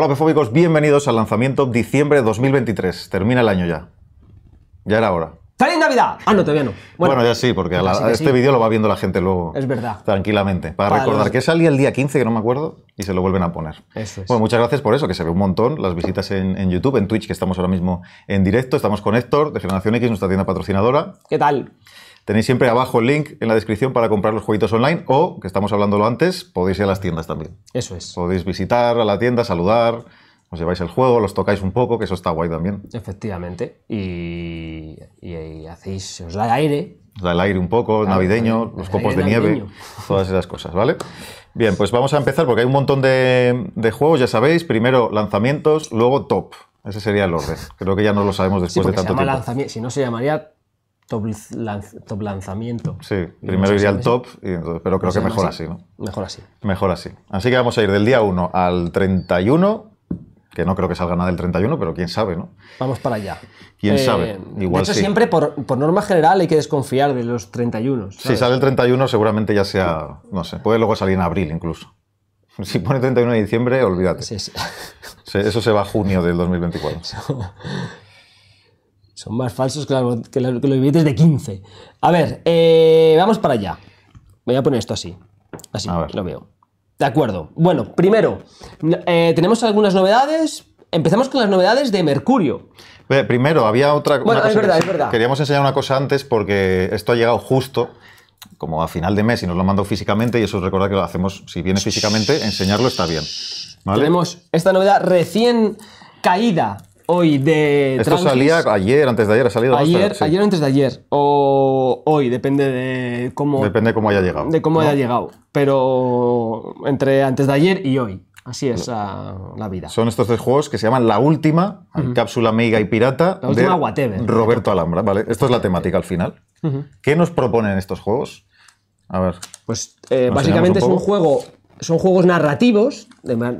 Hola, pefóbicos, bienvenidos al lanzamiento diciembre 2023. Termina el año ya. Ya era hora. ¡Feliz Navidad! Ah, no, todavía no. Bueno, ya sí, porque este vídeo lo va viendo la gente luego. Es verdad. Tranquilamente. Para, recordar que salía el día 15, que no me acuerdo, y se lo vuelven a poner. Eso Bueno, muchas gracias por eso, que se ve un montón las visitas en, en, YouTube, en Twitch, que estamos ahora mismo en directo. Estamos con Héctor, de Generación X, nuestra tienda patrocinadora. ¿Qué tal? Tenéis siempre abajo el link en la descripción para comprar los jueguitos online o, que estamos hablándolo antes, podéis ir a las tiendas también. Eso es. Podéis visitar a la tienda, saludar, os lleváis el juego, los tocáis un poco, que eso está guay también. Efectivamente. Y, y, hacéis, os da el aire. Os da el aire un poco, navideño, los copos de nieve, todas esas cosas, ¿vale? Bien, pues vamos a empezar porque hay un montón de, juegos, ya sabéis. Primero lanzamientos, luego top. Ese sería el orden. Creo que ya no lo sabemos después de tanto se llama tiempo. Si no, se llamaría top, lanzamiento. Sí, primero iría al top, pero creo que mejor así. ¿no? Mejor así. Mejor así. Así que vamos a ir del día 1 al 31 que no creo que salga nada del 31, pero quién sabe, ¿no? Vamos para allá. ¿Quién eh, sabe? Igual de hecho, siempre por, norma general hay que desconfiar de los 31. Si sale el 31, seguramente ya sea, no sé, puede luego salir en abril incluso. Si pone 31 de diciembre, olvídate. Sí, sí. Eso se va a junio del 2024. Son más falsos que, los billetes de 15. A ver, eh, vamos para allá. Voy a poner esto así. Así, lo veo. De acuerdo. Bueno, primero, eh, tenemos algunas novedades. Empezamos con las novedades de Mercurio. primero, había otra bueno, Es verdad, es verdad. Queríamos enseñar una cosa antes porque esto ha llegado justo como a final de mes y nos lo mandó físicamente y eso recuerda que lo hacemos, si viene físicamente, enseñarlo está bien. Tenemos esta novedad recién caída hoy de... Esto salía ayer, antes de ayer, ha salido. Ayer, hasta, ayer, antes de ayer, o hoy, depende de cómo... Depende de cómo haya llegado. De cómo haya llegado, pero entre antes de ayer y hoy. Así es la vida. Son estos tres juegos que se llaman La Última, Cápsula Mega y Pirata, la última de Roberto Alhambra. Vale, esto es la temática al final. ¿Qué nos proponen estos juegos? A ver. Pues eh, básicamente es un juego son juegos narrativos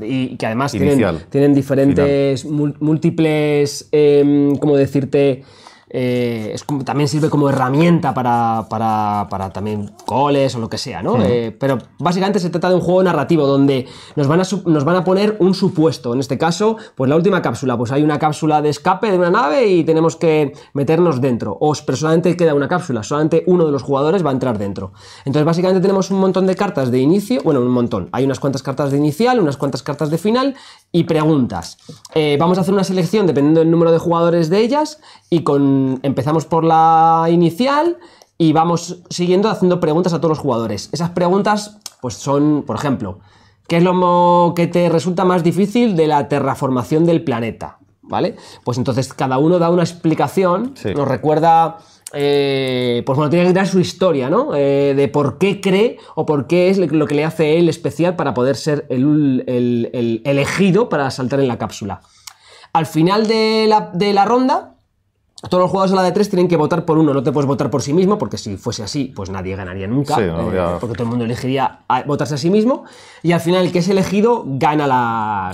y que además tienen, diferentes, múltiples, em, ¿cómo decirte? Eh, es como, también sirve como herramienta para, para, para también coles o lo que sea, ¿no? Hmm. Eh, pero básicamente se trata de un juego narrativo donde nos van, a, nos van a poner un supuesto. En este caso, pues la última cápsula, pues hay una cápsula de escape de una nave y tenemos que meternos dentro. O pero solamente queda una cápsula, solamente uno de los jugadores va a entrar dentro. Entonces básicamente tenemos un montón de cartas de inicio, bueno, un montón. Hay unas cuantas cartas de inicial, unas cuantas cartas de final y preguntas. Eh, vamos a hacer una selección dependiendo del número de jugadores de ellas y con, empezamos por la inicial y vamos siguiendo haciendo preguntas a todos los jugadores. Esas preguntas pues son, por ejemplo, ¿qué es lo que te resulta más difícil de la terraformación del planeta? ¿Vale? Pues entonces cada uno da una explicación, nos recuerda eh, pues bueno, tiene que dar su historia, ¿no? Eh, de por qué cree o por qué es lo que le hace él especial para poder ser el, elegido para saltar en la cápsula. Al final de la ronda, todos los jugadores a la de tres tienen que votar por uno, no te puedes votar por sí mismo, porque si fuese así, pues nadie ganaría nunca, eh, porque todo el mundo elegiría votarse a sí mismo, y al final el que es elegido gana la,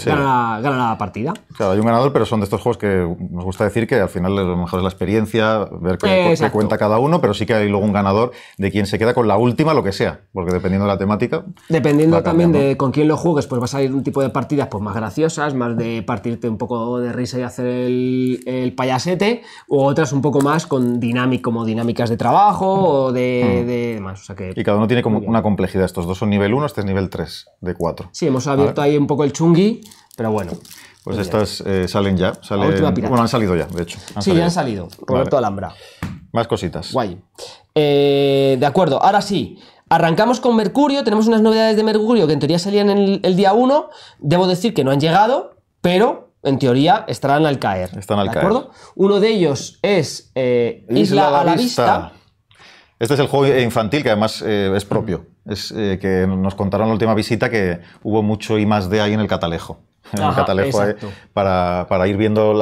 gana partida. Claro, hay un ganador, pero son de estos juegos que nos gusta decir que al final lo mejor es la experiencia, ver qué, cuenta cada uno, pero sí que hay luego un ganador de quien se queda con la última, lo que sea, porque dependiendo de la temática. Dependiendo también de con quién lo juegues, pues va a salir un tipo de partidas pues, más graciosas, más de partirte un poco de risa y hacer el, el payasete o otras un poco más con como dinámicas de trabajo o de, mm. demás. y cada uno tiene como una complejidad. Estos dos son nivel 1, este es nivel 3 de 4. Sí, hemos abierto ahí un poco el chungui, pero bueno. Pues estas eh, salen ya. Salen, bueno, han salido ya, de hecho. sí, ya han salido. Roberto Alhambra. Más cositas. Guay. Eh, de acuerdo, ahora sí. Arrancamos con Mercurio, tenemos unas novedades de Mercurio que en teoría salían el, el día 1. Debo decir que no han llegado, pero en teoría, estarán al caer. Están al ¿de Acuerdo? Uno de ellos es eh, Isla, a la vista. Este es el juego infantil que además eh, es propio. Es eh, que nos contaron la última visita que hubo mucho I más D ahí en el catalejo. En el catalejo para, ir viendo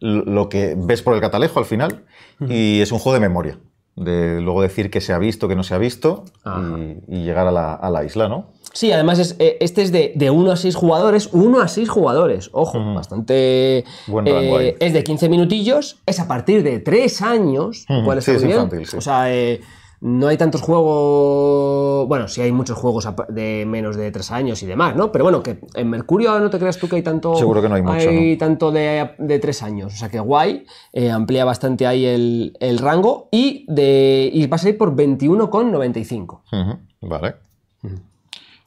lo que ves por el catalejo al final. Y es un juego de memoria de luego decir que se ha visto, que no se ha visto y, llegar a la, a la, isla, ¿no? Sí, además es, eh, este es de, 1 a 6 jugadores, 1 a 6 jugadores, ojo, bastante... Buen eh, es de 15 minutillos, es a partir de 3 años, cuál es sí, es infantil, sí. O sea, eh, no hay tantos juegos, bueno, sí hay muchos juegos de menos de tres años y demás, ¿no? Pero bueno, que en Mercurio no te creas tú que hay tanto... Seguro que no hay mucho, Hay tanto de, de, tres años, o sea que guay, eh, amplía bastante ahí el, rango y, de, y va a salir por 21,95. vale.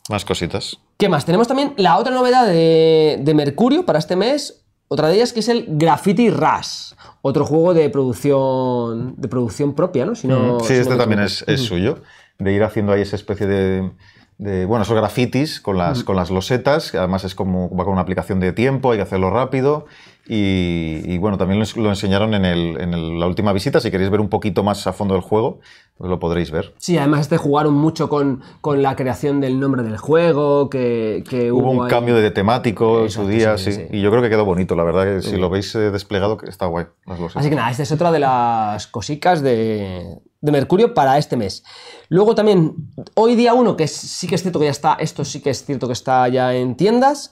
Más cositas. ¿Qué más? Tenemos también la otra novedad de, de Mercurio para este mes, otra de ellas que es el Graffiti Rush, otro juego de producción, de producción propia, ¿no? Mm. sí, este también es, suyo, de ir haciendo ahí esa especie de... de bueno, esos grafitis con las, mm. con las losetas, que además es como va con una aplicación de tiempo, hay que hacerlo rápido y, bueno, también lo, enseñaron en, la última visita. Si queréis ver un poquito más a fondo el juego, pues lo podréis ver. Sí, además este jugaron mucho con, la creación del nombre del juego, que, hubo, un cambio de temático en su día, sí, Y yo creo que quedó bonito, la verdad, que si lo veis eh, desplegado, está guay. Así que nada, esta es otra de las cositas de, de mercurio para este mes. Luego también, hoy día uno, que sí que es cierto que ya está, esto sí que es cierto que está ya en tiendas,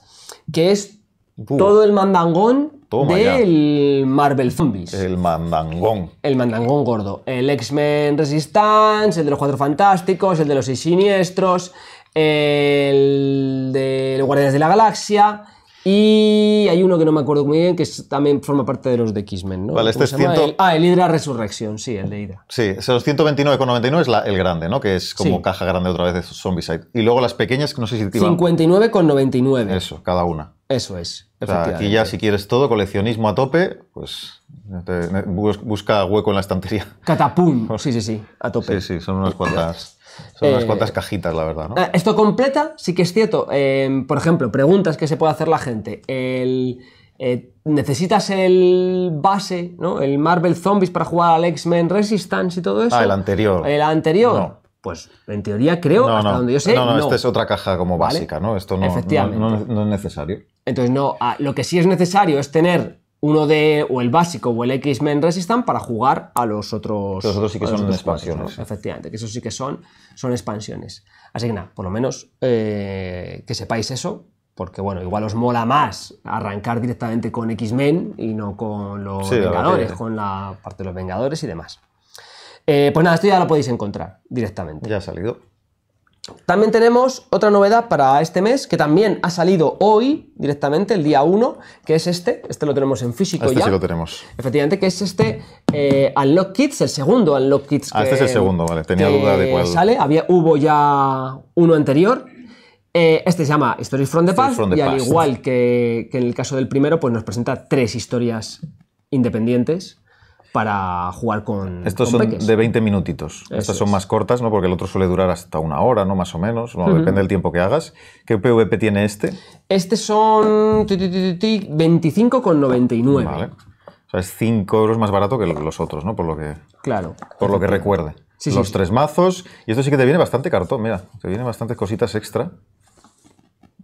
que es todo el mandangón el del Marvel Zombies. El mandangón. El mandangón gordo. El X-Men Resistance, el de los Cuatro Fantásticos, el de los Seis Siniestros, el de los Guardianes de la Galaxia. Y hay uno que no me acuerdo muy bien, que también forma parte de los de X-Men, ¿no? Vale, este es ah, el Hydra Resurrección sí, el de Hydra. Sí, esos 129,99 es el grande, ¿no? Que es como caja grande otra vez de Zombieside. Y luego las pequeñas, que no sé si... 59,99. Eso, cada una. Eso es. aquí ya si quieres todo, coleccionismo a tope, pues busca hueco en la estantería. Catapum. Sí, sí, sí, a tope. Sí, sí, son unas cuantas. Son unas eh, cuantas cajitas, la verdad. Eh, esto completa, sí que es cierto. Em, por ejemplo, preguntas que se puede hacer la gente. El, eh, ¿Necesitas el base, ¿no? el Marvel Zombies para jugar al X-Men Resistance y todo eso? Ah, el anterior. El anterior. Pues en teoría creo, hasta donde yo sé. No, no, esta es otra caja como básica, ¿no? Esto no, no, es necesario. Entonces, no, ah, lo que sí es necesario es tener uno de o el básico o el X-Men Resistant para jugar a los otros. Los otros sí que son expansiones. Efectivamente, que esos sí que son, son expansiones. Así que nada, por lo menos eh, que sepáis eso, porque bueno, igual os mola más arrancar directamente con X-Men y no con los Vengadores, con la parte de los Vengadores y demás. Eh, pues nada, esto ya lo podéis encontrar directamente. Ya ha salido. También tenemos otra novedad para este mes que también ha salido hoy directamente, el día 1, que es este. Este lo tenemos en físico este sí lo tenemos. Efectivamente, que es este eh, Unlock Kids, el segundo Unlock Kids. Ah, este es el segundo, vale. Tenía duda de cuál. Sale, había, hubo ya uno anterior. Eh, este se llama Stories from the Past y al igual que, que en el caso del primero, pues nos presenta tres historias independientes para jugar con. Estos son de 20 minutitos. Estas son más cortas, ¿no? Porque el otro suele durar hasta una hora, ¿no? Más o menos. Depende del tiempo que hagas. ¿Qué PVP tiene este? Este son 25,99. Vale. O sea, es 5 euros más barato que los otros, ¿no? Por lo que. Claro. Por lo que recuerde. los tres mazos. Y esto sí que te viene bastante cartón, mira. Te viene bastantes cositas extra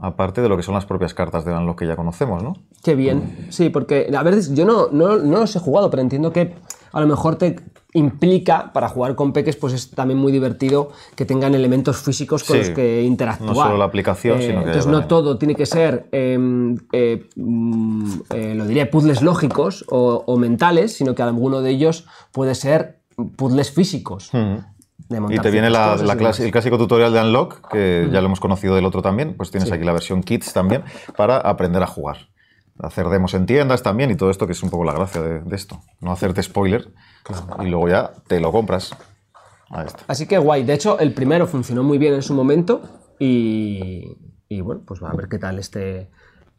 aparte de lo que son las propias cartas de lo que ya conocemos, ¿no? Qué bien, sí, porque a veces yo no, no, no los he jugado, pero entiendo que a lo mejor te implica para jugar con peques, pues es también muy divertido que tengan elementos físicos con los que interactuar. No solo la aplicación, eh, sino que. Entonces, no todo tiene que ser, em, eh, mm, eh, lo diría, puzzles lógicos o, mentales, sino que alguno de ellos puede ser puzzles físicos. Hmm. Y te viene la, el clásico tutorial de Unlock, que ya lo hemos conocido del otro también, pues tienes aquí la versión Kids también, para aprender a jugar. Hacer demos en tiendas también y todo esto, que es un poco la gracia de, esto. No hacerte spoiler y luego ya te lo compras. Así que guay. De hecho, el primero funcionó muy bien en su momento y, y bueno, pues va a ver qué tal este,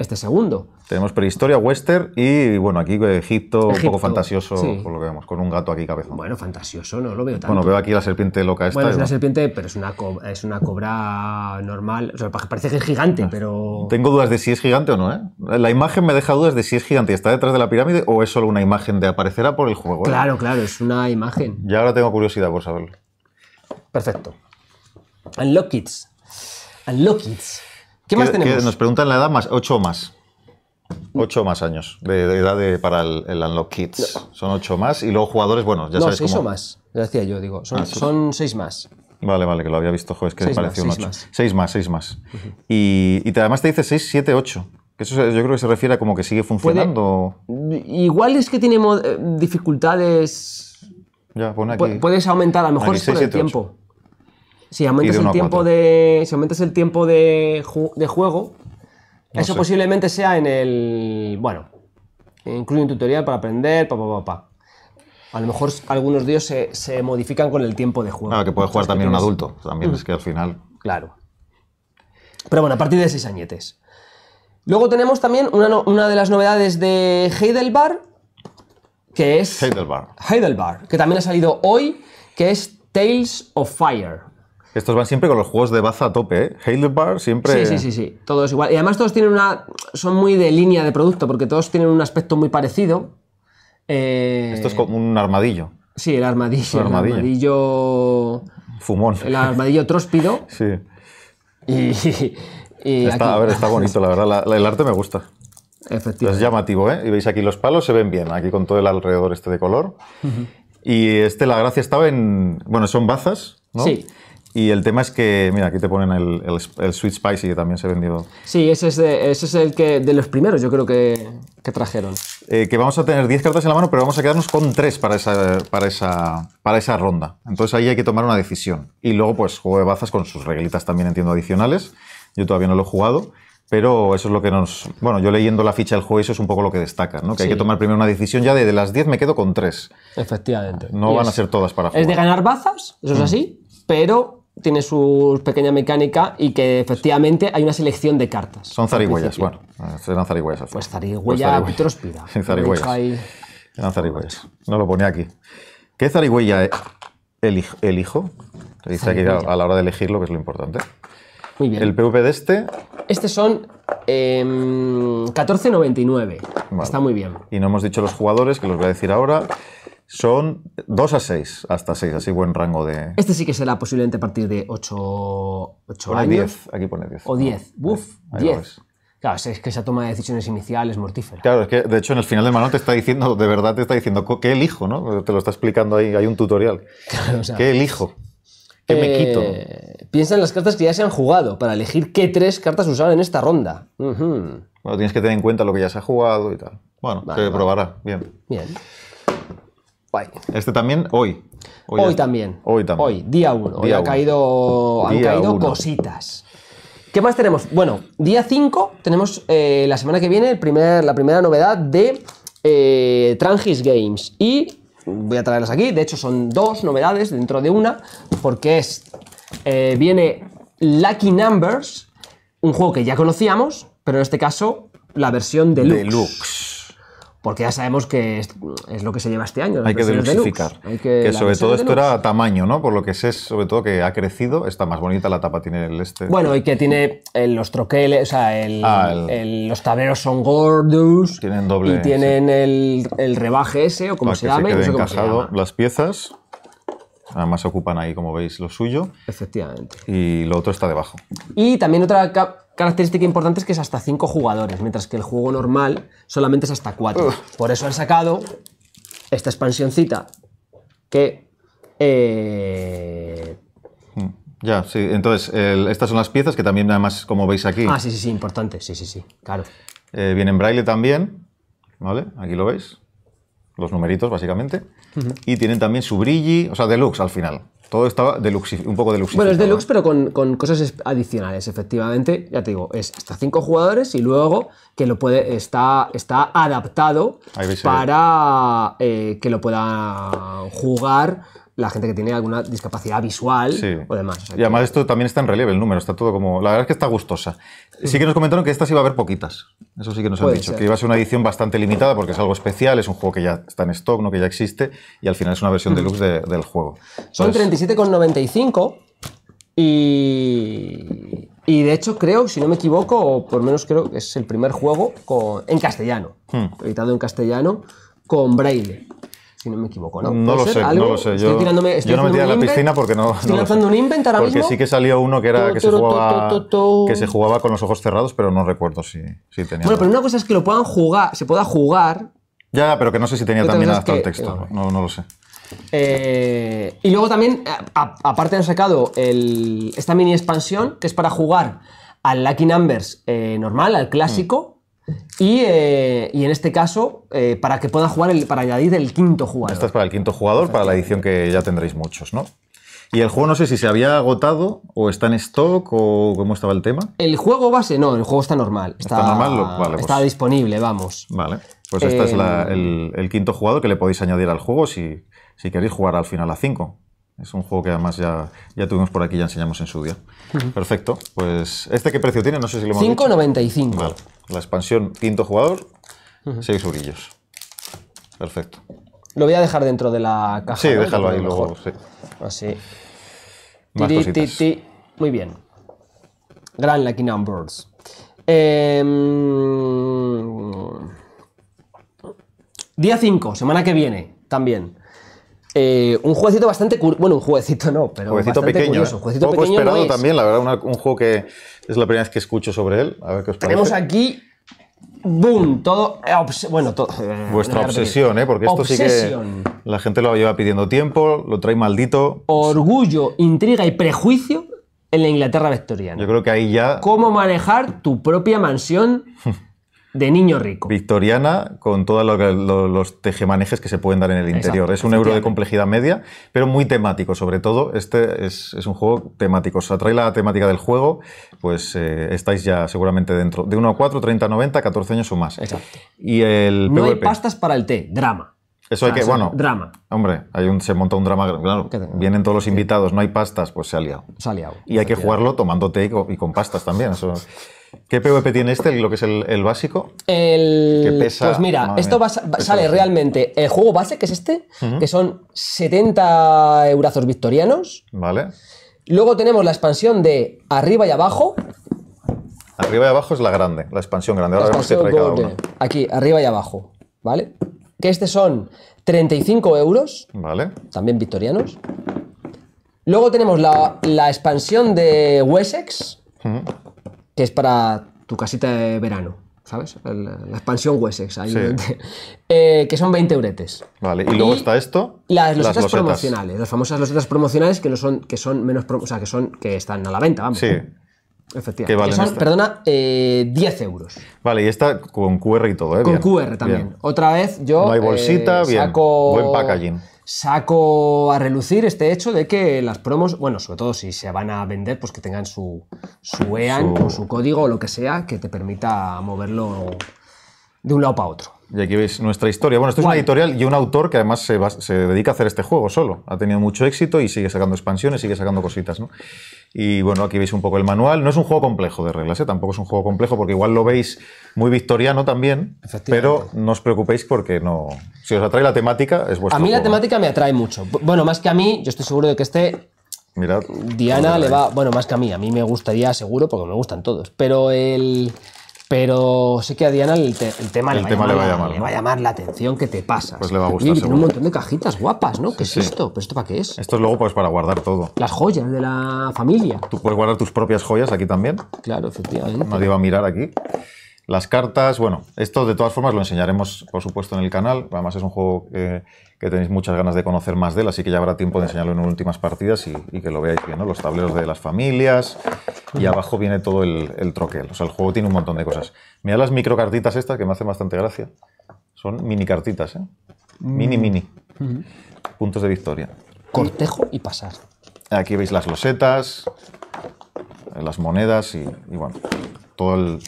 este segundo. Tenemos prehistoria, western y, bueno, aquí eh, Egipto, un poco fantasioso, por lo que vemos, con un gato aquí cabezón. Bueno, fantasioso, no lo veo tanto. Bueno, veo aquí la serpiente loca esta. Bueno, es una serpiente, pero es una, es una cobra normal. O sea, parece que es gigante, ah. pero... Tengo dudas de si es gigante o no, ¿eh? La imagen me deja dudas de si es gigante y está detrás de la pirámide o es solo una imagen de aparecerá por el juego. ¿eh? Claro, claro, es una imagen. Y ahora tengo curiosidad por saberlo. Perfecto. Unlock it. Unlock it. ¿Qué más tenemos? nos preguntan la edad más, 8 más. 8 más años de, edad para el, Unlock Kids. Son 8 más y luego jugadores, bueno, ya no, son 6 o más, ya decía yo, digo, son, 6 ah, más. Vale, vale, que lo había visto, joder, es que me pareció una un 8. 6 más, 6 más. y, además te dice 6, 7, 8. yo creo que se refiere a como que sigue funcionando. igual es que tiene eh, dificultades... Ya, pon aquí. Puedes aumentar a lo mejor el tiempo si aumentas, el tiempo de, si el tiempo de, juego, eso posiblemente sea en el. Bueno, incluye un tutorial para aprender, pa, pa, pa, pa. A lo mejor algunos dios se, se, modifican con el tiempo de juego. Claro, ah, que puede jugar también un adulto. También es que al final. Claro. Pero bueno, a partir de seis añetes. Luego tenemos también una, una de las novedades de Heidelberg, que es. Heidelberg. Heidelberg, que también ha salido hoy, que es Tales of Fire. Estos van siempre con los juegos de baza a tope, ¿eh? Bar siempre... Sí, sí, sí, sí, Todos igual. Y además todos tienen una... son muy de línea de producto, porque todos tienen un aspecto muy parecido. Eh, Esto es como un armadillo. Sí, el armadillo. El armadillo. Fumón. El armadillo tróspido. sí. Y, A ver, está bonito, la verdad. el arte me gusta. Efectivamente. Es llamativo, ¿eh? Y veis aquí los palos, se ven bien, aquí con todo el alrededor este de color. Y este, la gracia estaba en... Bueno, son bazas, ¿no? Sí. Y el tema es que, mira, aquí te ponen el, el, el Sweet Spicy que también se ha vendido... Sí, ese es, ese es el que de los primeros yo creo que, trajeron. Eh, que vamos a tener 10 cartas en la mano, pero vamos a quedarnos con 3 para esa, para, esa, para esa ronda. Entonces ahí hay que tomar una decisión. Y luego, pues, juego de bazas con sus reglitas también, entiendo, adicionales. Yo todavía no lo he jugado. Pero eso es lo que nos. Bueno, yo leyendo la ficha del juego, eso es un poco lo que destaca, ¿no? Que hay que tomar primero una decisión ya de, las 10 me quedo con 3. Efectivamente. No van a ser todas para jugar. Es de ganar bazas, eso es mm. así, pero tiene su pequeña mecánica y que efectivamente hay una selección de cartas. Son zarigüeyas, bueno, serán eh, zarigüeyas. Pues, pues zarigüeya ptróspida. zarigüeyas. Eran zarigüeyas. No lo ponía aquí. ¿Qué zarigüeya elijo? dice aquí a, la hora de elegirlo, que es lo importante. Muy bien. El PVP de este. Este son 14.99. Em, Está muy bien. Y no hemos dicho los jugadores, que los voy a decir ahora. Son 2 a 6, hasta 6, así buen rango de... Este sí que será posiblemente a partir de 8, 8 años. 10, aquí pone 10. O 10, uff, 10. Claro, es que esa toma de decisiones inicial es mortífera. Claro, es que de hecho en el final del manual te está diciendo, de verdad te está diciendo, ¿qué elijo? ¿no? Te lo está explicando ahí, hay un tutorial. ¿Qué elijo? ¿Qué me eh, quito? Piensa en las cartas que ya se han jugado para elegir qué tres cartas usar en esta ronda. Bueno, tienes que tener en cuenta lo que ya se ha jugado y tal. Bueno, se probará. Bien. Bien. Este también hoy. Hoy, también. Hoy también. Hoy, día 1. Hoy caído, han caído cositas. ¿Qué más tenemos? Bueno, día 5 tenemos eh, la semana que viene el primer, la primera novedad de eh, Trangis Games. Y voy a traerlas aquí. De hecho, son dos novedades dentro de una, porque es. Eh, viene Lucky Numbers, un juego que ya conocíamos, pero en este caso la versión deluxe. deluxe porque ya sabemos que es, lo que se lleva este año. Hay que diversificar. que, sobre todo esto era tamaño, ¿no? Por lo que sé, sobre todo que ha crecido, está más bonita la tapa, tiene el este. Bueno, y que tiene eh, los troqueles, o sea, ah, el, los tableros son gordos. Tienen doble. Y tienen el, rebaje ese, o como se, llame, no cómo Las piezas. Además ocupan ahí, como veis, lo suyo. Efectivamente. Y lo otro está debajo. Y también otra característica importante es que es hasta 5 jugadores, mientras que el juego normal solamente es hasta 4. Por eso han sacado esta expansióncita que... Eh, mm. Ya, sí. Entonces, estas son las piezas que también, además, como veis aquí... Ah, sí, sí, sí, importante. Sí, sí, sí, claro. Eh, viene en braille también, ¿vale? Aquí lo veis los numeritos básicamente, y tienen también su brilli, o sea, deluxe al final. Todo estaba deluxe, un poco deluxe. Bueno, es deluxe, pero con, cosas adicionales, efectivamente. Ya te digo, es hasta cinco jugadores y luego que lo puede, está, está adaptado para eh, que lo pueda jugar la gente que tiene alguna discapacidad visual o demás. y además esto también está en relieve el número, está todo como... La verdad es que está gustosa. Sí que nos comentaron que estas iba a haber poquitas, eso sí que nos han dicho, que iba a ser una edición bastante limitada porque es algo especial, es un juego que ya está en stock, no que ya existe, y al final es una versión mm. deluxe del juego. Son 37,95 y... Y de hecho creo, si no me equivoco, o por lo menos creo que es el primer juego con... en castellano, hmm. editado en castellano, con braille si no me equivoco, ¿no? No lo sé, no lo sé. Yo, no me tiré a la piscina porque no. Estoy lanzando un inventario. ahora porque mismo. Porque sí que salió uno que era que, se jugaba, que se jugaba con los ojos cerrados, pero no recuerdo si, si tenía. Bueno, pero una cosa es que lo puedan jugar, se pueda jugar. Ya, pero que no sé si tenía también adaptado el texto. Eh, no, no lo sé. Eh, y luego también, eh, aparte han sacado el, esta mini expansión que es para jugar al Lucky Numbers normal, al clásico, eh, y, en este caso, eh, para que pueda jugar, para añadir el quinto jugador. Esta es para el quinto jugador, para la edición que ya tendréis muchos, ¿no? Y el juego no sé si se había agotado o está en stock o cómo estaba el tema. El juego base, no, el juego está normal. Está, pues disponible, vamos. Vale, pues este es eh, el, quinto jugador que le podéis añadir al juego si, si queréis jugar al final a 5. Es un juego que además ya, ya tuvimos por aquí, ya enseñamos en su día. Perfecto. Pues, ¿este qué precio tiene? No sé si lo hemos 5.95. Vale. La expansión, quinto jugador, 6 orillos. Perfecto. Lo voy a dejar dentro de la caja. Sí, déjalo ahí luego. Sí. Así. Más Muy bien. Gran Lucky Numbers. Em, día 5, semana que viene, también. Eh, un jueguecito bastante Bueno, un jueguecito no, pero. Jueguecito bastante pequeño. Un ¿eh? jueguecito Poco esperado también, la verdad, un juego que es la primera vez que escucho sobre él. A ver qué os parece. Tenemos aquí. ¡Boom! Todo. Bueno, todo. Eh, Vuestra obsesión, ¿eh? Porque esto sí que. La gente lo lleva pidiendo tiempo, lo trae maldito. Orgullo, intriga y prejuicio en la Inglaterra victoriana. Yo creo que ahí ya. Cómo manejar tu propia mansión De niño rico. Victoriana, con todos los tejemanejes que se pueden dar en el interior. es un euro de complejidad media, pero muy temático, sobre todo. Este es, un juego temático. Os atrae la temática del juego, pues eh, estáis ya seguramente dentro. De 1 a 4, 30 a 90, 14 años o más. Exacto. Y el No hay pastas para el té, drama. Eso hay que, bueno. Drama. Hombre, hay un, se monta un drama, claro. Vienen todos los invitados, no hay pastas, pues se ha liado. Se ha liado. Y hay que jugarlo tomando té y con pastas también. Eso. ¿Qué PVP tiene este, lo que es el, básico? El... pues mira, esto sale realmente el juego base, que es este, que son 70 eurazos victorianos. Vale. Luego tenemos la expansión de arriba y abajo. Arriba y abajo es la grande, la expansión grande. Ahora vemos trae cada uno. Aquí, arriba y abajo. ¿Vale? Que este son 35 euros. Vale. También victorianos. Luego tenemos la, expansión de Wessex que es para tu casita de verano, ¿sabes? la expansión Wessex, ahí eh, que son 20 euretes. Vale, y luego está esto. Las losetas, promocionales, las famosas losetas promocionales que no son, que son menos, o sea, que son, que están a la venta, vamos. Sí. Efectivamente. que son, perdona, 10 eh, euros. Vale, y esta con QR y todo, ¿eh? Con QR también. Otra vez yo. No hay bolsita, eh, saco... bien. Buen packaging saco a relucir este hecho de que las promos, bueno, sobre todo si se van a vender, pues que tengan su, su EAN o su código o lo que sea que te permita moverlo de un lado para otro. Y aquí veis nuestra historia. Bueno, esto es una editorial y un autor que además se, se, dedica a hacer este juego solo. Ha tenido mucho éxito y sigue sacando expansiones, sigue sacando cositas, ¿no? Y bueno, aquí veis un poco el manual. No es un juego complejo de reglas, ¿eh? tampoco es un juego complejo porque igual lo veis muy victoriano también, pero no os preocupéis porque no... Si os atrae la temática, es vuestro A mí la temática me atrae mucho. Bueno, más que a mí, yo estoy seguro de que este Mirad, Diana le va, bueno, más que a mí, a mí me gustaría seguro porque me gustan todos, pero el, pero sé que a Diana el, tema, le, va va a llamar, la atención que te pasa Pues le va a gustar. tiene un montón de cajitas guapas, ¿no? ¿Qué es esto? ¿Pero esto para qué es? Esto es luego pues para guardar todo. Las joyas de la familia. Tú puedes guardar tus propias joyas aquí también. Claro, efectivamente. Nadie va a mirar aquí. Las cartas, bueno, esto de todas formas lo enseñaremos, por supuesto, en el canal. Además es un juego eh, que, tenéis muchas ganas de conocer más de él, así que ya habrá tiempo de enseñarlo en últimas partidas y, que lo veáis bien, ¿no? Los tableros de las familias y abajo viene todo el, troquel. O sea, el juego tiene un montón de cosas. mira las microcartitas estas que me hacen bastante gracia. Son mini cartitas, ¿eh? Mini, mm. mini. Mm. Puntos de victoria. Cortejo y pasar. Aquí veis las losetas, las monedas y, y bueno, todo el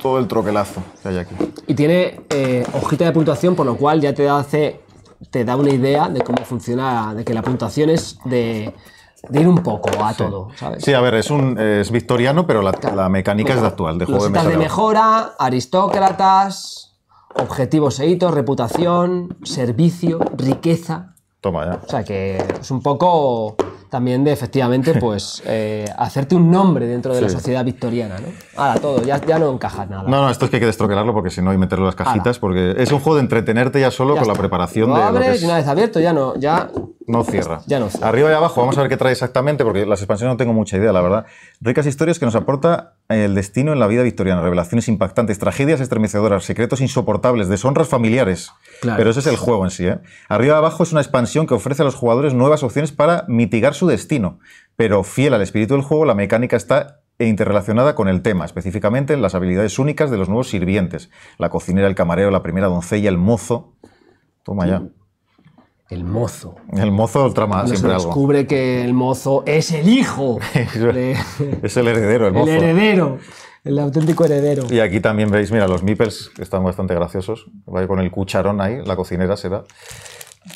todo el troquelazo que hay aquí. Y tiene eh, hojita de puntuación, por lo cual ya te hace, te da una idea de cómo funciona, de que la puntuación es de, ir un poco a todo, ¿sabes? Sí, a ver, es, un, victoriano, pero la, mecánica es de actual, de juego de mesa. de mejora, aristócratas, objetivos e hitos, reputación, servicio, riqueza. Toma ya. O sea que es un poco también de efectivamente pues eh, hacerte un nombre dentro de la sociedad victoriana, ¿no? Ahora todo, ya, no encaja nada. No, no, esto es que hay que destroquelarlo porque si no hay meterlo en las cajitas porque es un juego de entretenerte ya solo con la preparación de una vez abierto ya no ya no cierra. Ya no cierra. Arriba y abajo, vamos a ver qué trae exactamente porque las expansiones no tengo mucha idea, la verdad. Ricas historias que nos aporta el destino en la vida victoriana, revelaciones impactantes, tragedias estremecedoras, secretos insoportables, deshonras familiares. Pero ese es el juego en sí. ¿eh? Arriba abajo es una expansión que ofrece a los jugadores nuevas opciones para mitigar su destino. Pero fiel al espíritu del juego, la mecánica está interrelacionada con el tema, específicamente en las habilidades únicas de los nuevos sirvientes. La cocinera, el camarero, la primera doncella, el mozo. Toma ya. El mozo. El mozo trama Cuando siempre se descubre que el mozo es el hijo. es el heredero, el mozo. El heredero, el auténtico heredero. Y aquí también veis, mira, los que están bastante graciosos. Va con el cucharón ahí, la cocinera será.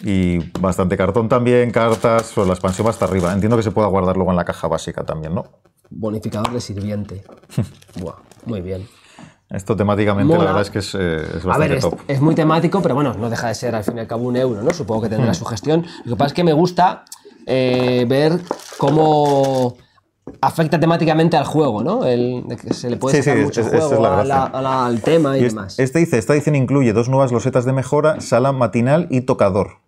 Y bastante cartón también, cartas, la expansión va hasta arriba. Entiendo que se pueda guardar luego en la caja básica también, ¿no? Bonificador de sirviente. Buah, muy bien. Esto temáticamente, la verdad es que es, eh, es A ver, es, muy temático, pero bueno, no deja de ser al fin y al cabo un euro, ¿no? Supongo que tendrá hmm. su gestión. Lo que pasa es que me gusta eh, ver cómo afecta temáticamente al juego, ¿no? El, que se le puede dar mucho juego al tema y, demás. Este dice, esta edición incluye dos nuevas losetas de mejora, sala matinal y tocador.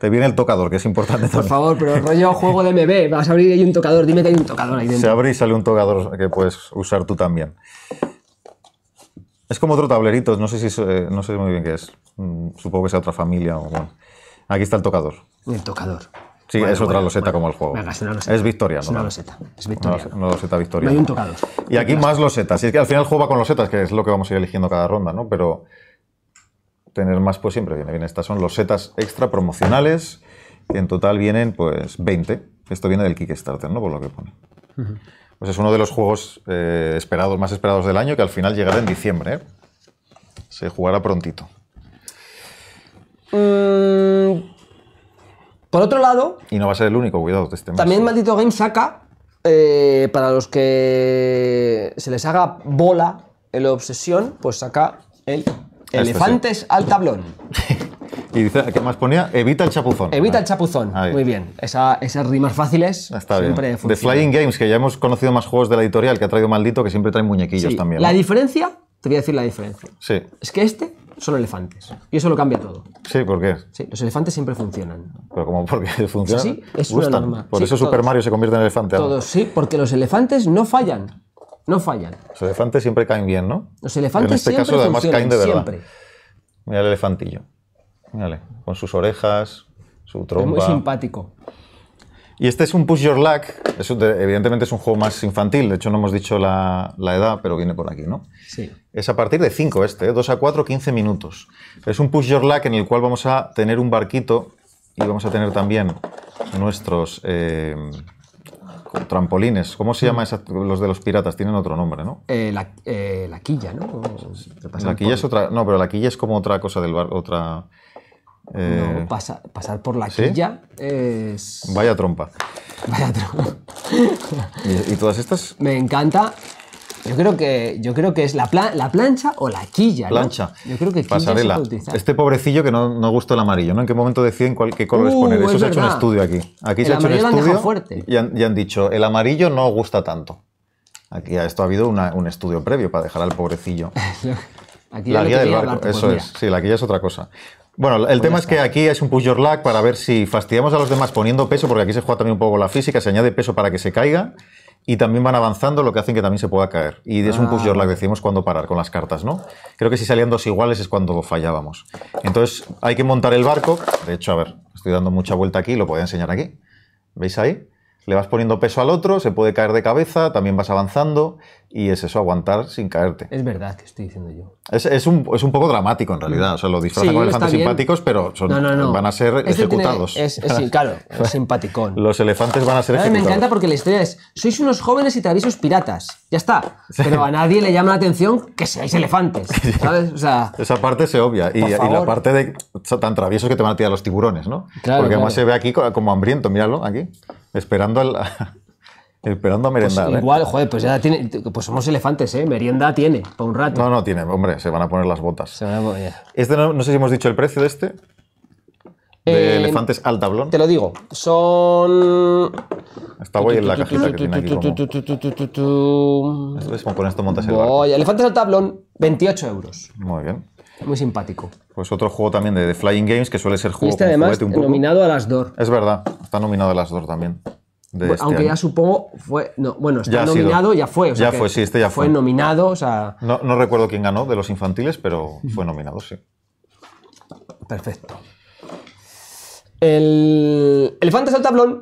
Te viene el tocador, que es importante Por favor, pero rollo juego de MB, vas a abrir y hay un tocador, dime que hay un tocador ahí dentro. Se abre y sale un tocador que puedes usar tú también. Es como otro tablerito, no sé, si eh, no sé muy bien qué es. Mm, supongo que es otra familia o bueno. Aquí está el tocador. El tocador. Sí, es otra loseta como el juego. es victoria. no. Es una loseta. Es Una, loseta victoria. No hay un tocador. Y aquí más losetas. Y es que al final el juego va con losetas, que es lo que vamos a ir eligiendo cada ronda, ¿no? Pero tener más, pues siempre viene bien. Estas son losetas extra promocionales, en total vienen, pues, 20. Esto viene del Kickstarter, ¿no? Por lo que pone. Pues es uno de los juegos eh, esperados, más esperados del año, que al final llegará en diciembre. ¿eh? Se jugará prontito. Mm, por otro lado. Y no va a ser el único, cuidado. Este también Maldito Game saca, eh, para los que se les haga bola en la obsesión, pues saca el este Elefantes al Tablón. Y dice, ¿qué más ponía? Evita el chapuzón. Evita el chapuzón. Muy bien. esas rimas fáciles Está siempre funcionan. De Flying Games, que ya hemos conocido más juegos de la editorial que ha traído Maldito, que siempre traen muñequillos también. La diferencia, te voy a decir la diferencia. Sí. Es que este son elefantes. Y eso lo cambia todo. Sí, ¿por qué? Sí, los elefantes siempre funcionan. Pero como porque funcionan, sí, es una norma. Por eso Super Mario se convierte en elefante. sí, porque los elefantes no fallan. No fallan. Los elefantes siempre caen bien, ¿no? Los elefantes en este siempre caso, además, funcionan, caen de verdad. siempre. Mira el elefantillo con sus orejas, su trompa. muy simpático. Y este es un Push Your Luck. evidentemente es un juego más infantil. De hecho, no hemos dicho la, edad, pero viene por aquí, ¿no? Sí. Es a partir de 5 este, 2 ¿eh? a 4, 15 minutos. Es un Push Your Luck en el cual vamos a tener un barquito y vamos a tener también nuestros eh, trampolines. ¿Cómo se llama los de los piratas? Tienen otro nombre, ¿no? Eh, la, quilla, ¿no? La quilla es otra. No, pero la quilla es como otra cosa del barco, otra eh, pasar por la quilla es. Vaya trompa. Vaya trompa. ¿Y, todas estas? Me encanta. Yo creo que, yo creo que es la, plancha o la quilla. Plancha. Yo creo que Pasarela. Este pobrecillo que no, no gusta el amarillo, ¿no? ¿En qué momento deciden qué color uh, poner? Eso se ha hecho un estudio aquí. Aquí se ha hecho un estudio. Y, han, han dicho, el amarillo no gusta tanto. Aquí esto ha habido un estudio previo para dejar al pobrecillo. la guía del barco, pues eso es. Sí, la quilla es otra cosa. Bueno, el pues tema es que aquí es un push your luck para ver si fastidiamos a los demás poniendo peso, porque aquí se juega también un poco la física, se añade peso para que se caiga y también van avanzando, lo que hacen que también se pueda caer. Y es un push your ah. luck, decimos cuando parar con las cartas, ¿no? Creo que si salían dos iguales es cuando fallábamos. Entonces hay que montar el barco. De hecho, a ver, estoy dando mucha vuelta aquí, lo podía enseñar aquí. ¿Veis ahí? le vas poniendo peso al otro, se puede caer de cabeza, también vas avanzando y es eso, aguantar sin caerte. Es verdad que estoy diciendo yo. Es, un, es un, poco dramático en realidad, o sea, lo disfrazan elefantes simpáticos, pero son, van a ser este ejecutados. es, sí, claro, es simpaticón. Los elefantes van a ser ejecutados. Me encanta porque la historia es, sois unos jóvenes y traviesos piratas, ya está, pero a nadie le llama la atención que seáis elefantes, ¿sabes? O sea, Esa parte se obvia y, la parte de tan traviesos que te van a tirar los tiburones, ¿no? porque además se ve aquí como hambriento, míralo, aquí esperando al, Esperando a pues merendar. ¿eh? igual, joder, pues ya tiene, pues somos elefantes, ¿eh? Merienda tiene, por un rato. No, no tiene, hombre, se van a poner las botas. Este no, sé si hemos dicho el precio de este. Eh, elefantes al tablón. Te lo digo, son. Está guay en la cajita que tiene aquí. con esto montas el Elefantes al tablón, 28 euros. Muy bien. Muy simpático. Pues otro juego también de, The Flying Games, que suele ser juego, este además, un nominado a las DOR. Es verdad, está nominado a las DOR también. Este aunque ya supongo fue bueno está ya nominado ya fue ya fue sí este ya fue, fue nominado o sea no, recuerdo quién ganó de los infantiles pero fue nominado sí perfecto el elefante tablón.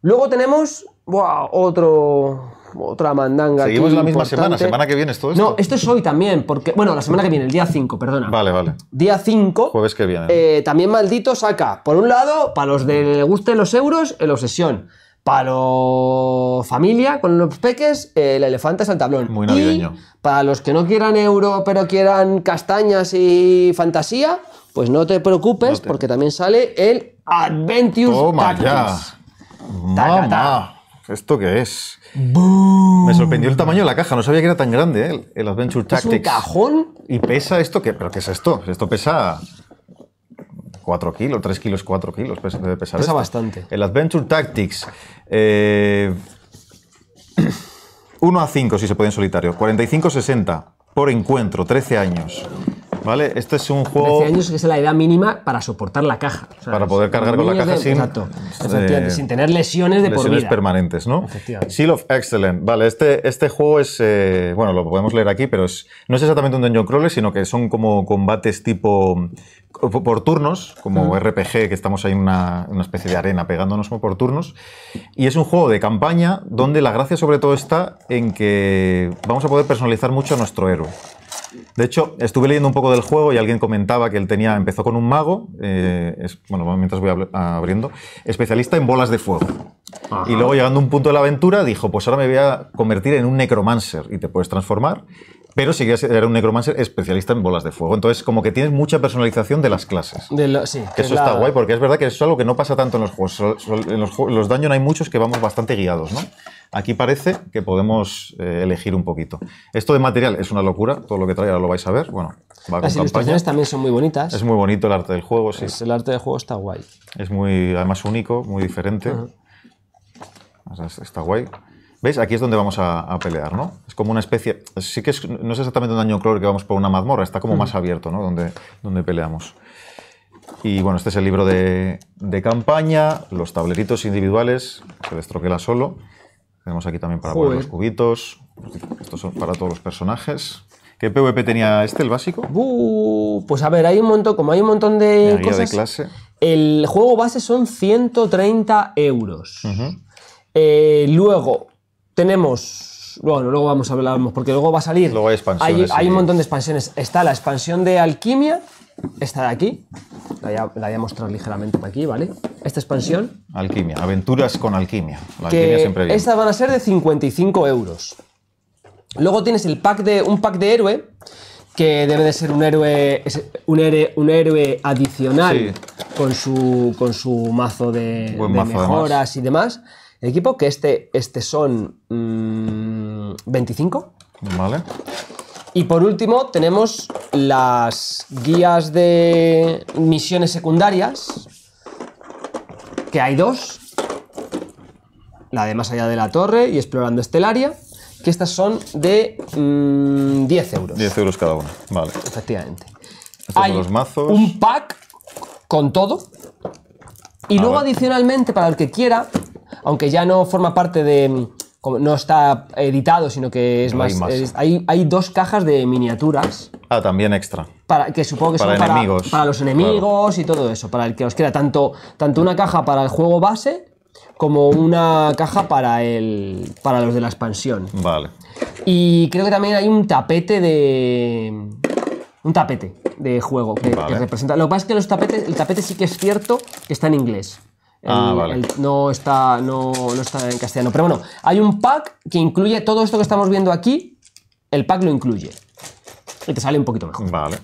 luego tenemos wow, otro otra mandanga. Seguimos la misma semana, semana que viene esto. No, esto es hoy también, porque, bueno, la semana que viene, el día 5, perdona. Vale, vale. Día 5. Jueves que viene. Eh, también maldito saca, por un lado, para los de le gusten los euros, el obsesión. Para los familia, con los peques, el elefante es el Muy navideño. para los que no quieran euro, pero quieran castañas y fantasía, pues no te preocupes, porque también sale el Adventures Toma ya. ¿Esto qué es? Me sorprendió el tamaño de la caja, no sabía que era tan grande ¿eh? el, Adventure Tactics. ¿Es un cajón? Y pesa esto, ¿Qué? ¿pero qué es esto? Esto pesa 4 kilos, 3 kilos, 4 kilos, pesa, pesar. bastante. El Adventure Tactics. Eh, 1 a 5 si se puede en solitario, 45-60 por encuentro, 13 años. ¿Vale? este es un juego. Este años, que es la edad mínima para soportar la caja. para poder cargar con la caja sin. Eh, sin tener lesiones de por vida. permanentes, ¿no? Seal of Excellence, Vale, este, este juego es. Eh, bueno, lo podemos leer aquí, pero no es exactamente un dungeon crawler, sino que son como combates tipo. por turnos, como RPG, que estamos ahí en una, una especie de arena pegándonos por turnos. Y es un juego de campaña donde la gracia, sobre todo, está en que vamos a poder personalizar mucho a nuestro héroe. De hecho, estuve leyendo un poco del juego y alguien comentaba que él tenía, empezó con un mago, eh, bueno, mientras voy abriendo, especialista en bolas de fuego. Y luego llegando a un punto de la aventura dijo, pues ahora me voy a convertir en un necromancer y te puedes transformar pero si que era un necromancer especialista en bolas de fuego. Entonces, como que tienes mucha personalización de las clases. eso está guay, porque es verdad que es algo que no pasa tanto en los juegos. En los, daños hay muchos que vamos bastante guiados, ¿no? Aquí parece que podemos eh, elegir un poquito. Esto de material es una locura, todo lo que trae ahora lo vais a ver. Bueno, Las ilustraciones también son muy bonitas. Es muy bonito el arte del juego, sí. el arte del juego está guay. Es muy, además, único, muy diferente. está guay. ¿Veis? Aquí es donde vamos a, pelear, ¿no? Es como una especie... Sí que no es exactamente un daño clor que vamos por una mazmorra, está como mm. más abierto, ¿no? Donde, donde peleamos. Y bueno, este es el libro de, campaña, los tableritos individuales, se destroquela solo. Tenemos aquí también para los cubitos. Estos son para todos los personajes. ¿Qué PvP tenía este, el básico? pues a ver, hay un montón, como hay un montón de cosas. El juego base son 130 euros. Eh, luego, tenemos. Bueno, luego vamos a hablar, porque luego va a salir. Luego hay Hay, un montón de expansiones. Está la expansión de alquimia, esta de aquí. La voy, a, mostrar ligeramente por aquí, ¿vale? Esta expansión. Alquimia, aventuras con alquimia. Estas van a ser de 55 euros. Luego tienes el pack de, un pack de héroe, que debe de ser un héroe, un héroe, un héroe adicional con, su, con su mazo de, de mejoras y demás equipo que este, este son 25. Mm, vale. Y por último tenemos las guías de misiones secundarias, que hay dos. La de más allá de la torre y explorando Estelaria, que estas son de 10 mm, euros. 10 euros cada una, vale. Efectivamente. Estos hay los mazos. un pack con todo. Y luego adicionalmente, para el que quiera, aunque ya no forma parte de mm, no está editado, sino que es más. Hay, dos cajas de miniaturas. Ah, también extra. Para, que supongo que para son Para, los enemigos y todo eso. Para el que os queda tanto, tanto una caja para el juego base como una caja para, el, para los de la expansión. Vale. Y creo que también hay un tapete de. Un tapete de juego que, que representa. Lo que pasa es que los tapetes, el tapete sí que es cierto que está en inglés. Ah, vale. no, está, no, no está en castellano. Pero bueno, hay un pack que incluye todo esto que estamos viendo aquí. El pack lo incluye. Y te sale un poquito mejor. Vale.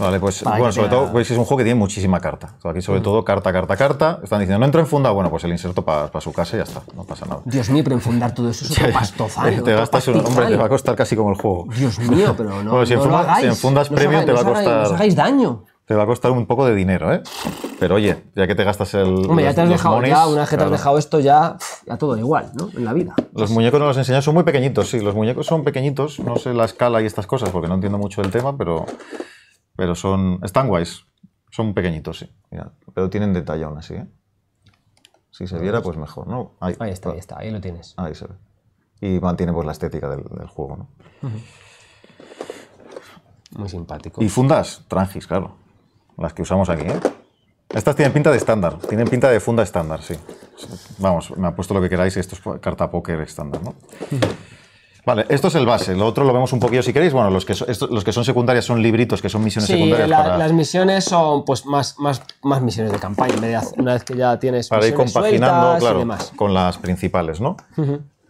Vale, pues bueno, sobre todo pues es un juego que tiene muchísima carta. aquí sobre mm. todo carta, carta, carta. Están diciendo, no entro en funda, bueno, pues el inserto para su casa y ya está, no pasa nada. Dios mío, pero enfundar todo eso es un te gastas un, hombre, te va a costar casi como el juego. Dios mío, pero no, bueno, si, no lo hagáis, si enfundas no premium te va a costar... No os hagáis daño. Te va a costar un poco de dinero, ¿eh? Pero oye, ya que te gastas el. Hombre, ya te has dejado, una vez que te has dejado esto, ya, ya todo igual, ¿no? En la vida. Los muñecos no los enseñas, son muy pequeñitos, sí, los muñecos son pequeñitos, no sé la escala y estas cosas, porque no entiendo mucho el tema, pero, pero son. están guays. Son pequeñitos, sí. pero tienen detalle aún así, ¿eh? Si se viera, pues mejor, ¿no? Ahí, está, ahí está, ahí lo tienes. Ahí se ve. Y mantiene pues la estética del, juego, ¿no? Muy simpático. Y fundas, tranjis, claro las que usamos aquí. ¿eh? Estas tienen pinta de estándar, tienen pinta de funda estándar, sí. Vamos, me ha puesto lo que queráis esto es carta póker estándar, ¿no? Vale, esto es el base. Lo otro lo vemos un poquillo si queréis. Bueno, los que, los que son secundarias son libritos, que son misiones secundarias. para... Las misiones son pues más, más, más misiones de campaña, en una vez que ya tienes. Para ir compaginando, claro, con las principales, ¿no?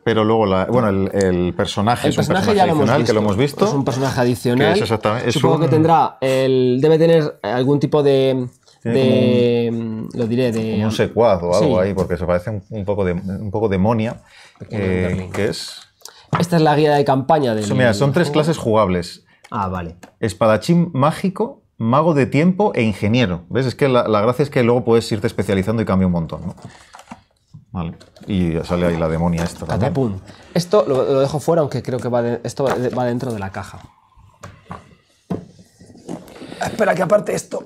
pero luego la, bueno, el, personaje es un personaje adicional que lo hemos visto. Es un personaje adicional. Supongo que tendrá el, debe tener algún tipo de mm, lo diré de un secuaz o algo ahí porque se parece un, poco de un poco demonia eh, que es esta es la guía de campaña del, mira, son tres clases jugables ah vale espadachín mágico mago de tiempo e ingeniero ves es que la, la gracia es que luego puedes irte especializando y cambia un montón ¿no? Vale. Y sale ahí la demonia esta Esto lo, dejo fuera, aunque creo que va esto va dentro de la caja. Ah, espera que aparte esto.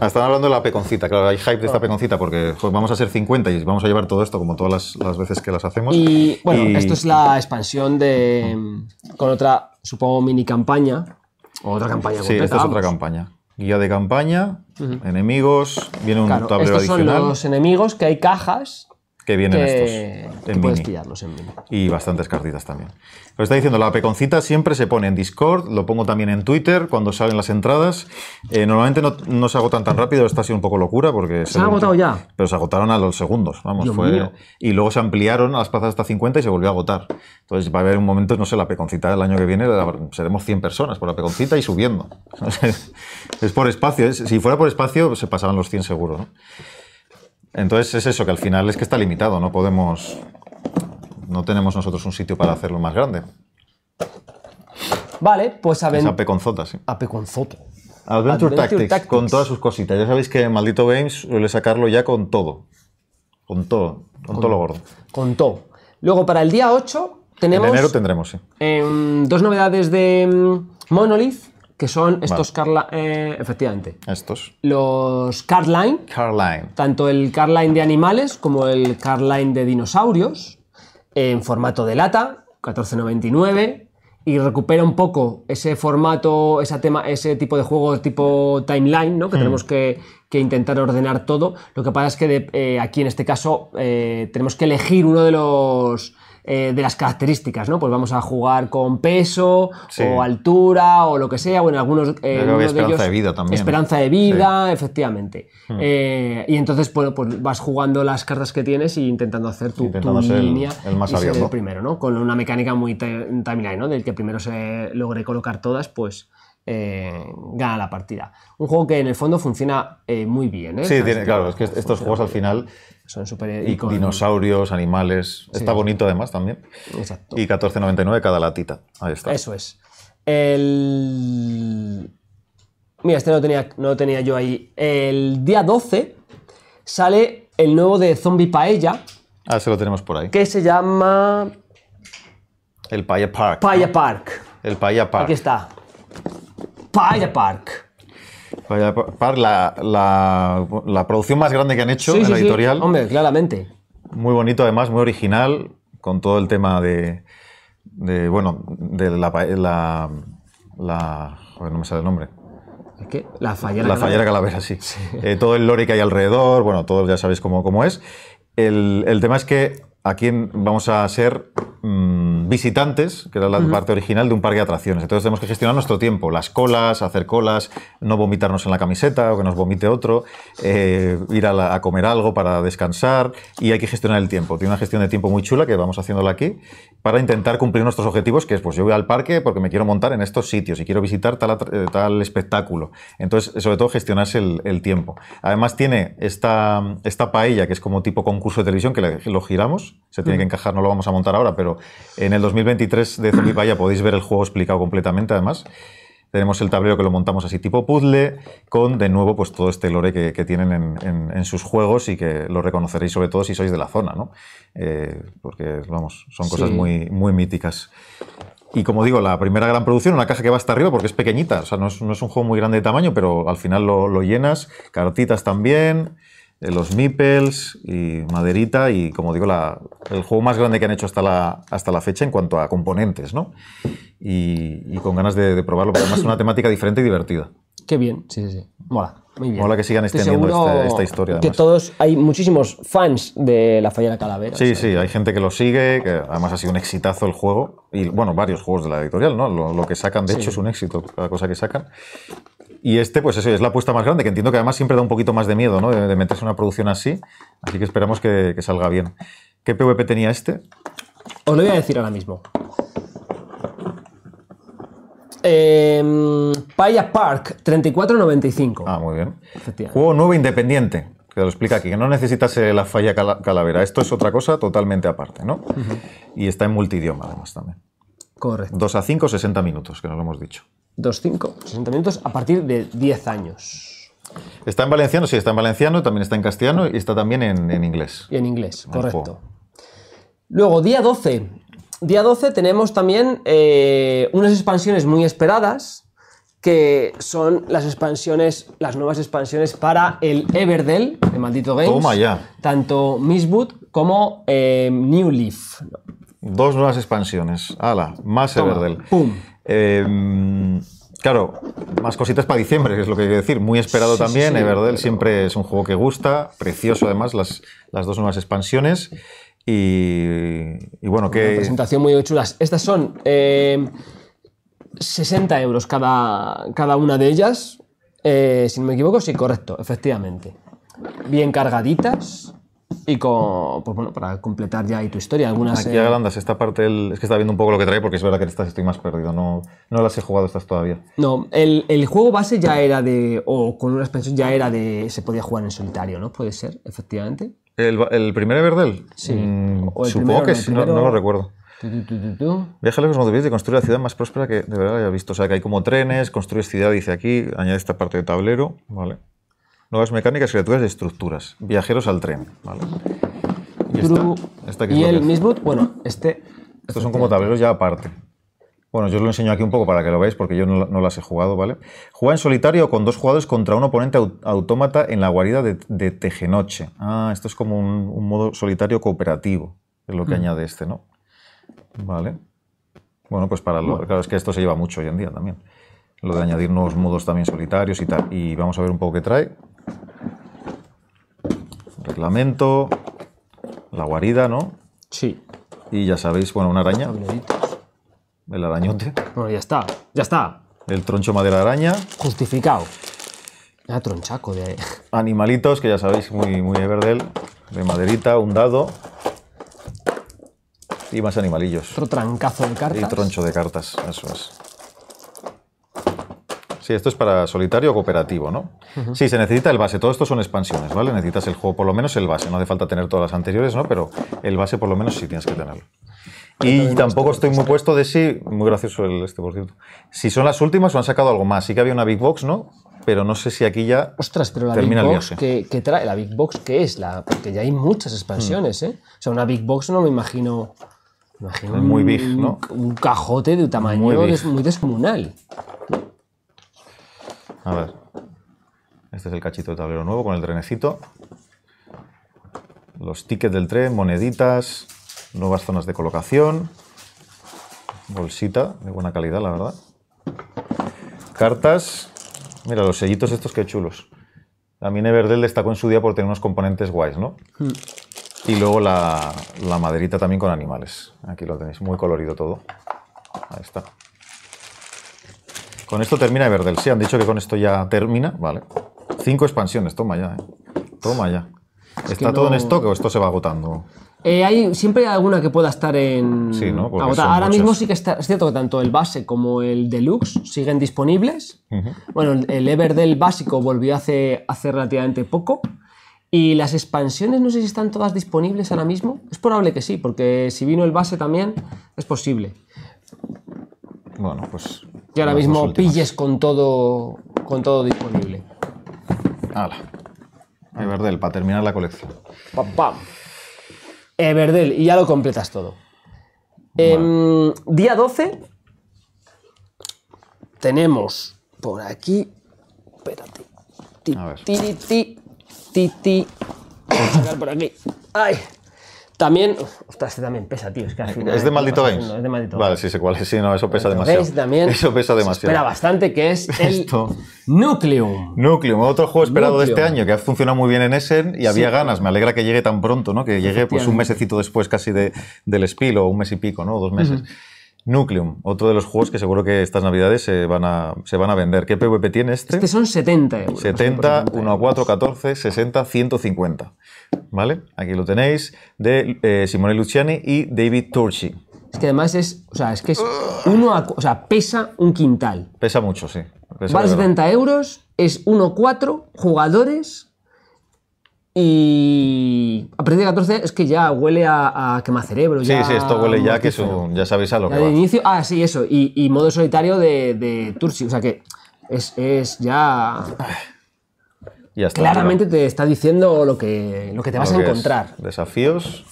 Ah, están hablando de la peconcita, claro, hay hype de esta peconcita porque vamos a ser 50 y vamos a llevar todo esto como todas las, veces que las hacemos. Y bueno, esto es la expansión de. con otra, supongo, mini campaña. O otra campaña completa. Sí, esta es otra campaña. Guía de campaña, enemigos, viene un claro, tablero estos Son los enemigos que hay cajas que vienen estos. en puedes en Y bastantes cartitas también. Lo está diciendo, la peconcita siempre se pone en Discord, lo pongo también en Twitter cuando salen las entradas. Eh, normalmente no, se agotan tan rápido, esta ha sido un poco locura porque... Se, ha agotado ya. Pero se agotaron a los segundos, vamos. Y luego se ampliaron a las plazas hasta 50 y se volvió a agotar. Entonces va a haber un momento, no sé, la peconcita del año que viene seremos 100 personas por la peconcita y subiendo. es por espacio, si fuera por espacio se pasaban los 100 seguro. ¿no? Entonces es eso, que al final es que está limitado, no podemos. No tenemos nosotros un sitio para hacerlo más grande. Vale, pues a ver. sí. Apeconzoto. con Adventure, Adventure Tactics, con todas sus cositas. Ya sabéis que Maldito Games suele sacarlo ya con todo. Con todo. Con, todo lo gordo. Con todo. Luego, para el día 8 tenemos... En enero tendremos, sí. Em, dos novedades de em, Monolith que son estos Carline, eh, efectivamente. Estos. Los Carline. Carline. Tanto el Carline de animales como el Carline de dinosaurios, en formato de lata, 1499, y recupera un poco ese formato, ese, tema, ese tipo de juego tipo timeline, ¿no? que hmm. tenemos que, intentar ordenar todo. Lo que pasa es que eh, aquí en este caso eh, tenemos que elegir uno de los eh, de las características, ¿no? Pues vamos a jugar con peso o altura o lo que sea, bueno, algunos eh, esperanza de, vida también. Esperanza de vida, efectivamente. Hmm. Eh, y entonces, pues vas jugando las cartas que tienes e intentando hacer tu, línea. El, el más abierto. primero, ¿no? Con una mecánica muy timeline, ¿no? Del que primero se logre colocar todas, pues... gana la partida. Un juego que en el fondo funciona muy bien. ¿eh? Sí, claro, es que estos juegos al final son super Dinosaurios, animales. está bonito además también. Exacto. Y 14.99 cada latita. Ahí está. Eso es. El... Mira, este no lo tenía, no tenía yo ahí. El día 12 sale el nuevo de Zombie Paella. Ah, se lo tenemos por ahí. Que se llama... El Paella Park. Paella Park. El Paella Park. Aquí está. Paella Park. La, la, producción más grande que han hecho en la editorial. Sí. Hombre, claramente. Muy bonito, además, muy original, con todo el tema de. de bueno, de la. la, la joder, no me sale el nombre. Es que la fallera. La fallera calavera, sí. Eh, todo el lore que hay alrededor, bueno, todos ya sabéis cómo, cómo es. El, tema es que aquí vamos a ser. Mm, visitantes, que era la parte original de un parque de atracciones. Entonces tenemos que gestionar nuestro tiempo, las colas, hacer colas, no vomitarnos en la camiseta o que nos vomite otro, eh, ir a, comer algo para descansar y hay que gestionar el tiempo. Tiene una gestión de tiempo muy chula que vamos haciéndola aquí para intentar cumplir nuestros objetivos, que es pues yo voy al parque porque me quiero montar en estos sitios y quiero visitar tal, eh, espectáculo. Entonces, sobre todo, gestionarse el, tiempo. Además tiene esta, esta paella que es como tipo concurso de televisión que lo giramos, se tiene que encajar, no lo vamos a montar ahora, pero en el el 2023 de Zombie podéis ver el juego explicado completamente, además. Tenemos el tablero que lo montamos así tipo puzzle, con de nuevo pues todo este lore que, tienen en, sus juegos y que lo reconoceréis sobre todo si sois de la zona, ¿no? Eh, porque, vamos, son cosas muy, muy míticas. Y como digo, la primera gran producción, una caja que va hasta arriba porque es pequeñita, o sea, no es, un juego muy grande de tamaño, pero al final lo, lo llenas, cartitas también. Eh, los Meeples y Maderita y, como digo, la, el juego más grande que han hecho hasta la, hasta la fecha en cuanto a componentes, ¿no? Y, con ganas de, probarlo, porque además es una temática diferente y divertida. Qué bien, sí, sí, sí. Mola, Mola que sigan extendiendo este, esta, historia. Además. Que todos, hay muchísimos fans de La Falla de Calavera. Sí, sí, hay gente que lo sigue, que además ha sido un exitazo el juego. Y bueno, varios juegos de la editorial, ¿no? Lo, que sacan, de hecho, es un éxito, cada cosa que sacan y este, pues eso, es la apuesta más grande, que entiendo que además siempre da un poquito más de miedo, ¿no? De, meterse en una producción así. Así que esperamos que, salga bien. ¿Qué PvP tenía este? Os lo voy a decir ahora mismo. Em, Paya Park 3495. Ah, muy bien. Juego nuevo independiente, que lo explica aquí, que no necesitas la falla calavera. Esto es otra cosa totalmente aparte, ¿no? Y está en multidioma además también. Correcto. 2 a 5, 60 minutos, que nos lo hemos dicho. 2 5, 60 minutos a partir de 10 años. Está en valenciano, sí, está en valenciano, también está en castellano y está también en, inglés. Y en inglés, correcto. Luego, día 12. Día 12 tenemos también eh, unas expansiones muy esperadas, que son las expansiones, las nuevas expansiones para el Everdell, de Maldito Games. Toma ya. Tanto Misboot como eh, New Leaf dos nuevas expansiones. Ala, más Everdell. Em, claro, más cositas para diciembre, es lo que hay que decir. Muy esperado también. Everdel Everdell siempre es un juego que gusta. Precioso, además, las, dos nuevas expansiones. Y, bueno, qué presentación muy chulas. Estas son 60 em, euros cada, cada una de ellas. Eh, si no me equivoco, sí, correcto, efectivamente. Bien cargaditas. Y con, pues bueno, para completar ya tu historia, algunas... Aquí eh, agrandas esta parte, es que está viendo un poco lo que trae porque es verdad que estas estoy más perdido, no, no las he jugado estas todavía. No, el, el juego base ya era de, o con una expansión ya era de, se podía jugar en solitario, ¿no? Puede ser, efectivamente. ¿El, el primer Everdell? Sí. Mm, supongo que no, sí, no, lo recuerdo. Viaja lejos como de construir la ciudad más próspera que de verdad haya visto. O sea, que hay como trenes, construyes ciudad, dice aquí, añade esta parte de tablero, vale nuevas mecánicas, criaturas de estructuras. Viajeros al tren, Y, el mismo, bueno, este... Estos son como tableros ya aparte. Bueno, yo os lo enseño aquí un poco para que lo veáis, porque yo no, las he jugado, ¿vale? Juega en solitario con dos jugadores contra un oponente autómata en la guarida de, Tejenoche. Ah, esto es como un, modo solitario cooperativo, es lo que mm. añade este, ¿no? Vale. Bueno, pues para lo... Claro, es que esto se lleva mucho hoy en día también. Lo de añadir nuevos modos también solitarios y tal. Y vamos a ver un poco qué trae. Reglamento, la guarida, ¿no? Sí. Y ya sabéis, bueno, una araña. El arañote. Bueno, ya está, ya está. El troncho madera araña. Justificado. Ya tronchaco de... Animalitos, que ya sabéis, muy, muy Everdell. De maderita, un dado. Y más animalillos. Otro trancazo de cartas. Y troncho de cartas, eso es. Sí, esto es para solitario o cooperativo, ¿no? Sí, se necesita el base. Todo esto son expansiones, ¿vale? Necesitas el juego, por lo menos el base. No hace falta tener todas las anteriores, ¿no? Pero el base, por lo menos, sí tienes que tenerlo. Y tampoco estoy muy puesto de si, muy gracioso este, por cierto, si son las últimas o han sacado algo más. Sí que había una Big Box, ¿no? Pero no sé si aquí ya Ostras, pero la Big Box, que, trae? ¿La Big Box qué es? La, porque ya hay muchas expansiones, mm. ¿eh? O sea, una Big Box no me imagino... imagino muy big, ¿no? Un cajote de tamaño muy, muy descomunal. A ver. Este es el cachito de tablero nuevo con el trenecito. Los tickets del tren, moneditas, nuevas zonas de colocación. Bolsita de buena calidad, la verdad. Cartas. Mira, los sellitos estos, que chulos. También verde destacó en su día por tener unos componentes guays, ¿no? Hmm. Y luego la, la maderita también con animales. Aquí lo tenéis, muy colorido todo. Ahí está. Con esto termina Everdell. Sí, han dicho que con esto ya termina. Vale. Cinco expansiones, toma ya. Eh. Toma ya. ¿Está todo en stock o esto se va agotando? Eh, hay, siempre hay alguna que pueda estar en. Sí, ¿no? Ahora mismo sí que está. Es cierto que tanto el base como el deluxe siguen disponibles. Bueno, el Everdell básico volvió hace, hace relativamente poco. Y las expansiones no sé si están todas disponibles ahora mismo. Es probable que sí, porque si vino el base también es posible. Bueno, pues ahora mismo pilles con todo, con todo disponible. Hala. para terminar la colección. Pam, pam. y ya lo completas todo. Em, día 12 tenemos por aquí. Espérate. Ti, ti, por aquí. ¡Ay! También, ostras, este también pesa, tío. Es, que ¿Es de Maldito Games. es de Maldito Vale, sí sé cuál es. Sí, no, eso pesa demasiado. Games también eso pesa demasiado. espera bastante, que es el Esto. Nucleum. Nucleum, otro juego esperado de este año que ha funcionado muy bien en Essen y había ganas. Me alegra que llegue tan pronto, ¿no? Que llegue pues un mesecito después casi de, del Spiel o un mes y pico, ¿no? Dos meses. Nucleum, otro de los juegos que seguro que estas navidades se van a, se van a vender. ¿Qué PvP tiene este? Este son 70 euros. 70, 1 a 4, 14, 60, 150. ¿Vale? Aquí lo tenéis, de eh, Simone Luciani y David Turchi. Es que además es, o sea, es que es uno a, o sea, pesa un quintal. Pesa mucho, sí. vale 70 euros, es 1 4, jugadores, y a partir de 14 es que ya huele a, a quemacerebro. Sí, sí, esto huele ya que ya sabéis a lo que inicio, ah, sí, eso. Y, modo solitario de, Tursi. O sea que es, ya. ya claramente te está diciendo lo que, que te vas a encontrar. Desafíos.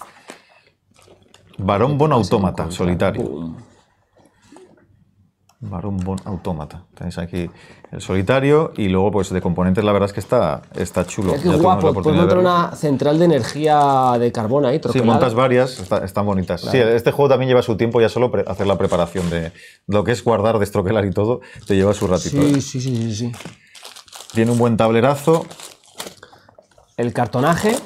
Barón Bon Autómata, solitario. Barón Bon Autómata. Tenéis aquí el solitario y luego pues de componentes la verdad es que está, está chulo. Es que guapo, puedes montar una central de energía de carbón ahí, troquelada. Sí, montas varias, están bonitas. Sí, este juego también lleva su tiempo ya solo hacer la preparación de lo que es guardar, destroquelar y todo, te lleva su ratito. Sí, ¿eh? sí, sí, sí, Tiene un buen tablerazo. El cartonaje.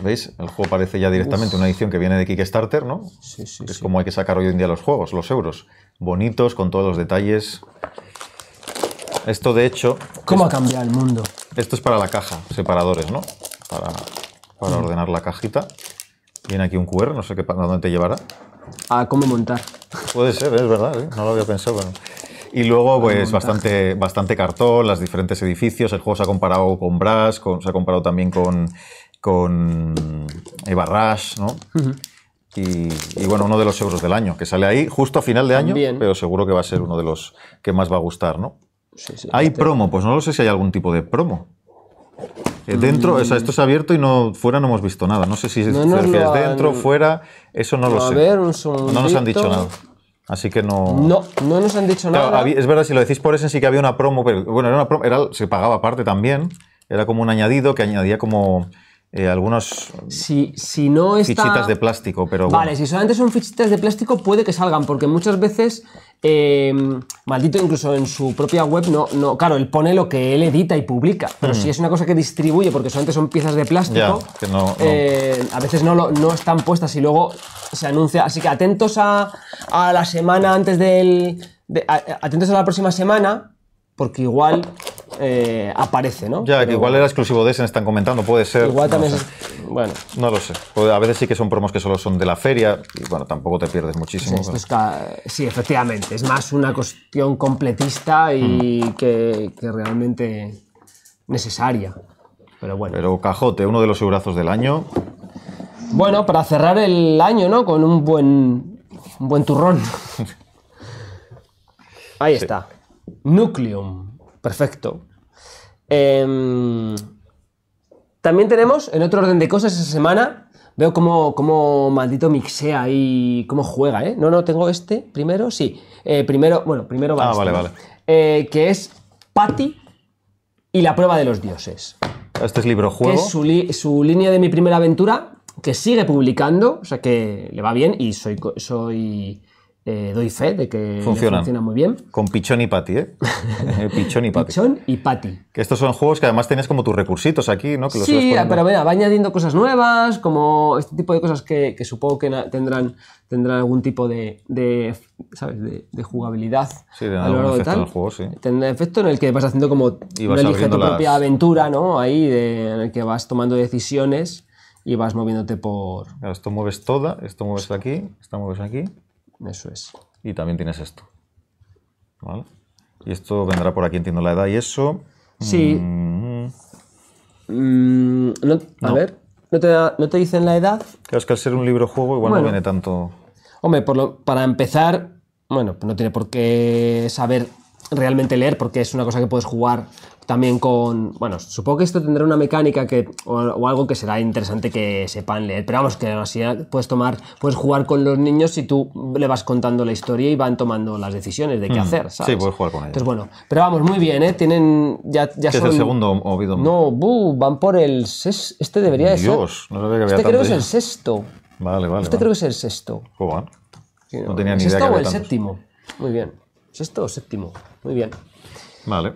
¿Veis? El juego parece ya directamente una edición que viene de Kickstarter, ¿no? Sí, sí. Es como hay que sacar hoy en día los juegos, los euros. Bonitos, con todos los detalles. Esto, de hecho. ¿Cómo ha cambiado el mundo? Esto es para la caja, separadores, ¿no? Para, para ordenar la cajita. Viene aquí un QR, no sé qué, para dónde te llevará. A cómo montar. Puede ser, es verdad, ¿eh? no lo había pensado. Y luego, pues, bastante, bastante cartón, los diferentes edificios. El juego se ha comparado con Brass, se ha comparado también con, con Eva Rush, ¿no? y, bueno, uno de los euros del año, que sale ahí justo a final de año, pero seguro que va a ser uno de los que más va a gustar, ¿no? hay promo, pues no lo sé si hay algún tipo de promo. Eh, dentro, o sea, esto es abierto y no fuera no hemos visto nada. No sé si es dentro, fuera, eso no, lo sé. no nos han dicho nada. Así que no. No, no nos han dicho nada. Es verdad, si lo decís por eso, sí que había una promo, pero bueno, era una promo, era, se pagaba aparte también. Era como un añadido que añadía como eh, algunos si, si no está... fichitas de plástico, pero Vale, si solamente son fichitas de plástico puede que salgan, porque muchas veces eh, maldito incluso en su propia web no, no, claro, él pone lo que él edita y publica, pero mm. si es una cosa que distribuye, porque solamente son piezas de plástico, eh, a veces no, no están puestas y luego se anuncia. Así que atentos a, a la semana antes del, atentos a la próxima semana, porque igual eh, aparece, ¿no? Ya, que igual era exclusivo de ese, están comentando, puede ser. Igual también es. Bueno. No lo sé. A veces sí que son promos que solo son de la feria y bueno, tampoco te pierdes muchísimo. Sí, efectivamente. Es más una cuestión completista y mm. que, realmente necesaria. Pero bueno. Pero Cajote, uno de los segurazos del año. Bueno, para cerrar el año, ¿no? Con un buen, un buen turrón. Ahí está. Nucleum. Perfecto. Em, también tenemos, en otro orden de cosas, esa semana, veo cómo, maldito mixea y cómo juega, ¿eh? No, no, tengo este primero, sí. Eh, primero, bueno, primero va. Ah, este, vale, vale. Eh, que es Patty y la prueba de los dioses. Este es libro juego. es su, línea de mi primera aventura, que sigue publicando, o sea que le va bien y soy, soy eh, doy fe de que funciona muy bien. Con Pichón y Patty, ¿eh? ¿eh? Pichón y Patty. y Patty. Que estos son juegos que además tienes como tus recursitos aquí, ¿no? sí, pero mira, va añadiendo cosas nuevas, como este tipo de cosas que, supongo que tendrán, tendrán algún tipo de, de ¿sabes? De, jugabilidad a lo de tal. juego, Tendrá efecto en el que vas haciendo como... Y tu propia aventura, ¿no? Ahí, de, en el que vas tomando decisiones y vas moviéndote por... esto mueves toda, esto mueves aquí, esto mueves aquí. Eso es. Y también tienes esto. ¿Vale? Y esto vendrá por aquí, entiendo la edad y eso. Sí. Mm. Mm, no, a ver, ¿no te, ¿no te, dicen la edad? creo es que al ser un libro juego igual no viene tanto. Hombre, por para empezar, bueno, no tiene por qué saber realmente leer porque es una cosa que puedes jugar también con. Bueno, supongo que esto tendrá una mecánica que. O, algo que será interesante que sepan leer. Pero vamos, que así ah, puedes tomar. Puedes jugar con los niños y tú le vas contando la historia y van tomando las decisiones de qué hmm. hacer, ¿sabes? Sí, puedes jugar con ellos. Entonces, bueno. Pero vamos, muy bien, ¿eh? Tienen. Ya, ya es el segundo oído? No, van por el. sexto. este debería ser. Dios, no sabía que había Este creo que es el sexto. Vale, vale. Este creo que es el sexto. no, tenía ni idea. ¿Sexto que o el séptimo? Muy bien. ¿Sexto o séptimo? Muy bien. Vale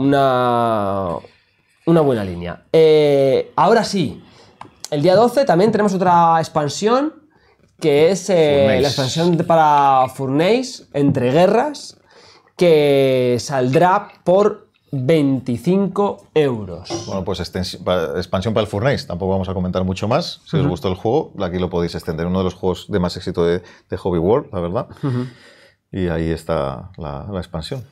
una, buena línea. Eh, ahora sí, el día 12 también tenemos otra expansión, que es eh, la expansión para Furnace, Entre Guerras, que saldrá por 25 euros. Bueno, pues expansión para el Furnace, tampoco vamos a comentar mucho más. Si os gustó el juego, aquí lo podéis extender. Uno de los juegos de más éxito de, Hobby World, la verdad. Y ahí está la, expansión.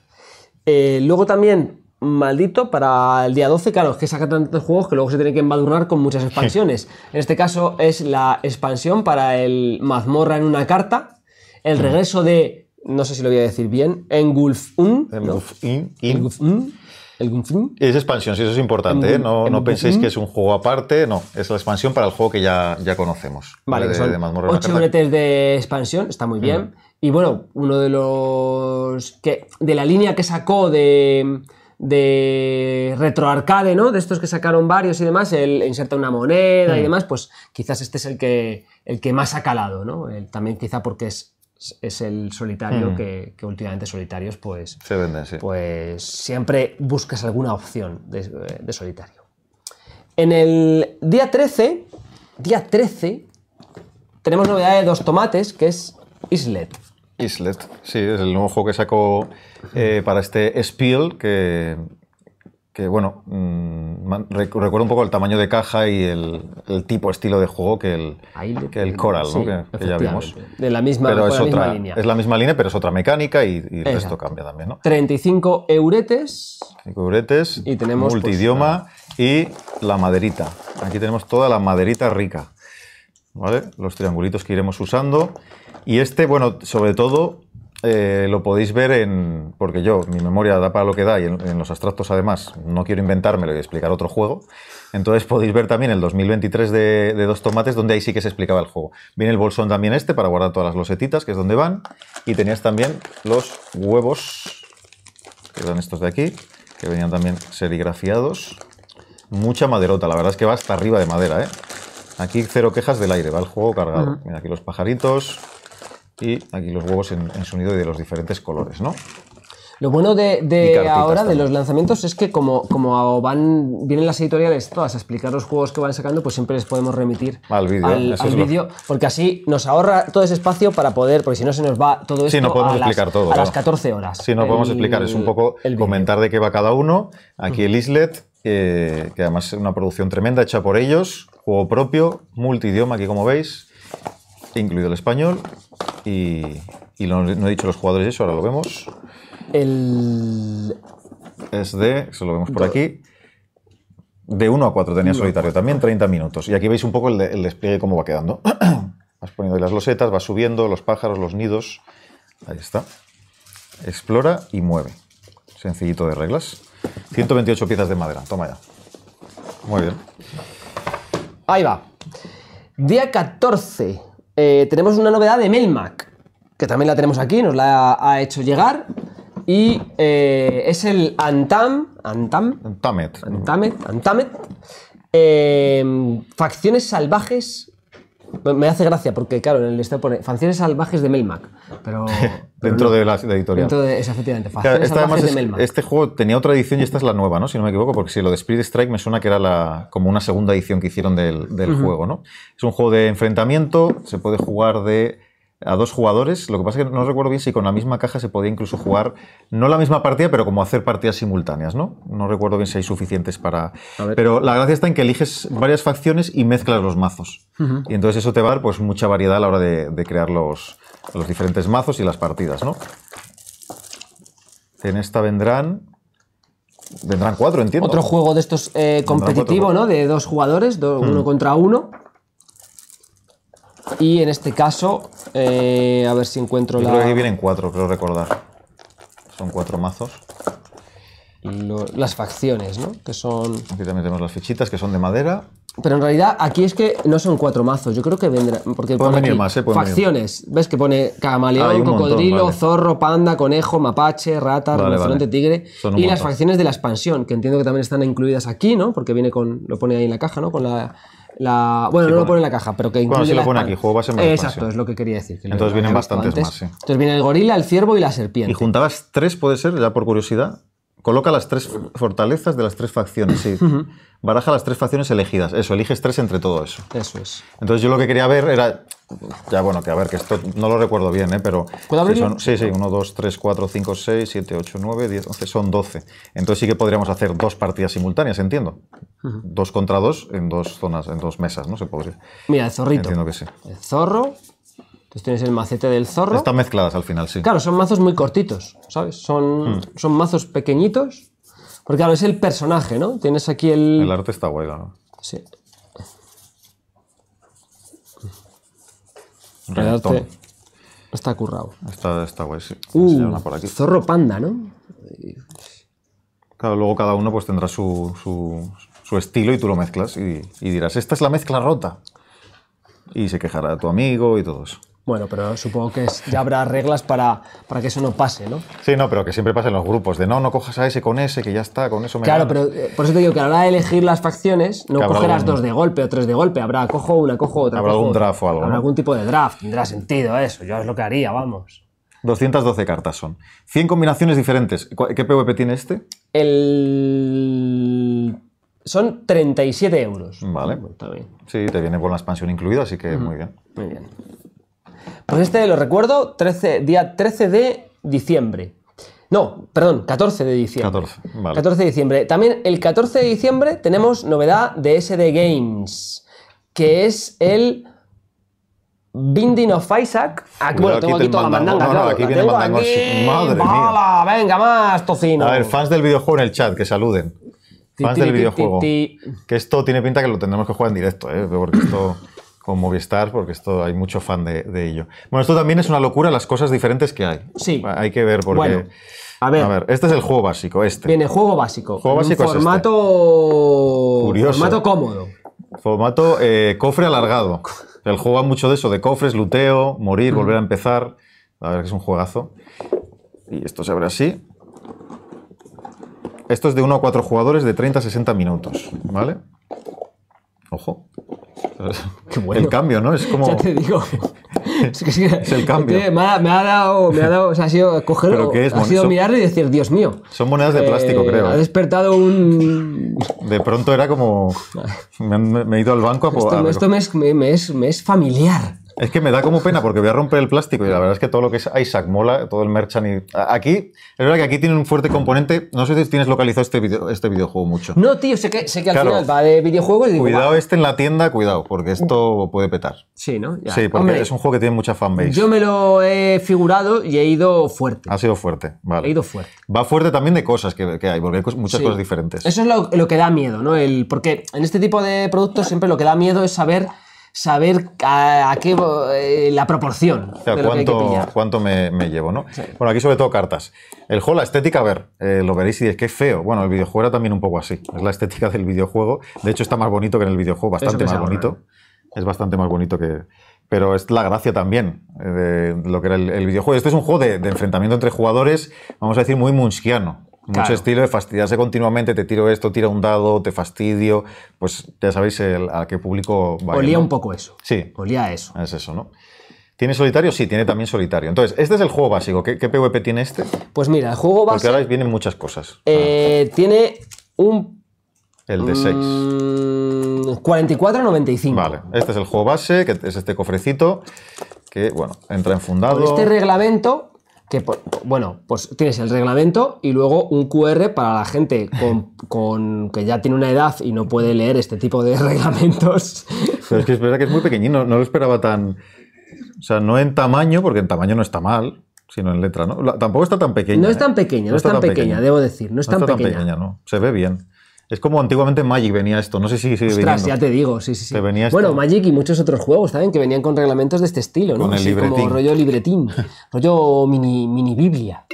Eh, luego también maldito para el día 12. Claro, es que saca tantos juegos que luego se tiene que embadurnar con muchas expansiones. en este caso es la expansión para el mazmorra en una carta, el mm. regreso de, no sé si lo voy a decir bien, Engulf engulf Engulf el Es expansión, sí, eso es importante. ¿eh? No, penséis que es un juego aparte, no. Es la expansión para el juego que ya, ya conocemos. Vale, de, son de mazmorra 8 de expansión, está muy bien. Mm. Y bueno, uno de los. que de la línea que sacó de de retroarcade, ¿no? De estos que sacaron varios y demás, él inserta una moneda y hmm. demás, pues quizás este es el que, el que más ha calado, ¿no? también quizá porque es, es el solitario, hmm. que, últimamente solitarios, pues... Se Pues siempre buscas alguna opción de, de, solitario. En el día 13, día 13, tenemos novedad de dos tomates, que es Islet. Islet, sí, es el nuevo juego que sacó eh, para este Spiel, que, que bueno, mm, recuerda un poco el tamaño de caja y el, tipo, estilo de juego que el, que el Coral, que, ya vimos. De la misma, pero es otra, línea. Es la misma línea, pero es otra mecánica y, el resto cambia también, ¿no? 35 euretes. 35 euretes, y tenemos, pues, multidioma y la maderita. Aquí tenemos toda la maderita rica, ¿vale? Los triangulitos que iremos usando. Y este, bueno, sobre todo eh, lo podéis ver en. Porque yo, mi memoria da para lo que da y en, los abstractos además no quiero inventármelo y explicar otro juego. Entonces podéis ver también el 2023 de, de, Dos Tomates, donde ahí sí que se explicaba el juego. Viene el bolsón también este para guardar todas las losetitas, que es donde van. Y tenías también los huevos, que eran estos de aquí, que venían también serigrafiados. Mucha maderota, la verdad es que va hasta arriba de madera, ¿eh? Aquí cero quejas del aire, va el juego cargado. Mira aquí los pajaritos y aquí los huevos en, sonido y de los diferentes colores, ¿no? Lo bueno de, ahora, de los lanzamientos, es que como, como van, vienen las editoriales todas a explicar los juegos que van sacando, pues siempre les podemos remitir al vídeo, al, porque así nos ahorra todo ese espacio para poder, porque si no se nos va todo esto no podemos explicar todo, las 14 horas. Sí, no podemos explicar, es un poco el comentar de qué va cada uno. Aquí el Islet, eh, que además es una producción tremenda hecha por ellos, juego propio, multidioma, aquí como veis, incluido el español. Y, no he dicho los jugadores eso, ahora lo vemos. El... Es de, se lo vemos por aquí, de 1 a 4 tenía solitario, también 30 minutos. Y aquí veis un poco el, despliegue cómo va quedando. vas poniendo ahí las losetas, vas subiendo, los pájaros, los nidos. Ahí está. Explora y mueve. Sencillito de reglas. 128 piezas de madera, toma ya. Muy bien. Ahí va. Día 14. Eh, tenemos una novedad de Melmac, que también la tenemos aquí, nos la ha, hecho llegar. Y eh, es el Antam. Antam. Antamet. Antamet. Antamet. Eh, facciones salvajes me hace gracia porque, claro, en el listado pone Fanciones salvajes de Melmac. Pero. dentro de la editorial. Dentro de esa, efectivamente. salvajes de Melmac. Este juego tenía otra edición y esta es la nueva, ¿no? Si no me equivoco, porque si lo de Spirit Strike me suena que era la, como una segunda edición que hicieron del, juego, ¿no? Es un juego de enfrentamiento, se puede jugar de a dos jugadores. Lo que pasa es que no recuerdo bien si con la misma caja se podía incluso jugar, no la misma partida, pero como hacer partidas simultáneas, ¿no? No recuerdo bien si hay suficientes para. Pero la gracia está en que eliges varias facciones y mezclas los mazos. Y entonces eso te va a dar pues, mucha variedad a la hora de, crear los, los, diferentes mazos y las partidas, ¿no? En esta vendrán. Vendrán cuatro, entiendo. Otro juego de estos eh, competitivo, ¿no? De dos jugadores, uno mm. contra uno. Y en este caso, eh, a ver si encuentro Yo Creo que aquí vienen cuatro, creo recordar. Son cuatro mazos. las facciones, ¿no? Que son. Aquí también tenemos las fichitas que son de madera. Pero en realidad aquí es que no son cuatro mazos, yo creo que vendrán. Porque pueden venir más, ¿eh? facciones. ¿Ves que pone camaleón, ah, cocodrilo, zorro, panda, conejo, mapache, rata, vale, tigre? y las facciones de la expansión, que entiendo que también están incluidas aquí, ¿no? Porque viene con. lo pone ahí en la caja, ¿no? Con la la, bueno, no lo pone en la caja, pero que incluye. Bueno, sí lo pone aquí, juego ser más Exacto, es lo que quería decir. Entonces vienen bastantes más, sí. Entonces viene el gorila, el ciervo y la serpiente. ¿Y juntabas tres, puede ser, ya por curiosidad? Coloca las tres fortalezas de las tres facciones, sí. Baraja las tres facciones elegidas. Eso, eliges tres entre todo eso. Eso es. Entonces yo lo que quería ver era. Ya bueno, que a ver, que esto no lo recuerdo bien, ¿eh? pero. ¿Puedo sí, sí, 1, 2, 3, 4, 5, 6, 7, 8, 9, 10, 11, son 12. Entonces sí que podríamos hacer dos partidas simultáneas, entiendo. Dos contra dos en dos zonas, en dos mesas, ¿no? Se podría. Mira, el zorrito. Entiendo que sí. El zorro entonces tienes el macete del zorro. Están mezcladas al final, sí. Claro, son mazos muy cortitos, ¿sabes? Son, hmm. son mazos pequeñitos. Porque claro, es el personaje, ¿no? Tienes aquí el... El arte está guay, ¿no? Sí. El está currado. Está, está guay, sí. Uh, zorro panda, ¿no? Claro, luego cada uno pues tendrá su, su, estilo y tú lo mezclas y, dirás, esta es la mezcla rota y se quejará a tu amigo y todos. Bueno, pero supongo que ya habrá reglas para, para que eso no pase, ¿no? Sí, no, pero que siempre pasen los grupos, de no, no cojas a ese con ese, que ya está, con eso me Claro, pero eh, por eso te digo que a la hora de elegir las facciones, no cogerás dos de golpe o tres de golpe, habrá cojo una, cojo otra. Habrá algún draft o algo. Habrá algún tipo de draft, tendrá sentido eso, yo es lo que haría, vamos. 212 cartas son. 100 combinaciones diferentes. ¿Qué PvP tiene este? El... Son 37 euros. Vale. Está bien. Sí, te viene con la expansión incluida, así que muy bien. Muy bien. Pues este lo recuerdo, 13, día 13 de diciembre. No, perdón, 14 de diciembre. 14, vale. 14 de diciembre. También el 14 de diciembre tenemos novedad de SD Games, que es el Binding of Isaac. Ah, bueno, tengo aquí, toda la mandanga, Madre mía. venga, más tocino! A ver, fans del videojuego en el chat, que saluden. Fans del videojuego. Que esto tiene pinta que lo tendremos que jugar en directo, ¿eh? Porque esto con Movistar, porque esto hay mucho fan de, ello. Bueno, esto también es una locura las cosas diferentes que hay. Sí. Hay que ver porque. a, ver, este es el juego básico, este. Viene juego básico. Juego básico este. formato. Formato cómodo. Formato eh, cofre alargado. El juego mucho de eso, de cofres, luteo, morir, volver a mm. empezar. A ver que es un juegazo. Y esto se abre así. Esto es de uno a cuatro jugadores de 30 a 60 minutos, ¿vale? Ojo. El cambio, ¿no? Es como. Ya te digo. es, el cambio. Me ha, dado. Me ha dado. O sea, ha sido cogerlo. ha sido mirarlo y decir, Dios mío. Son monedas de plástico, eh, creo. ¿eh? Ha despertado un. De pronto era como. Me, he ido al banco a Esto, esto me, es, me, es, me es familiar. Es que me da como pena porque voy a romper el plástico y la verdad es que todo lo que es Isaac mola, todo el merchan Aquí, es verdad que aquí tiene un fuerte componente. No sé si tienes localizado este, este videojuego mucho. No, tío, sé que, al final va de videojuegos y Cuidado este en la tienda, cuidado, porque esto puede petar. Sí, ¿no? Sí, porque es un juego que tiene mucha fanbase. Yo me lo he figurado y he ido fuerte. Ha sido fuerte, vale. He ido fuerte. Va fuerte también de cosas que, hay, porque hay muchas cosas diferentes. Eso es lo, que da miedo, ¿no? porque en este tipo de productos siempre lo que da miedo es saber saber a, qué eh, la proporción. O sea, cuánto, cuánto me, llevo, ¿no? Bueno, aquí sobre todo cartas. El juego, la estética, a ver, eh, lo veréis y es que es feo. Bueno, el videojuego era también un poco así. Es la estética del videojuego. De hecho, está más bonito que en el videojuego, bastante más bonito. Es bastante más bonito que. Pero es la gracia también eh, de lo que era el, videojuego. Este es un juego de, enfrentamiento entre jugadores, vamos a decir, muy munchiano mucho estilo de fastidiarse continuamente, te tiro esto, tira un dado, te fastidio. Pues ya sabéis a qué público va. Olía un poco eso. Sí. Olía a eso. Es eso, ¿no? ¿Tiene solitario? Sí, tiene también solitario. Entonces, este es el juego básico. ¿Qué, PvP tiene este? Pues mira, el juego básico. Porque ahora vienen muchas cosas. Eh, ah. Tiene un. El de 6. 44 44.95. Vale, este es el juego base, que es este cofrecito, que, bueno, entra enfundado. fundado este reglamento que, bueno, pues tienes el reglamento y luego un QR para la gente con, que ya tiene una edad y no puede leer este tipo de reglamentos. es que es verdad que es muy pequeñino, no lo esperaba tan... O sea, no en tamaño, porque en tamaño no está mal, sino en letra, ¿no? Tampoco está tan pequeña. No es ¿eh? tan pequeña, no, es tan, pequeña, debo decir, no es está tan pequeña. No, se ve bien. Es como antiguamente Magic venía esto, no sé si sigue Ostras, ya te digo, sí, sí, bueno, Magic y muchos otros juegos también que venían con reglamentos de este estilo, ¿no? Con libretín. Como rollo libretín, rollo mini, mini Biblia.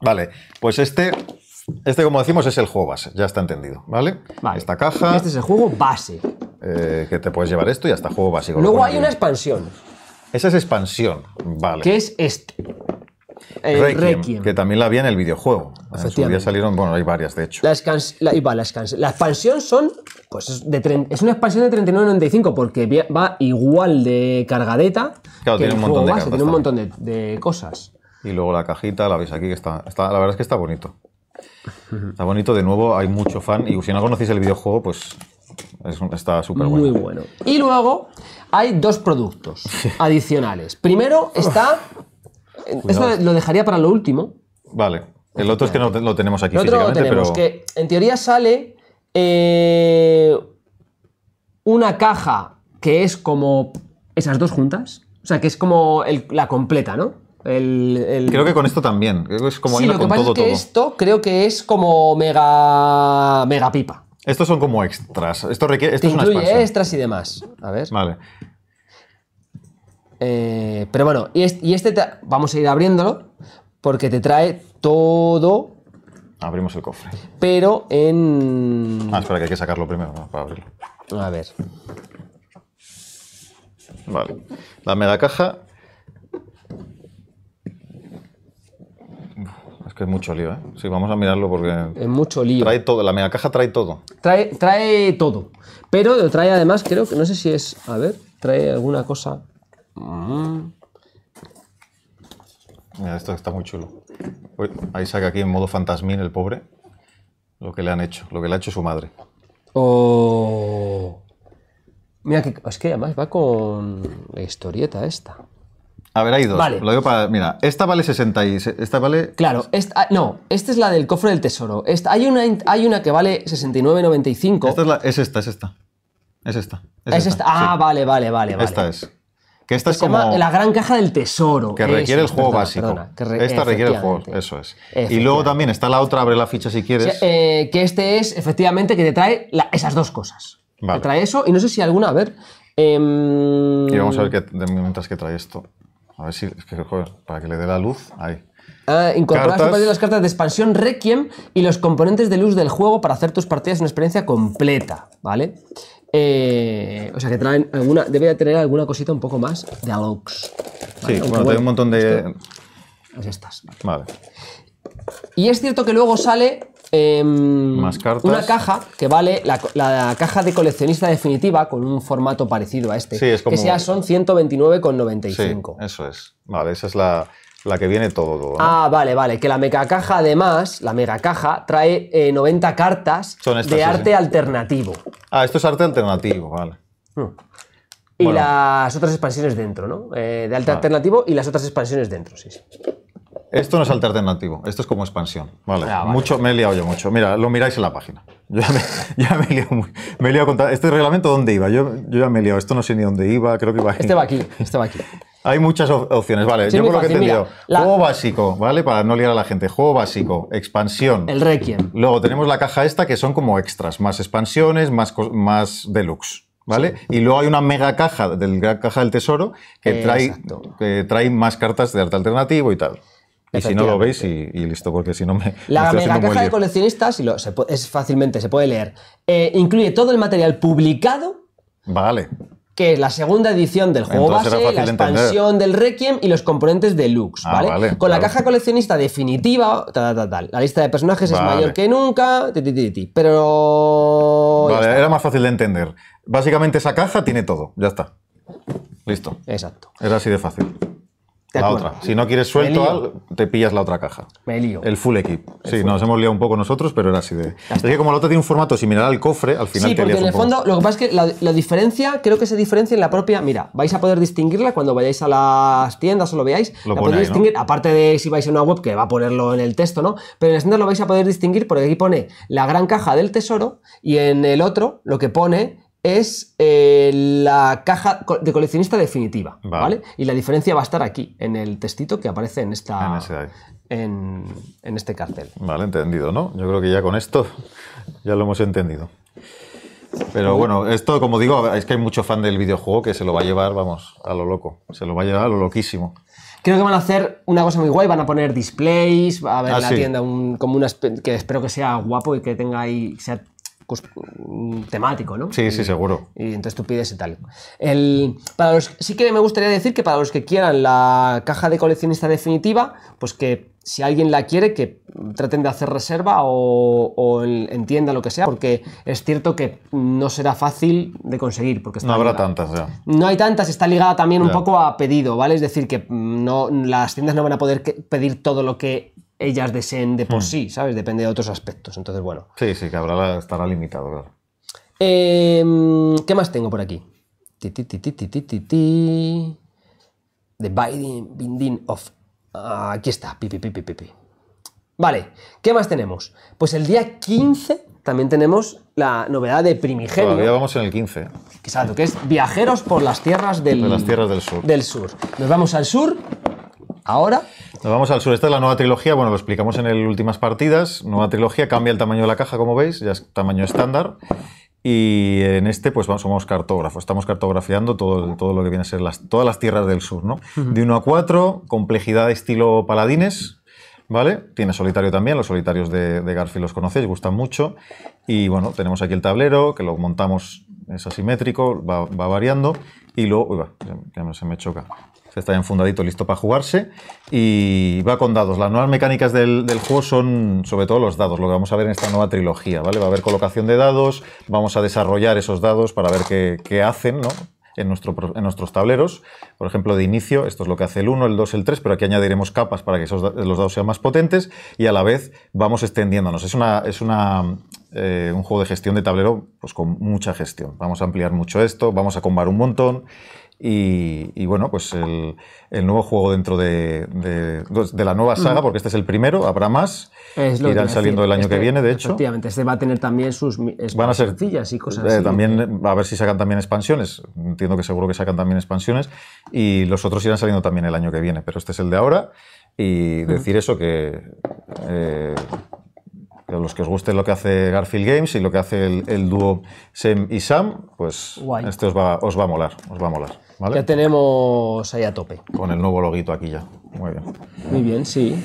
Vale, pues este, este como decimos es el juego base, ya está entendido, ¿vale? vale. Esta caja... Este es el juego base. Eh, que te puedes llevar esto y hasta juego básico. Luego hay una expansión. Esa es expansión, vale. Que es este. Eh, que también la había en el videojuego. En salieron, bueno, hay varias de hecho. la, expansión son, pues es, es una expansión de 39.95 porque va igual de cargadeta. que tiene, un tiene un montón de cosas. Y luego la cajita, la veis aquí, que está, está la verdad es que está bonito. Está bonito, de nuevo, hay mucho fan. Y si no conocéis el videojuego, pues está súper bueno. Muy bueno. Y luego hay dos productos adicionales. Primero está esto lo dejaría para lo último. Vale. El otro es que no lo tenemos aquí físicamente, que en teoría sale eh, una caja que es como esas dos juntas. O sea, que es como la completa, ¿no? El, Creo que con esto también. Creo que es como lo pasa es que esto creo que es como mega, mega pipa. Estos son como extras. Esto requiere. Esto es incluye extras y demás. A ver. Vale. Eh, pero bueno, y, este, vamos a ir abriéndolo porque te trae todo. Abrimos el cofre. Pero en. Ah, espera, que hay que sacarlo primero para abrirlo. A ver. Vale. La mega caja. Es que es mucho lío, ¿eh? Sí, vamos a mirarlo porque. Es mucho lío. Trae todo, la mega caja trae todo. Trae, trae todo. Pero trae además, creo que no sé si es. A ver, trae alguna cosa. Mira, esto está muy chulo. ahí saca aquí en modo fantasmín el pobre lo que le han hecho, lo que le ha hecho su madre. Mira, que, es que además va con la historieta esta. A ver, hay dos. mira, esta vale 60 y esta vale... Claro, esta, ah, no, esta es la del cofre del tesoro. hay, una, hay una que vale 69,95. Esta es, la, es esta, es esta. Es esta. Es, ah, esta? Ah, vale, vale, vale. Esta es. Que esta es como. La gran caja del tesoro. Que requiere el juego básico. esta requiere el juego, eso es. Y luego también está la otra, abre la ficha si quieres. Eh, que este es, efectivamente, que te trae esas dos cosas. Te trae eso y no sé si alguna, a ver. Em, y vamos a ver qué, mientras que trae esto. A ver si, es que, joder, para que le dé la luz, ahí. Ah, incorporar las cartas de expansión Requiem y los componentes de luz del juego para hacer tus partidas una experiencia completa, ¿vale? Eh, o sea que traen alguna, debe de tener alguna cosita un poco más de Alux. Sí, bueno, trae un montón de. estas. Vale. Y es cierto que luego sale em, más Una caja que vale la, caja de coleccionista definitiva con un formato parecido a este. Sí, es como... Que sea son 129,95. Sí, eso es. Vale, esa es la, la que viene todo, Ah, vale, vale. Que la caja además, la caja trae 90 eh, cartas Son de arte alternativo. Ah, esto es arte alternativo, vale. Hmm. Y las otras expansiones dentro, ¿no? Eh, de arte alternativo y las otras expansiones dentro, sí, sí. Esto no es arte alternativo, esto es como expansión. Vale, ah, mucho, me he liado yo mucho. Mira, lo miráis en la página. Yo ya me, me he liado muy, me he liado con, Este reglamento, ¿dónde iba? Yo, yo, ya me he liado, esto no sé ni dónde iba, creo que iba aquí. Este va aquí, este va aquí. Hay muchas opciones, vale. yo por lo que he entendido. Juego básico, ¿vale? Para no liar a la gente. Juego básico, expansión. El Requiem. Luego tenemos la caja esta que son como extras, más expansiones, más, más deluxe. ¿Vale? Y luego hay una mega caja del caja del tesoro que trae, que trae más cartas de arte alternativo y tal. Y si no lo veis y, listo, porque si no me. La mega caja de coleccionistas si lo, es fácilmente, se puede leer. Eh, incluye todo el material publicado. Vale que es la segunda edición del juego base, la expansión del Requiem y los componentes deluxe, ah, ¿vale? Con la caja coleccionista definitiva, La lista de personajes es mayor que nunca, pero... Vale, era más fácil de entender. Básicamente esa caja tiene todo, ya está. Listo. Exacto. Era así de fácil la otra. Si no quieres suelto, te pillas la otra caja. Me lío. El full equip. sí, nos hemos liado un poco nosotros, pero era así de. Es que como la otra tiene un formato similar al cofre, al final sí, porque en el fondo, lo que pasa es que la, diferencia, creo que se diferencia en la propia. Mira, vais a poder distinguirla cuando vayáis a las tiendas o lo veáis. Lo la podéis distinguir, aparte de si vais a una web que va a ponerlo en el texto, ¿no? Pero en las tiendas lo vais a poder distinguir porque aquí pone la gran caja del tesoro y en el otro lo que pone es eh, la caja de coleccionista definitiva, vale. Y la diferencia va a estar aquí, en el textito que aparece en esta... En, este cartel. Vale, entendido, ¿no? Yo creo que ya con esto ya lo hemos entendido. Pero bueno, esto, como digo, es que hay mucho fan del videojuego que se lo va a llevar, vamos, a lo loco. Se lo va a llevar a lo loquísimo. Creo que van a hacer una cosa muy guay, van a poner displays, va a haber ah, la tienda como una que espero que sea guapo y que tenga ahí, Mm, temático, ¿no? Sí, sí, seguro. Y entonces tú pides y tal. El, sí que me gustaría decir que para los que quieran la caja de coleccionista definitiva, pues que si alguien la quiere, que traten de hacer reserva o, entienda lo que sea, porque es cierto que no será fácil de conseguir. Porque no habrá tantas, ya. No hay tantas, está ligada también un poco a pedido, ¿vale? Es decir, que no, las tiendas no van a poder pedir todo lo que ellas deseen de por hmm. sí, ¿sabes? Depende de otros aspectos. Entonces, bueno. Sí, sí, que habrá, estará limitado, em, ¿Qué más tengo por aquí? Ti, ti, ti, ti The Binding, of. Ah, aquí está, pi, pi, pi, Vale, ¿qué más tenemos? Pues el día 15 también tenemos la novedad de Primigenio. vamos en el 15. Exacto, que es Viajeros por las tierras del, las tierras del sur. Del sur. Nos vamos al sur Ahora. Nos vamos al sur. Esta es la nueva trilogía. Bueno, lo explicamos en el últimas partidas. Nueva trilogía cambia el tamaño de la caja, como veis, ya es tamaño estándar. Y en este, pues vamos, somos cartógrafos. Estamos cartografiando todo, todo lo que viene a ser todas las tierras del sur, ¿no? De 1 a 4, complejidad estilo paladines, ¿vale? Tiene solitario también, los solitarios de, Garfield los conocéis, gustan mucho. Y bueno, tenemos aquí el tablero, que lo montamos, es asimétrico, va, variando. Y luego, uy, va, se me choca. Está está fundadito, listo para jugarse, y va con dados. Las nuevas mecánicas del, juego son sobre todo los dados, lo que vamos a ver en esta nueva trilogía, ¿vale? Va a haber colocación de dados, vamos a desarrollar esos dados para ver qué, hacen, En, nuestros tableros. Por ejemplo, de inicio, esto es lo que hace el 1, el 2, el 3, pero aquí añadiremos capas para que esos, los dados sean más potentes y a la vez vamos extendiéndonos. Es, una, es una, eh, un juego de gestión de tablero pues, con mucha gestión. Vamos a ampliar mucho esto, vamos a combar un montón y, bueno, pues el, nuevo juego dentro de, de, la nueva saga, porque este es el primero, habrá más, irán saliendo el año que este, viene, de hecho. Efectivamente, este va a tener también sus van a ser, y eh, cosas así. También, a ver si sacan también expansiones, entiendo que seguro que sacan también expansiones, y los otros irán saliendo también el año que viene, pero este es el de ahora, y decir eso que... Eh, a los que os guste lo que hace Garfield Games y lo que hace el, dúo Sam y Sam, pues este os va, os va a molar, os va a molar. Ya tenemos ahí a tope. Con el nuevo loguito aquí ya. Muy bien. Muy bien, sí.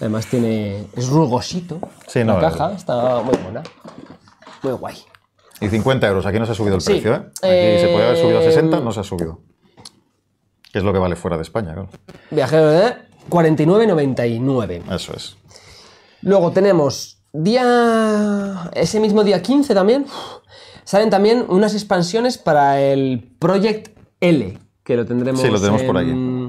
Además tiene. Es rugosito. Sí, no, La caja está muy buena. Muy guay. Y 50 euros, aquí no se ha subido el precio, ¿eh? Aquí eh, se puede haber subido a 60, em, no se ha subido. Que es lo que vale fuera de España, claro. Viajero de ¿eh? 49,99. Eso es. Luego tenemos día. Ese mismo día 15 también. Salen también unas expansiones para el Project L, que lo tendremos. Sí, lo tenemos por ahí.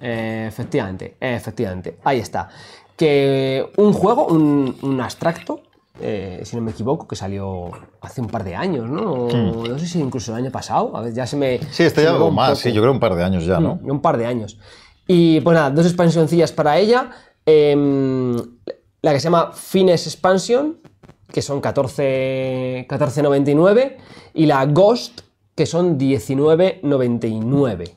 Eh, efectivamente, eh, efectivamente. Ahí está. Que un juego, un, abstracto, eh, si no me equivoco, que salió hace un par de años, ¿no? Hmm. No sé si incluso el año pasado. A ver, ya se me. Sí, está ya algo más, sí, yo creo un par de años ya, ¿no? Hmm, un par de años. Y bueno, pues dos expansioncillas para ella. Em, la que se llama Fines Expansion, que son 14.99, y la Ghost, que son 19,99.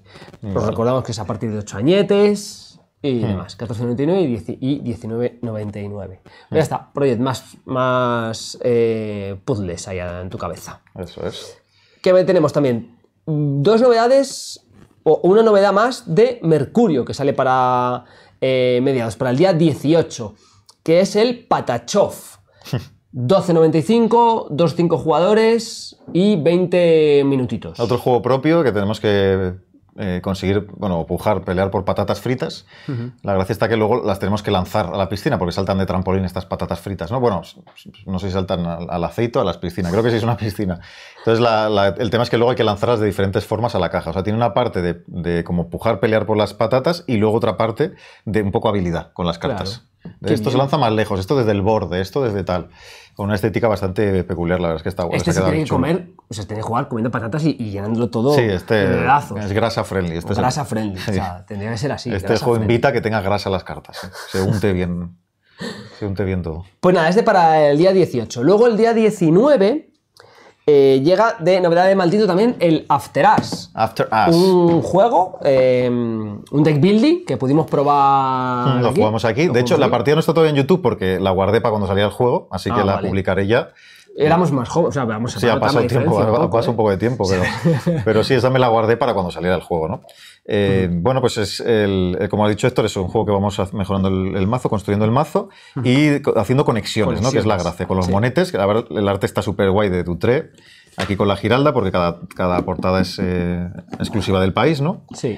Pues recordamos que es a partir de 8 añetes y hmm. demás. 14,99 y, 19,99. Hmm. Pues ya está, Proyecto más, más eh, puzzles allá en tu cabeza. Eso es. ¿Qué tenemos también dos novedades, o una novedad más de Mercurio, que sale para eh, mediados, para el día 18, que es el Patachov. 12.95, 2.5 jugadores y 20 minutitos. Otro juego propio que tenemos que eh, conseguir, bueno, pujar, pelear por patatas fritas. La gracia está que luego las tenemos que lanzar a la piscina porque saltan de trampolín estas patatas fritas, ¿no? Bueno, no sé si saltan al, aceite o a las piscinas, creo que sí es una piscina. Entonces, el tema es que luego hay que lanzarlas de diferentes formas a la caja. O sea, tiene una parte de, como pujar, pelear por las patatas y luego otra parte de un poco habilidad con las cartas esto se lanza más lejos, esto desde el borde, esto desde tal. Con una estética bastante peculiar, la verdad es que está guay. Este se tiene que comer, o sea, tiene que jugar comiendo patatas y, y llenándolo todo sí, este de Es grasa friendly. Este grasa friendly, o sea, tendría que ser así. Este juego invita que tenga grasa las cartas, ¿eh? se unte bien. se unte bien todo. Pues nada, este para el día 18. Luego el día 19 eh, llega de novedad de maldito también el After Us. Un juego, eh, un deck building que pudimos probar. Lo jugamos aquí. de hecho, la partida no está todavía en YouTube porque la guardé para cuando salía el juego, así ah, que la publicaré ya éramos más jóvenes, o sea, vamos a Sí, ha pasado un poco, de tiempo, pero, sí, esa me la guardé para cuando saliera el juego, ¿no? Eh, bueno, pues es el, eh, como ha dicho Héctor, es un juego que vamos mejorando el, mazo, construyendo el mazo y haciendo conexiones, ¿no? Que es la gracia, con los monetes, que el arte está súper guay de Dutré, aquí con la Giralda, porque cada, cada portada es eh, exclusiva del país, ¿no? Sí.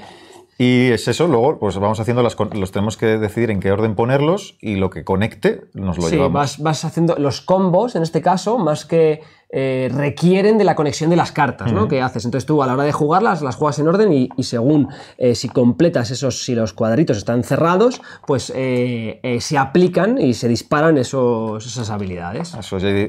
Y es eso, luego pues vamos haciendo las los tenemos que decidir en qué orden ponerlos y lo que conecte nos lo sí, llevamos. Vas, vas haciendo los combos en este caso, más que eh, requieren de la conexión de las cartas, ¿no? Que haces. Entonces tú a la hora de jugarlas, las juegas en orden y, según eh, si completas esos, si los cuadritos están cerrados, pues eh, se aplican y se disparan esas habilidades.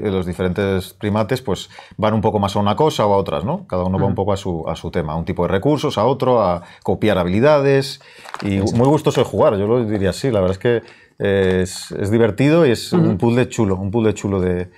los diferentes primates pues van un poco más a una cosa o a otras, ¿no? Cada uno va un poco a su, tema, a un tipo de recursos, a otro, a copiar habilidades. Y muy gustoso de jugar, yo lo diría así. La verdad es que es, divertido y es un un puzzle chulo, un puzzle chulo de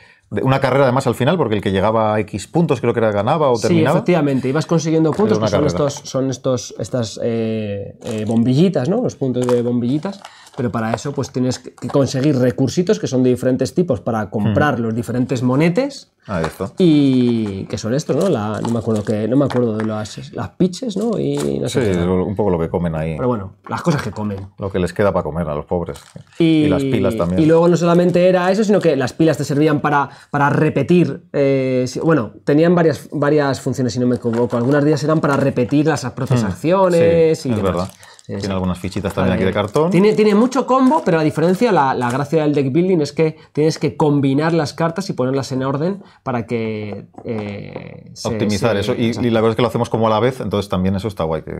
una carrera además al final, porque el que llegaba a X puntos creo que era ganaba o terminaba. Sí, efectivamente, ibas consiguiendo puntos, que son, estos, son estos, estas eh, eh, bombillitas, ¿no? Los puntos de bombillitas pero para eso pues tienes que conseguir recursitos que son de diferentes tipos para comprar hmm. los diferentes monetes. esto. Y que son estos, ¿no? La, no me acuerdo que no me acuerdo de las, las ¿no? Y no sé sí, un poco lo que comen ahí. Pero bueno, las cosas que comen. Lo que les queda para comer a los pobres. Y, las pilas también. Y luego no solamente era eso, sino que las pilas te servían para, para repetir. Eh, bueno, tenían varias, varias funciones, si no me equivoco. Algunas días eran para repetir las procesaciones hmm. y es Verdad. Tiene algunas fichitas también aquí de cartón. Tiene, tiene, mucho combo, pero la diferencia, la, gracia del deck building es que tienes que combinar las cartas y ponerlas en orden para que... Eh, Optimizar eso. Y, la verdad es que lo hacemos como a la vez, entonces también eso está guay, que,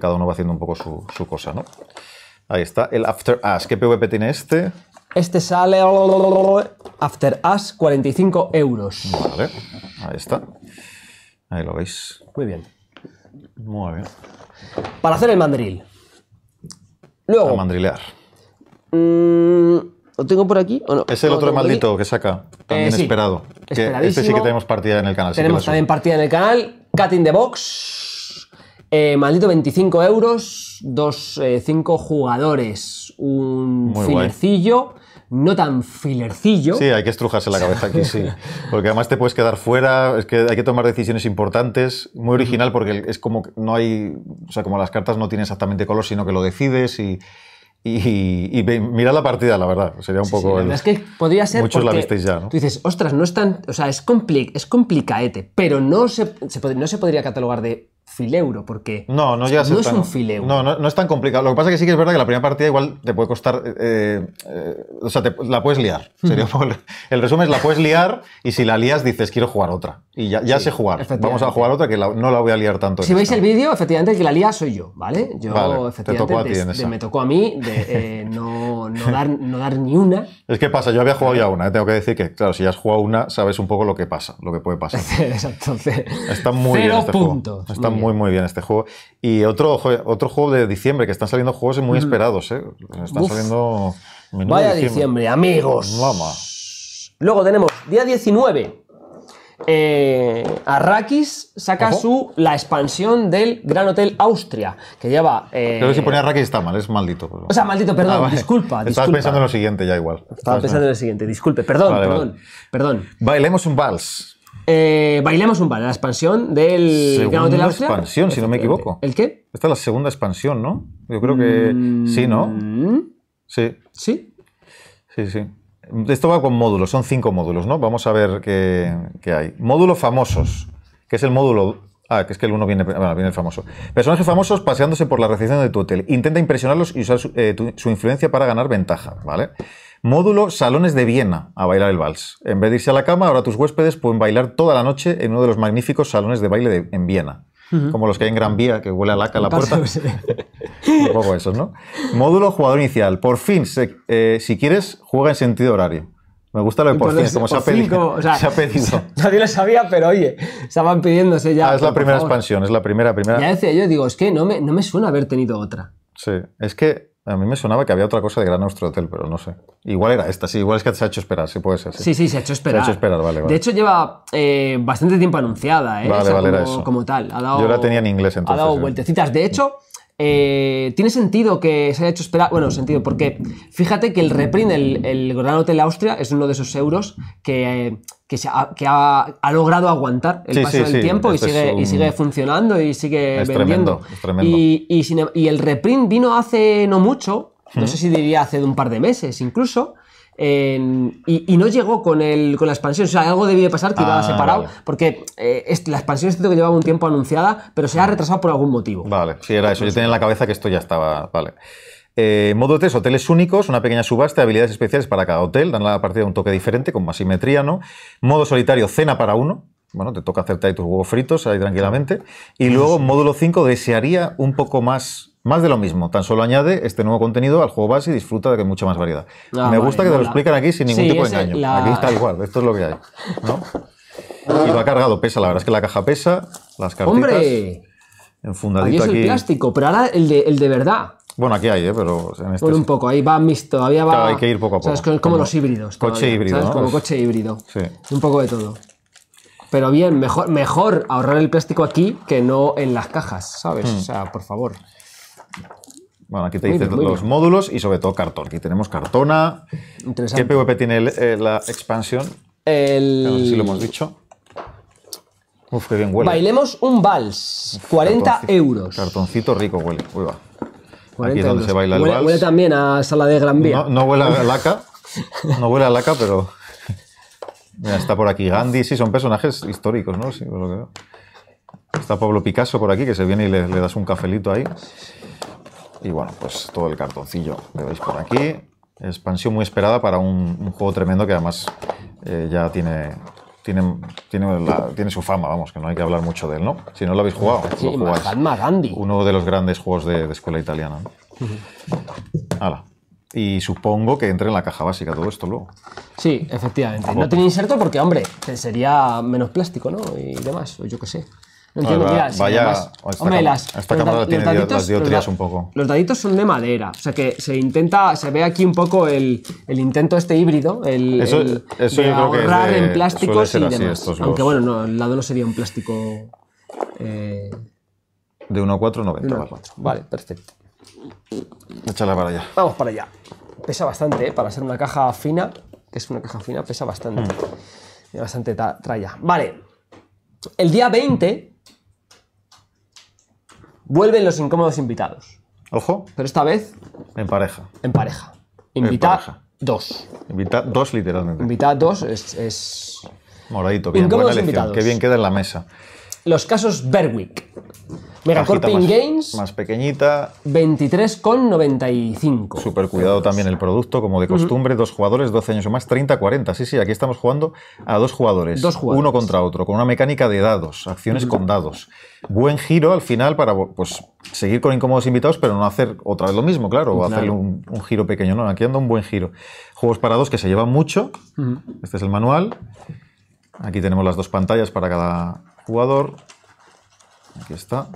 cada uno va haciendo un poco su, cosa, ¿no? Ahí está, el After Ash. ¿Qué PvP tiene este? Este sale After Ash 45 euros. Vale, ahí está. Ahí lo veis. Muy bien. Muy bien. Para hacer el mandril. Luego. mandrilear. Mm, ¿Lo tengo por aquí Es el otro maldito que saca, también eh, esperado. este sí que tenemos partida en el canal. Tenemos también partida en el canal. Cat in the Box. Eh, maldito 25 euros. Dos, eh, cinco jugadores. Un finecillo no tan filercillo. Sí, hay que estrujarse la cabeza aquí, sí. Porque además te puedes quedar fuera, es que hay que tomar decisiones importantes, muy original porque es como no hay, o sea, como las cartas no tienen exactamente color, sino que lo decides y... Y, mira la partida, la verdad. Sería un poco. es que podría ser. Muchos la visteis ya, ¿no? Tú dices, ostras, no es tan. O sea, es, compli es complicaete, pero no se, no se podría catalogar de fileuro, porque no, no, es un fileuro. No, es tan complicado. Lo que pasa es que sí que es verdad que la primera partida igual te puede costar, eh, eh, o sea, te, la puedes liar. el, resumen es la puedes liar y si la lías dices quiero jugar otra. Y ya, sé jugar. Vamos a jugar otra que no la voy a liar tanto. Si veis el vídeo, efectivamente que la lía soy yo, ¿vale? Yo efectivamente me tocó a mí de eh, no, dar, no dar ni una. Es que pasa, yo había jugado ya una, tengo que decir que, claro, si ya has jugado una, sabes un poco lo que pasa, lo que puede pasar. Exacto. Está muy bien este puntos muy, muy bien este juego. Y otro, otro juego de diciembre, que están saliendo juegos muy mm. esperados. ¿eh? Están saliendo. Vaya diciembre. amigos. Luego tenemos día 19. Eh, Arrakis saca su la expansión del Gran Hotel Austria, que lleva. Eh, que si pone Arrakis está mal, es maldito. O sea, maldito, ah, perdón, disculpa. Estabas pensando en lo siguiente, ya igual. Estaba pensando en lo siguiente, disculpe, perdón, perdón, perdón. Bailemos un vals. Eh, bailemos un para la expansión del Gran Hotel expansión, si no me equivoco. ¿El qué? Esta es la segunda expansión, ¿no? Yo creo que mm. sí, ¿no? Sí. ¿Sí? Sí, sí. Esto va con módulos, son cinco módulos, ¿no? Vamos a ver qué, hay. Módulos famosos, que es el módulo Ah, que es que el uno viene, ah, bueno, viene el famoso. Personajes famosos paseándose por la recepción de tu hotel. Intenta impresionarlos y usar su, eh, su influencia para ganar ventaja, ¿vale? Módulo Salones de Viena a bailar el vals. En vez de irse a la cama, ahora tus huéspedes pueden bailar toda la noche en uno de los magníficos salones de baile en Viena. Como los que hay en Gran Vía, que huele a laca a la puerta. Un poco esos, ¿no? Módulo jugador inicial. Por fin, eh, si quieres, juega en sentido horario. Me gusta lo de por, fin, como se, ha pedido, se ha pedido. Nadie lo sabía, pero oye, estaban pidiéndose ya. Ah, es la primera expansión, es la primera, primera. Ya decía yo, digo, es que no me, no me suena haber tenido otra. Sí, es que a mí me sonaba que había otra cosa de Gran Austro Hotel, pero no sé. Igual era esta, sí, igual es que se ha hecho esperar, sí puede ser. Sí, sí, se ha hecho esperar. De hecho, lleva eh, bastante tiempo anunciada, ¿eh? Vale, vale, era eso. como tal. Ha dado, Yo la tenía en inglés entonces. Ha dado vueltecitas. De hecho, eh, tiene sentido que se haya hecho esperar. Bueno, sentido, porque fíjate que el reprint el, Gran Hotel Austria, es uno de esos euros que, eh, ha, logrado aguantar el paso del tiempo y este sigue, y sigue, funcionando y sigue vendiendo. Y, em, y, el reprint vino hace no mucho, no sé si diría hace un par de meses incluso y, no llegó con, con la expansión. O sea, algo debió pasar que iba ah, separado. Porque eh, la expansión es este que llevaba un tiempo anunciada, pero se ha retrasado por algún motivo. Vale, sí, era eso. Yo tenía en la cabeza que esto ya estaba. Vale. Eh, modo 3, hoteles únicos, una pequeña subasta, habilidades especiales para cada hotel, dan la partida un toque diferente, con más simetría, ¿no? Modo solitario, cena para uno, bueno, te toca hacer ahí tus huevos fritos ahí tranquilamente. Y luego, módulo 5, desearía un poco más más de lo mismo, tan solo añade este nuevo contenido al juego base y disfruta de que hay mucha más variedad. Ah, Me gusta que te lo explican aquí sin ningún tipo de engaño. Aquí está igual, esto es lo que hay. ¿no? Y ha cargado, pesa, la verdad es que la caja pesa, las cartitas. ¡Hombre! Enfundadito aquí. es el plástico, pero ahora el de, el de verdad. Bueno, aquí hay, ¿eh? pero en este Por pues un poco, ahí va mixto, todavía va. hay que ir poco a poco. ¿sabes? Como, los híbridos. Coche híbrido. ¿sabes? Como coche híbrido. Sí. Un poco de todo. Pero bien, mejor, mejor ahorrar el plástico aquí que no en las cajas, ¿sabes? Hmm. O sea, por favor. Bueno, aquí te dicen los módulos y sobre todo cartón. Aquí tenemos cartona. Interesante. ¿Qué PvP tiene eh, la expansión? El... si lo hemos dicho. Uf, qué bien huele. Bailemos un vals. 40 euros. Cartoncito rico huele. Uy, va. aquí es donde se baila el huele, vals. Huele también a sala de Gran Vía. No, huele a laca. no huele a laca, pero... Mira, está por aquí Gandhi. Sí, son personajes históricos, ¿no? Sí, por lo Está Pablo Picasso por aquí, que se viene y le, le das un cafelito ahí. Y bueno, pues todo el cartoncillo que veis por aquí. Expansión muy esperada para un, juego tremendo que además eh, ya tiene tiene, tiene, tiene, su fama, vamos, que no hay que hablar mucho de él, ¿no? Si no lo habéis jugado, sí, Mahatma Gandhi. Uno de los grandes juegos de, escuela italiana. no Hala. Y supongo que entre en la caja básica todo esto luego. Sí, efectivamente. No tiene inserto porque, hombre, sería menos plástico, ¿no? Y demás, yo qué sé entiendo, vaya, esta cámara tiene daditos, las diotrias un poco. Los daditos son de madera, o sea que se intenta, se ve aquí un poco el, intento este híbrido, el, el eso ahorrar en plásticos y demás. Aunque bueno, el lado no sería un plástico... Eh, de 1 a 4, 90. 1 a 4. Vale, perfecto. Échala para allá. Vamos para allá. Pesa bastante, ¿eh? para ser una caja fina, que es una caja fina, pesa bastante. Mm. Bastante traya. Vale. El día 20 Vuelven los incómodos invitados. Ojo. Pero esta vez. En pareja. En pareja. Invita dos. Invita dos, literalmente. Invita dos es. Moradito, bien, incómodos bien queda en la mesa. Los casos Berwick. Megacorp Games. Más pequeñita. 23,95. Súper cuidado también el producto, como de costumbre. Dos jugadores, 12 años o más, 30, 40. Sí, sí, aquí estamos jugando a dos jugadores. Uno contra otro, con una mecánica de dados, acciones con dados. Buen giro al final para pues, seguir con incómodos invitados, pero no hacer otra vez lo mismo, claro, o hacer un, giro pequeño. No, aquí anda un buen giro. Juegos para dos que se llevan mucho. Este es el manual. Aquí tenemos las dos pantallas para cada jugador. Aquí está.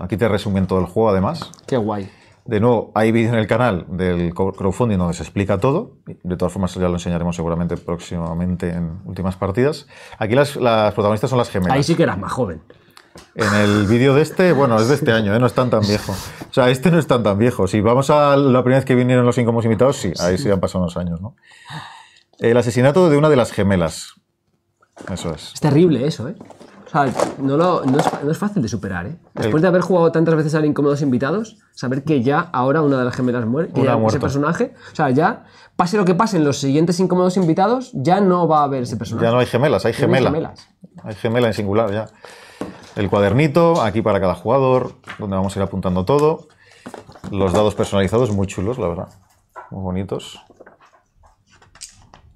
Aquí te resumen todo el juego, además. Qué guay. De nuevo, hay vídeo en el canal del crowdfunding donde se explica todo. De todas formas, ya lo enseñaremos seguramente próximamente en últimas partidas. Aquí las, protagonistas son las gemelas. Ahí sí que eras más joven. En el vídeo de este, bueno, es de este año, ¿eh? no están tan viejo. O sea, este no están tan viejo. Si vamos a la primera vez que vinieron los incomos invitados, sí, ahí sí han pasado unos años, ¿no? El asesinato de una de las gemelas. Eso es. Es terrible eso, ¿eh? O sea, no, es, fácil de superar, ¿eh? Después de haber jugado tantas veces al Incómodos Invitados, saber que ya ahora una de las gemelas muere, ese personaje, o sea, ya, pase lo que pase en los siguientes Incómodos Invitados, ya no va a haber ese personaje. Ya no hay gemelas, hay gemela. hay, gemelas. hay gemela en singular, ya. El cuadernito, aquí para cada jugador, donde vamos a ir apuntando todo. Los dados personalizados, muy chulos, la verdad. Muy bonitos.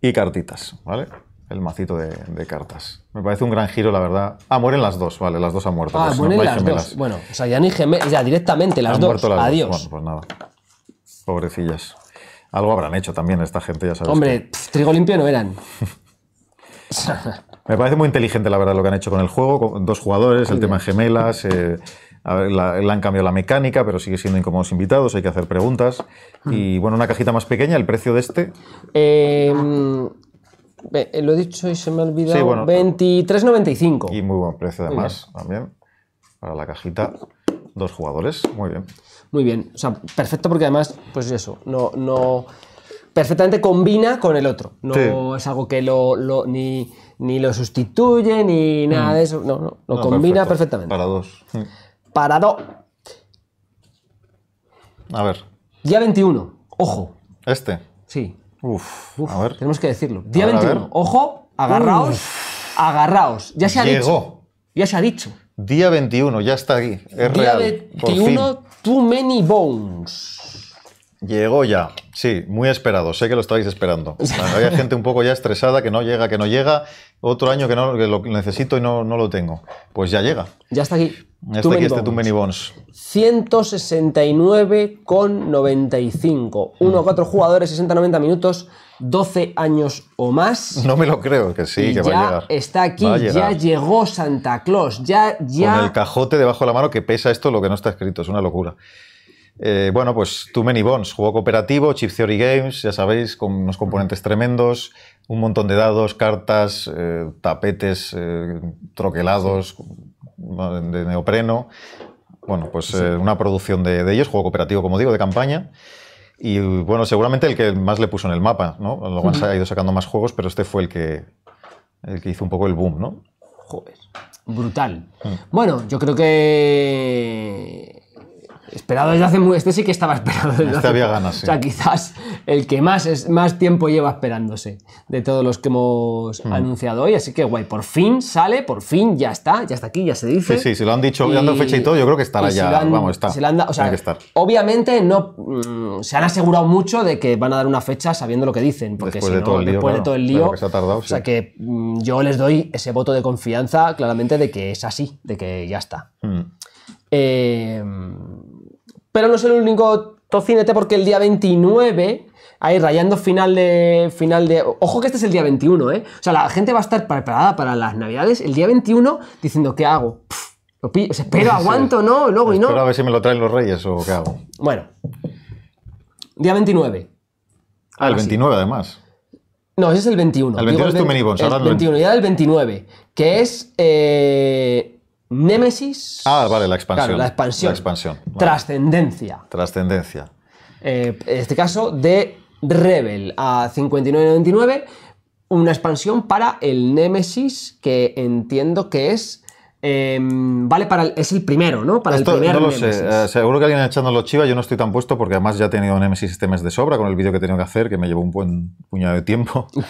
Y cartitas, ¿vale? el macito de, cartas. Me parece un gran giro, la verdad. Ah, mueren las dos, vale, las dos han muerto. Ah, mueren las dos. Bueno, o sea, ya ni gemelas, ya directamente las dos. Adiós. Bueno, pues nada. Pobrecillas. Algo habrán hecho también esta gente, ya sabes. Hombre, trigo limpio no eran. Me parece muy inteligente, la verdad, lo que han hecho con el juego. dos jugadores, el tema gemelas. Eh, le han cambiado la mecánica, pero sigue siendo incómodos invitados, hay que hacer preguntas. Hmm. Y bueno, una cajita más pequeña, el precio de este. Eh, eh, lo he dicho y se me ha olvidado. 23.95. Y muy buen precio además también para la cajita. Dos jugadores, muy bien. Muy bien, o sea, perfecto porque además, pues eso, no, no, perfectamente combina con el otro. No es algo que lo, ni, lo sustituye, ni nada mm. de eso. No, no, lo combina perfectamente. Para dos. Mm. Para dos. A ver. ya 21, ojo. ¿Este? Sí. Uf, a ver. Tenemos que decirlo. Día 21. Ojo, agarraos, agarraos. Ya se ha Llegó. dicho. Ya se ha dicho. Día 21, ya está aquí. Es Día 21, Too Many Bones. Llegó ya, sí, muy esperado, sé que lo estáis esperando. Había gente un poco ya estresada, que no llega, que no llega, otro año que, no, lo necesito y no, lo tengo. Pues ya llega. Ya está aquí. Ya está aquí este Too y Bones. 169,95. 1-4 jugadores, 60-90 minutos, 12 años o más. No me lo creo, que sí, que va a llegar. Está aquí, ya llegó Santa Claus, ya, ya. Con el cajote debajo de la mano que pesa esto lo que no está escrito, es una locura. Eh, bueno, pues Too Many Bones, juego cooperativo, Chip Theory Games, ya sabéis, con unos componentes tremendos, un montón de dados, cartas, eh, tapetes eh, troquelados de neopreno. Bueno, pues una producción de, ellos, juego cooperativo, como digo, de campaña. Y bueno, seguramente el que más le puso en el mapa, ¿no? Lo han ido sacando más juegos, pero este fue el que, el que hizo un poco el boom, ¿no? Joder. Brutal. Mm. Bueno, yo creo que Esperado desde hace muy. Este sí que estaba esperado desde este hace... había ganas. O sea, quizás el que más, es, más tiempo lleva esperándose de todos los que hemos hmm. anunciado hoy. Así que guay, por fin sale, por fin ya está, ya está aquí, ya se dice. Sí, sí, se lo han dicho, dando fecha y todo, yo creo que estará ya. vamos, está. Obviamente no mm, se han asegurado mucho de que van a dar una fecha sabiendo lo que dicen. Porque si no, después de todo el lío. o sea que mm, yo les doy ese voto de confianza claramente de que es así, de que ya está. Eh, pero no soy el único tocinete porque el día 29, ahí rayando final de, final de... Ojo que este es el día 21, ¿eh? O sea, la gente va a estar preparada para las navidades el día 21 diciendo, ¿qué hago? lo pillo, o sea, espero, aguanto, ¿no? Luego y no. Espero a ver si me lo traen los reyes o qué hago. Bueno. Día 29. Ah, el 29 además. No, ese es el 21. El 21 es tu mini El 21, ya el 29, que es... Eh, Némesis. Ah, vale, la expansión. la expansión. expansión. Trascendencia. Trascendencia. Eh, en este caso, de Rebel a 59.99, una expansión para el Némesis que entiendo que es Em, vale para es el primero, ¿no? Para el primer Nemesis. Eh, seguro que alguien los chivas, yo no estoy tan puesto porque además ya he tenido Nemesis este mes de sobra con el vídeo que he que hacer, que me llevó un buen puñado de tiempo.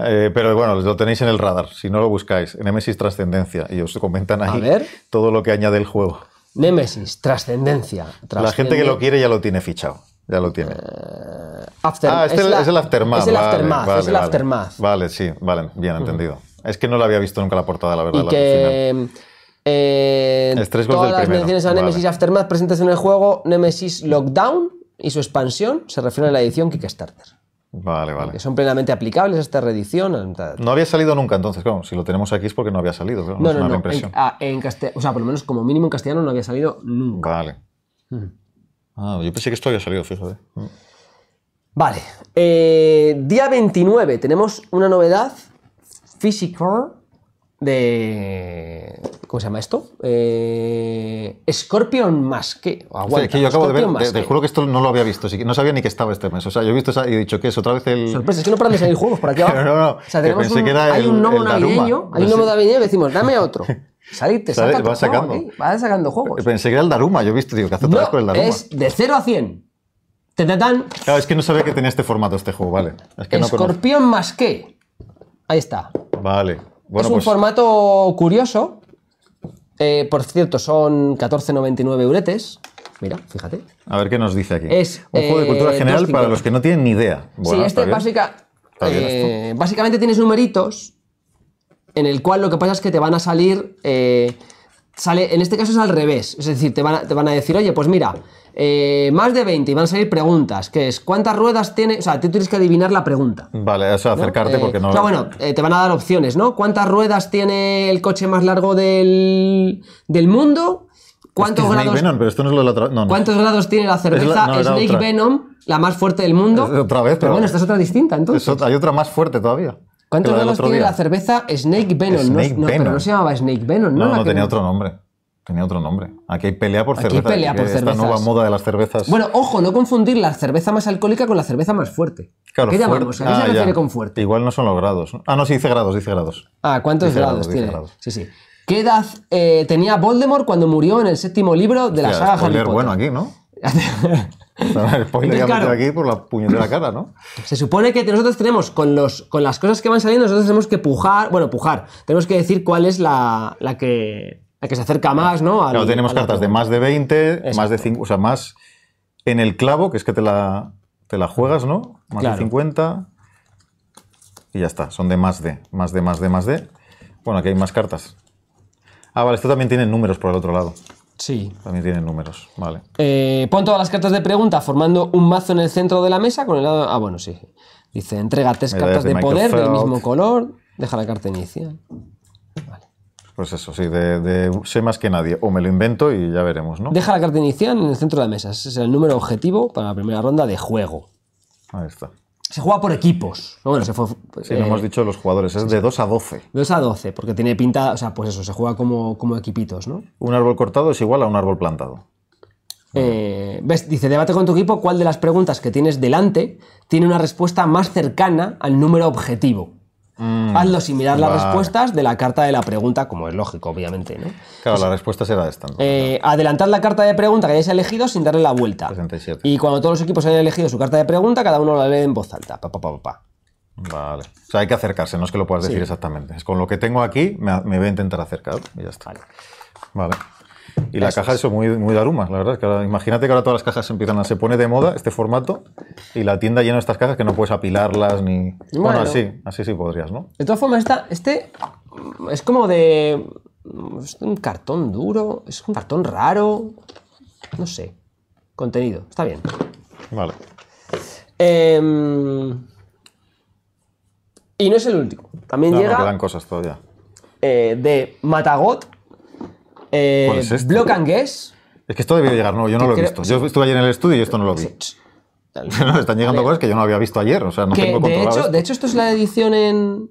Eh, pero bueno, lo tenéis en el radar, si no lo buscáis. Nemesis Trascendencia y os comentan ahí todo lo que añade el juego. Nemesis, Trascendencia. La gente que lo quiere ya lo tiene fichado. Ya lo tiene. Eh, ah, este es, el, Aftermath. Es el Aftermath, vale, sí, vale, bien entendido. Es que no lo había visto nunca la portada, la verdad. Eh, todas las menciones a Nemesis Aftermath presentes en el juego, Nemesis Lockdown y su expansión se refieren a la edición Kickstarter. Vale, vale. Que son plenamente aplicables a esta reedición. No había salido nunca, entonces, claro, si lo tenemos aquí es porque no había salido. Claro, no, no, no, no. En, o sea, por lo menos como mínimo en castellano no había salido nunca. Vale. Ah, yo pensé que esto había salido, fíjate. Mm. Vale. Eh, día 29 tenemos una novedad, Physicore, de, ¿Cómo se llama esto? Eh, Scorpion más que. Aguanta, que yo acabo de Te, juro que esto no lo había visto. No sabía ni que estaba este mes. O sea, yo he visto y he dicho que es otra vez el. Sorpresa, es que no paran de salir juegos por aquí abajo. no, no. O sea, que era hay un gnomo navideño. Hay un pues gnomo navideño y decimos, dame otro. Salir, te saca va sacando. va sacando juegos. Pensé que era el Daruma. Yo he visto, digo, que hace otra con el Daruma. Es de 0 a 100. Claro, es que no sabía que tenía este formato este juego, vale. Es que más que. Ahí está. Vale. es un pues formato curioso eh, por cierto, son 14,99 euretes. Mira, fíjate. A ver qué nos dice aquí. Es, un juego de eh, cultura general para los que no tienen ni idea. sí, este básica, eh, básicamente tienes numeritos en el cual lo que pasa es que te van a salir sale, en este caso es al revés, es decir, te van a, te van a decir, oye, pues mira, eh, más de 20 y van a salir preguntas, que es, ¿cuántas ruedas tiene? O sea, tú tienes que adivinar la pregunta. Vale, eso, acercarte eh, porque no... O bueno, eh, te van a dar opciones, ¿no? ¿Cuántas ruedas tiene el coche más largo del, del mundo? ¿Cuántos grados... pero esto no es lo ¿Cuántos grados tiene la cerveza Snake Venom, la más fuerte del mundo? otra vez, pero... bueno, esta es otra distinta, entonces. hay otra más fuerte todavía. ¿Cuántos grados tiene la cerveza Snake Venom? no, pero no se llamaba Snake Venom, ¿no? No, no tenía otro nombre. Tenía otro nombre. Aquí hay pelea por cerveza. Aquí pelea eh, por Esta nueva moda de las cervezas. Bueno, ojo, no confundir la cerveza más alcohólica con la cerveza más fuerte. Claro, ¿Qué llamamos? qué se refiere con fuerte? Igual no son los grados. Ah, no, sí, dice grados, dice grados. Ah, ¿cuántos grados, tiene? Grados. Sí, sí. ¿Qué edad eh, tenía Voldemort cuando murió en el séptimo libro de la o sea, saga Harry Potter? bueno aquí, ¿no? la cara, Se supone que nosotros tenemos, con, los, con las cosas que van saliendo, nosotros tenemos que pujar, bueno, pujar, tenemos que decir cuál es la, que, que se acerca más, ¿no? tenemos cartas de más de 20, más de 5, o sea, más en el clavo, que es que te la, la juegas, ¿no? Más de 50. Y ya está, son de más de, más de, más de, más de. Bueno, aquí hay más cartas. Ah, vale, esto también tiene números por el otro lado. Sí. También tienen números, vale. Eh, pon todas las cartas de pregunta formando un mazo en el centro de la mesa con el lado... Ah, bueno, sí. Dice, entrega tres cartas de, poder del mismo color, deja la carta inicial. Vale. Pues eso, sí, de, de, sé más que nadie. O me lo invento y ya veremos, ¿no? Deja la carta inicial en el centro de la mesa. Ese es el número objetivo para la primera ronda de juego. Ahí está. Se juega por equipos. Bueno, sí, hemos eh, dicho los jugadores, es de 2 a 12. 2 a 12, porque tiene pinta, o sea, pues eso, se juega como, como equipitos, ¿no? Un árbol cortado es igual a un árbol plantado. Eh, ¿ves? Dice, debate con tu equipo cuál de las preguntas que tienes delante tiene una respuesta más cercana al número objetivo. Mm. Hazlo sin mirar las respuestas de la carta de la pregunta, como es lógico, obviamente. Claro, pues, la respuesta será esta. Eh, adelantad la carta de pregunta que hayáis elegido sin darle la vuelta. Y cuando todos los equipos hayan elegido su carta de pregunta, cada uno la lee en voz alta. Pa, pa, pa, Vale. O sea, hay que acercarse, no es que lo puedas decir exactamente. Es con lo que tengo aquí, me, voy a intentar acercar. Y ya está. Vale. vale. Y la caja, muy, muy darumas, la verdad. imagínate que ahora todas las cajas empiezan a. Se pone de moda este formato y la tienda llena de estas cajas que no puedes apilarlas ni. Bueno, así, así sí podrías, ¿no? De todas formas, este es como de. Es un cartón duro, es un cartón raro. No sé. Contenido, está bien. Vale. Em, y no es el último. También no, llega. Eh, de Matagot eh, ¿Cuál es este? Block and Es que esto debió llegar, no, yo no lo he visto. Yo estuve ayer en el estudio y esto no lo vi. no, están llegando cosas que yo no había visto ayer, o sea, no tengo de hecho, esto. de hecho, esto es la edición en...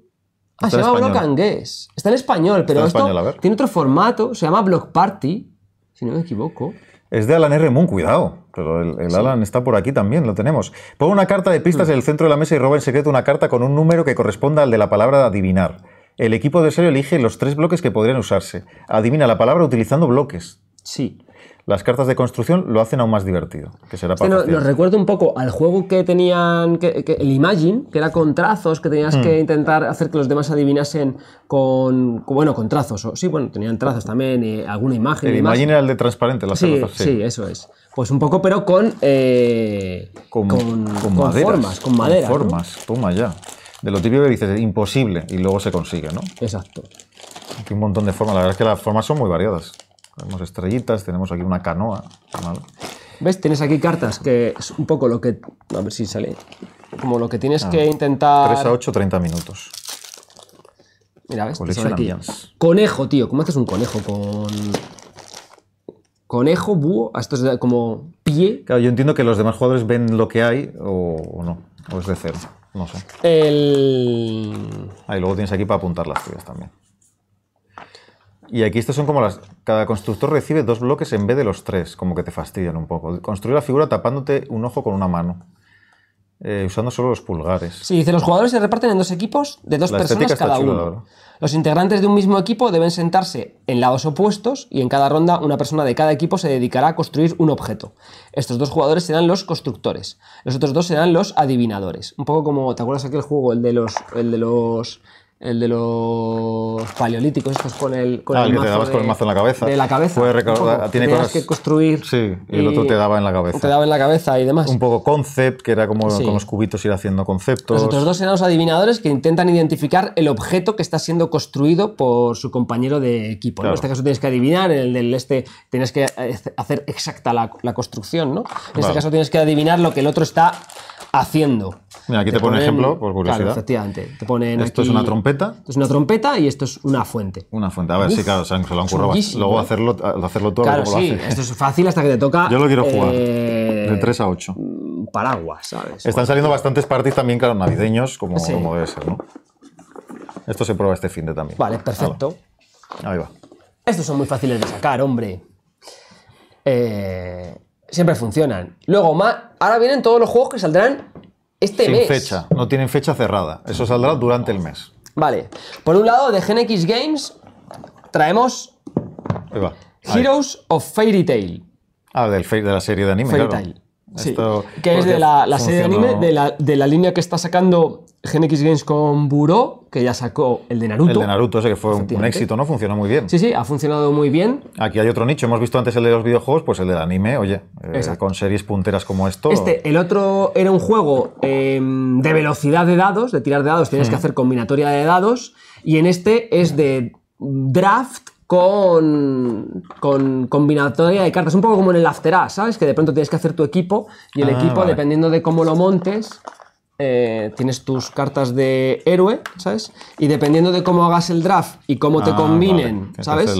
Ah, se llama Block and Está en español, pero esto tiene otro formato, se llama Block Party, si no me equivoco. Es de Alan R. Moon, cuidado. Pero el, Alan está por aquí también, lo tenemos. Pone una carta de pistas hmm. en el centro de la mesa y roba en secreto una carta con un número que corresponda al de la palabra adivinar. El equipo de serie elige los tres bloques que podrían usarse. Adivina la palabra utilizando bloques. Sí. Las cartas de construcción lo hacen aún más divertido. Que será para nos recuerda un poco al juego que tenían, el Imagine, que era con trazos, que tenías hmm. que intentar hacer que los demás adivinasen con, bueno, con trazos. sí, bueno, tenían trazos también, eh, alguna imagen. El Imagine era el de transparente, las sí, cartas, sí. eso es. Pues un poco, pero con, eh, con, con, formas, con madera. Con formas, toma ya de lo típico que dices, imposible, y luego se consigue, ¿no? Exacto. Aquí un montón de formas, la verdad es que las formas son muy variadas. Tenemos estrellitas, tenemos aquí una canoa. ¿Ves? Tienes aquí cartas, que es un poco lo que... A ver si sale. Como lo que tienes que ah, intentar... 3 a 8, 30 minutos. Mira, ¿ves? Pues aquí. Conejo, tío. ¿Cómo haces un conejo con...? Conejo, búho, esto es como pie. Claro, yo entiendo que los demás jugadores ven lo que hay o no. O es pues de cero, no sé. El... Ahí luego tienes aquí para apuntar las tuyas también. Y aquí estos son como las... Cada constructor recibe dos bloques en vez de los tres, como que te fastidian un poco. Construir la figura tapándote un ojo con una mano. Eh, usando solo los pulgares. Sí, dice, los jugadores se reparten en dos equipos de dos personas cada uno. Los integrantes de un mismo equipo deben sentarse en lados opuestos y en cada ronda una persona de cada equipo se dedicará a construir un objeto. Estos dos jugadores serán los constructores, los otros dos serán los adivinadores. Un poco como, ¿te acuerdas aquel juego, el de los, el de los el de los paleolíticos, estos con el, con ah, el, que mazo te dabas con el mazo en la cabeza. De la cabeza. Puede que construir. Sí, y, el otro te daba en la cabeza. Te daba en la cabeza y demás. Un poco concept, que era como los cubitos ir haciendo conceptos. Los otros dos eran los adivinadores que intentan identificar el objeto que está siendo construido por su compañero de equipo. En este caso tienes que adivinar, en el del este tienes que hacer exacta la, construcción, ¿no? En este caso tienes que adivinar lo que el otro está haciendo. Mira, aquí te, te pone ejemplo, por curiosidad. Claro, efectivamente. Te ponen esto es una trompeta. Esto es una trompeta y esto es una fuente. Una fuente. A ver, sí, claro, se lo han currado. Luego ¿eh? hacerlo, hacerlo todo. Claro, sí. Lo hace. Esto es fácil hasta que te toca... Yo lo quiero jugar. Eh, de 3 a 8. Paraguas, ¿sabes? Están saliendo bastantes parties también, claro, navideños, como, como debe ser, ¿no? Esto se prueba este fin de también. Vale, perfecto. Ahí va. Estos son muy fáciles de sacar, hombre. Eh, siempre funcionan. Luego, más, ahora vienen todos los juegos que saldrán este Sin fecha, no tienen fecha cerrada. Eso saldrá durante el mes. Vale. Por un lado, de GenX Games traemos Heroes of Fairy Tail. Ah, del, de la serie de anime, Fairy que es de la, serie de anime, de la, línea que está sacando X Games con Buro, que ya sacó el de Naruto. El de Naruto, ese que fue un, éxito, ¿no? Funcionó muy bien. Sí, sí, ha funcionado muy bien. Aquí hay otro nicho, hemos visto antes el de los videojuegos, pues el del anime, oye, eh, con series punteras como esto. Este, el otro era un juego em, de velocidad de dados, de tirar de dados, tienes hmm. que hacer combinatoria de dados, y en este es de draft con, con combinatoria de cartas. Un poco como en el After es ¿sabes? Que de pronto tienes que hacer tu equipo y el ah, equipo, dependiendo de cómo lo montes, eh, tienes tus cartas de héroe, ¿sabes? Y dependiendo de cómo hagas el draft y cómo te ah, combinen, ¿sabes?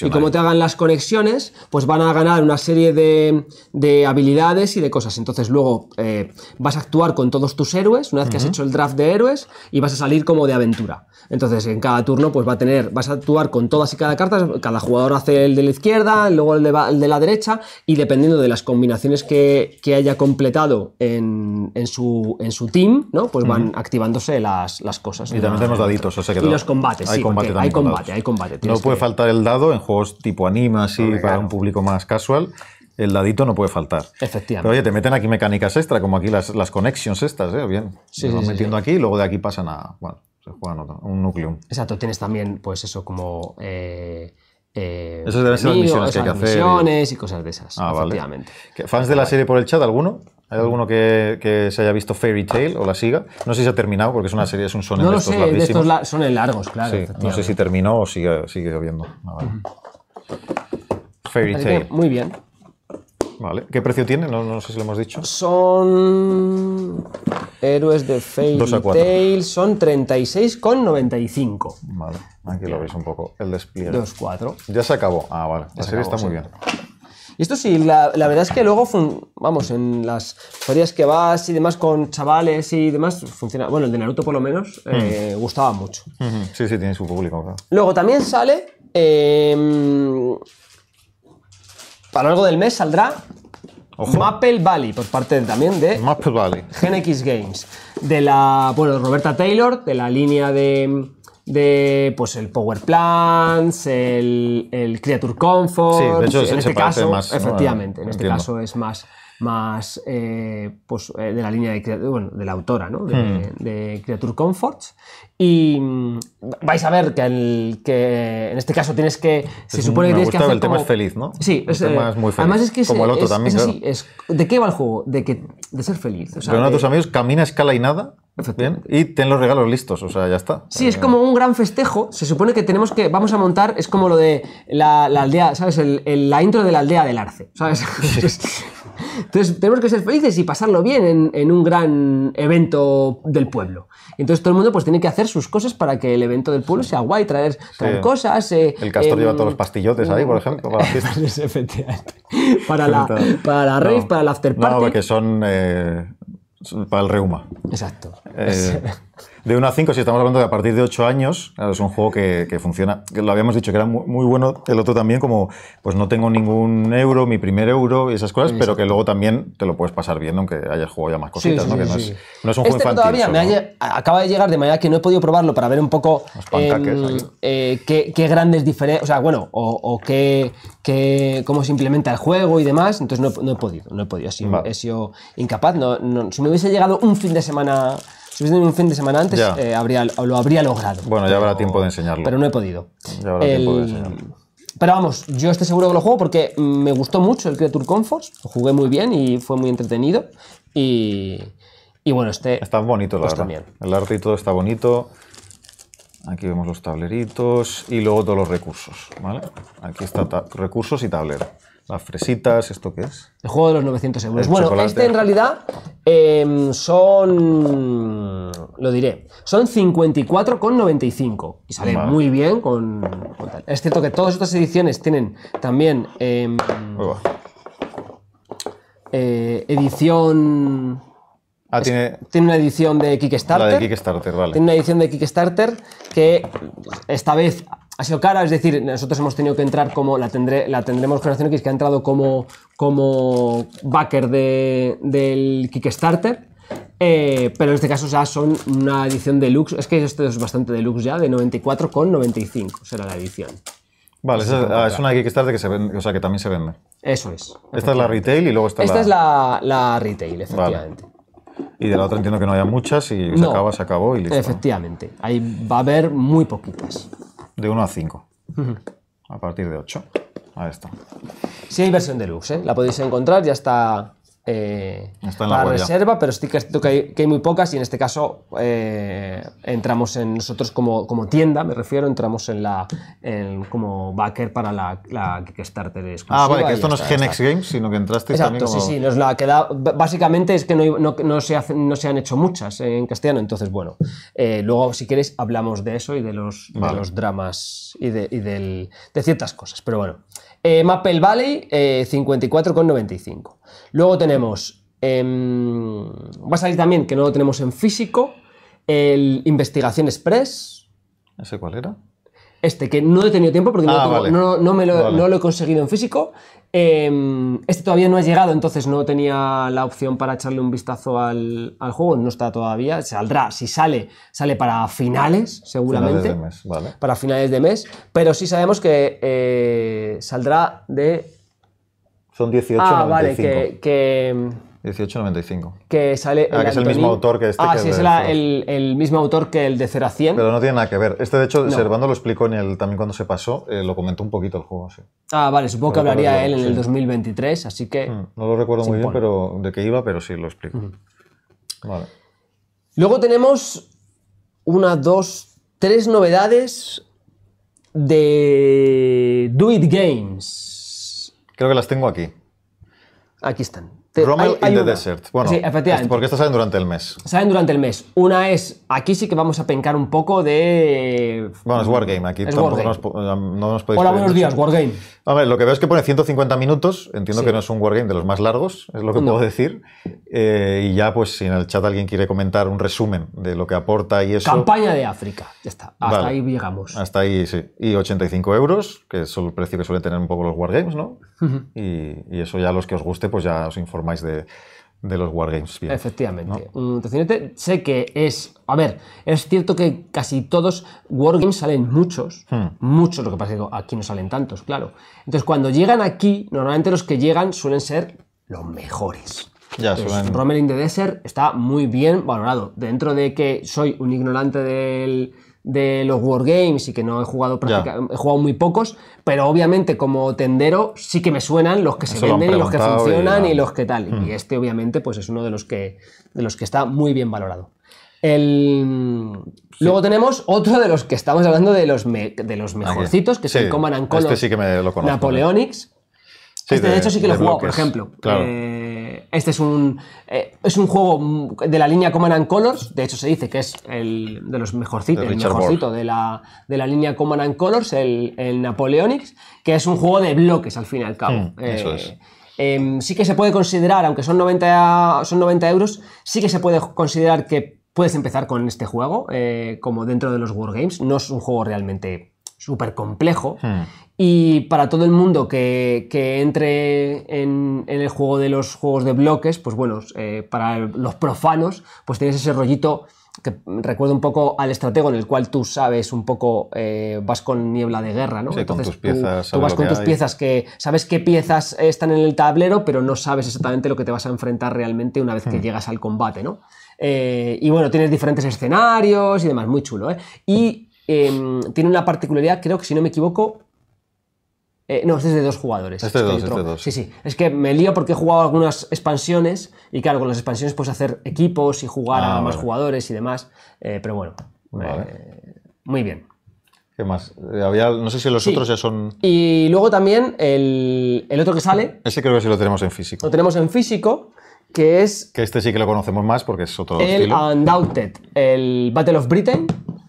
y cómo te hagan las conexiones, pues van a ganar una serie de, habilidades y de cosas. Entonces luego eh, vas a actuar con todos tus héroes, una vez que has hecho el draft de héroes, y vas a salir como de aventura. Entonces en cada turno pues va a tener, vas a actuar con todas y cada carta, cada jugador hace el de la izquierda, luego el de, la derecha, y dependiendo de las combinaciones que, haya completado en, su, en su team, pues van activándose las, las cosas. Y también tenemos daditos, Y los combates, hay combate hay combate, hay combate. No puede faltar el dado en juegos tipo anima, así, para un público más casual el dadito no puede faltar. Efectivamente. Pero oye, te meten aquí mecánicas extra, como aquí las, las connections estas, ¿eh? Bien, sí, sí, van metiendo aquí y luego de aquí pasan a, bueno, se juegan otro, un núcleo. Exacto, tienes también, pues eso, como... Eh, eh, Esas deben ser las misiones que hay que hacer. Misiones y cosas de esas, ah, efectivamente. ¿Fans de la serie por el chat, alguno? ¿Hay alguno que, se haya visto Fairy Tail o la siga? No sé si se ha terminado porque es una serie, es un son no de estos sé, De estos son largos, claro. no sé si terminó o sigue, sigue habiendo. Ah, Fairy Tail. muy bien. Vale. ¿Qué precio tiene? No, sé si lo hemos dicho. Son héroes de Fairy Tail. Son 36,95. Vale. Aquí lo veis un poco. El despliegue. 2,4. Ya se acabó. Ah, vale. la serie está muy bien. Y esto sí, la, verdad es que luego, vamos, en las ferias que vas y demás con chavales y demás, funciona. Bueno, el de Naruto por lo menos, eh, gustaba mucho. Sí, sí, tiene su público. Luego también sale, em, para a lo largo del mes saldrá Maple Valley, por parte también de Maple Valley. X Games. De la, bueno, de Roberta Taylor, de la línea de de pues el Power Plants, el, el Creature Comfort. Sí, de hecho, en este caso, más, efectivamente, en este caso es más más eh, pues, eh, de la línea de, bueno, de la autora, ¿no? Hmm. de, Creature Comforts. Y vais a ver que, el, que en este caso tienes que. se supone que tienes que hacer. El tema es feliz, ¿no? Sí, el tema eh, es muy feliz. Además es que es, Como el otro también. Así, ¿De qué va el juego? De que de ser feliz. O de... tus amigos, camina escala y nada. y ten los regalos listos, o sea, ya está. Sí, es como un gran festejo. Se supone que tenemos que. Vamos a montar, es como lo de la, aldea, ¿sabes? la intro de la aldea del arce, ¿sabes? Entonces, tenemos que ser felices y pasarlo bien en, un gran evento del pueblo. Entonces, todo el mundo pues tiene que hacer sus cosas para que el evento del pueblo sea guay, traer, cosas. Eh, el castor lleva em, todos los pastillotes ahí, por ejemplo, para la fiesta. para la, para la rave, para el after party. No, porque son. Eh, eh, para el reuma. Exacto. Eh, De 1 a 5, si estamos hablando de a partir de 8 años, es un juego que, funciona. lo habíamos dicho que era muy, bueno el otro también, como pues no tengo ningún euro, mi primer euro y esas cosas, pero que luego también te lo puedes pasar bien, aunque hayas jugado ya más cositas, ¿no? es, un juego este infantil. Todavía me acaba de llegar de manera que no he podido probarlo para ver un poco em, eh, qué, grandes diferencias, o sea, bueno, o, qué, cómo se implementa el juego y demás. Entonces no, he podido, no he podido, he sido, incapaz. si me hubiese llegado un fin de semana si hubiese tenido un fin de semana antes, eh, lo habría logrado. Bueno, ya habrá tiempo de enseñarlo. Pero no he podido. Ya habrá tiempo de enseñarlo. Pero vamos, yo estoy seguro que lo juego porque me gustó mucho el Creature Comforts. Lo jugué muy bien y fue muy entretenido. Y, bueno, este. Está bonito, la pues verdad. El arte y todo está bonito. Aquí vemos los tableritos y luego todos los recursos. Aquí está recursos y tablero. Las fresitas, ¿esto qué es? El juego de los 900 euros. bueno, este en realidad em, son. Lo diré. Son 54,95. Y sale muy bien con, tal. Es cierto que todas estas ediciones tienen también. Em, eh, edición. Ah, tiene, tiene, una edición de Kickstarter. La de Kickstarter, vale. Tiene una edición de Kickstarter que esta vez ha sido cara, es decir, nosotros hemos tenido que entrar como, la, tendremos la tendremos X, que ha entrado como, como backer del Kickstarter. Eh, pero en este caso ya son una edición deluxe, es que esto es bastante deluxe ya, de 94 con 95 será la edición. Vale, es, ah, una Kickstarter que, se o sea, que también se vende. Eso es. Esta es la retail y luego está Esta es la, retail, efectivamente. Y de la otra entiendo que no haya muchas y se acaba, se acabó y listo. Efectivamente, ahí va a haber muy poquitas de 1 a 5. A partir de 8. Ahí está. Sí hay versión deluxe, ¿eh? la podéis encontrar, ya está eh, Está en la, reserva, pero sí que que hay, muy pocas y en este caso eh, entramos en nosotros como, tienda, me refiero, entramos en la como backer para la, Kickstarter exclusiva. Ah, vale, que esto no es Genex Games, sino que entraste Exacto, también como... sí, sí, nos la quedado. básicamente es que no, se han hecho muchas en castellano, entonces bueno, eh, luego si quieres, hablamos de eso y de los, dramas y, del, de ciertas cosas, pero bueno, eh, Maple Valley, 54,95. Eh, Luego tenemos, em, va a salir también, que no lo tenemos en físico, el Investigación Express. No sé cuál era? Este, que no he tenido tiempo porque no, lo, he conseguido en físico. Em, este todavía no ha llegado, entonces no tenía la opción para echarle un vistazo al, juego. No está todavía. Saldrá, si sale, sale para finales, seguramente. Para finales de mes. Pero sí sabemos que eh, saldrá de. Son 18 Ah, vale, que 1895. Que sale. Ah, es el mismo autor que este. Ah, sí, es, el, mismo autor que el de 0 a 100. Pero no tiene nada que ver. Este, de hecho, Servando lo explicó en el, también cuando se pasó, eh, lo comentó un poquito el juego. Sí. Ah, vale, supongo que hablaría él en el 2023, así que. Mm, no lo recuerdo muy bien pero de qué iba, pero sí lo explico. Vale. Luego tenemos una, dos, tres novedades de Do It Games. Creo que las tengo aquí. Aquí están. Rommel in the Desert. Bueno, efectivamente. porque estas salen durante el mes. Salen durante el mes. Una es, aquí sí que vamos a pencar un poco de... Bueno, es Wargame, aquí tampoco no nos podéis... Hola, buenos días, Wargame. A ver, lo que veo es que pone 150 minutos, entiendo que no es un Wargame de los más largos, es lo que puedo decir. Eh, y ya, pues, si en el chat alguien quiere comentar un resumen de lo que aporta y eso... Campaña de África, ya está, hasta ahí llegamos. Hasta ahí, sí. Y 85 euros, que es el precio que suelen tener un poco los Wargames, ¿no? y, y, eso ya los que os guste, pues ya os informo más de, los Wargames. Efectivamente. sé que es. A ver, es cierto que casi todos Wargames salen muchos, hmm. muchos, lo que pasa es que aquí no salen tantos, claro. Entonces, cuando llegan aquí, normalmente los que llegan suelen ser los mejores. Ya, suelen Rommel in Desert está muy bien valorado. Dentro de que soy un ignorante del de los Wargames y que no he jugado he jugado muy pocos, pero obviamente como tendero sí que me suenan los que se venden y los que funcionan y, los que tal. Y mm. este obviamente pues es uno de los que, de los que está muy bien valorado. El... Luego tenemos otro de los que estamos hablando de los, de los mejorcitos, que se es el Command and este sí que me lo conozco, Napoleonics. este de, hecho sí que lo he jugado, por ejemplo. Eh, eh, este es un, eh, es un juego de la línea Command and Colors. De hecho, se dice que es el de los mejorcitos, el mejorcito de la, línea Command and Colors, el, Napoleonics, que es un juego de bloques al fin y al cabo. Hmm, eh, em, sí que se puede considerar, aunque son 90, son 90 euros, sí que se puede considerar que puedes empezar con este juego, como dentro de los Wargames. No es un juego realmente súper complejo. Hmm. Y para todo el mundo que, entre en, el juego de los juegos de bloques, pues bueno, eh, para los profanos, pues tienes ese rollito que recuerda un poco al estratego en el cual tú sabes un poco, eh, vas con niebla de guerra, ¿no? Sí, Entonces con tus piezas tú, tú vas con tus piezas que sabes qué piezas están en el tablero, pero no sabes exactamente lo que te vas a enfrentar realmente una vez que hmm. llegas al combate, ¿no? Eh, y bueno, tienes diferentes escenarios y demás, muy chulo, ¿eh? Y em, tiene una particularidad, creo que si no me equivoco, eh, no, este es de dos jugadores. Este es dos, este dos. Sí, sí. Es que me lío porque he jugado algunas expansiones y claro, con las expansiones puedes hacer equipos y jugar ah, a más jugadores y demás. Eh, pero bueno, muy bien. ¿Qué más? Eh, no sé si los otros ya son... Y luego también el, el otro que sale... Ese creo que sí lo tenemos en físico. Lo tenemos en físico que es... Que este sí que lo conocemos más porque es otro... El Undoubted, el Battle of Britain,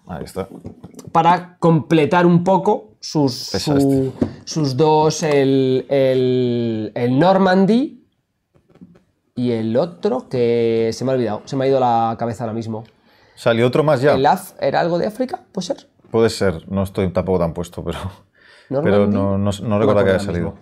Ahí está. Para completar un poco sus, sus dos, el, el, Normandy y el otro que se me ha olvidado, se me ha ido la cabeza ahora mismo. Salió otro más ya. ¿El Af era algo de África? ¿Puede ser? Puede ser, no estoy tampoco tan puesto, pero, pero no, recuerdo que haya pues salido.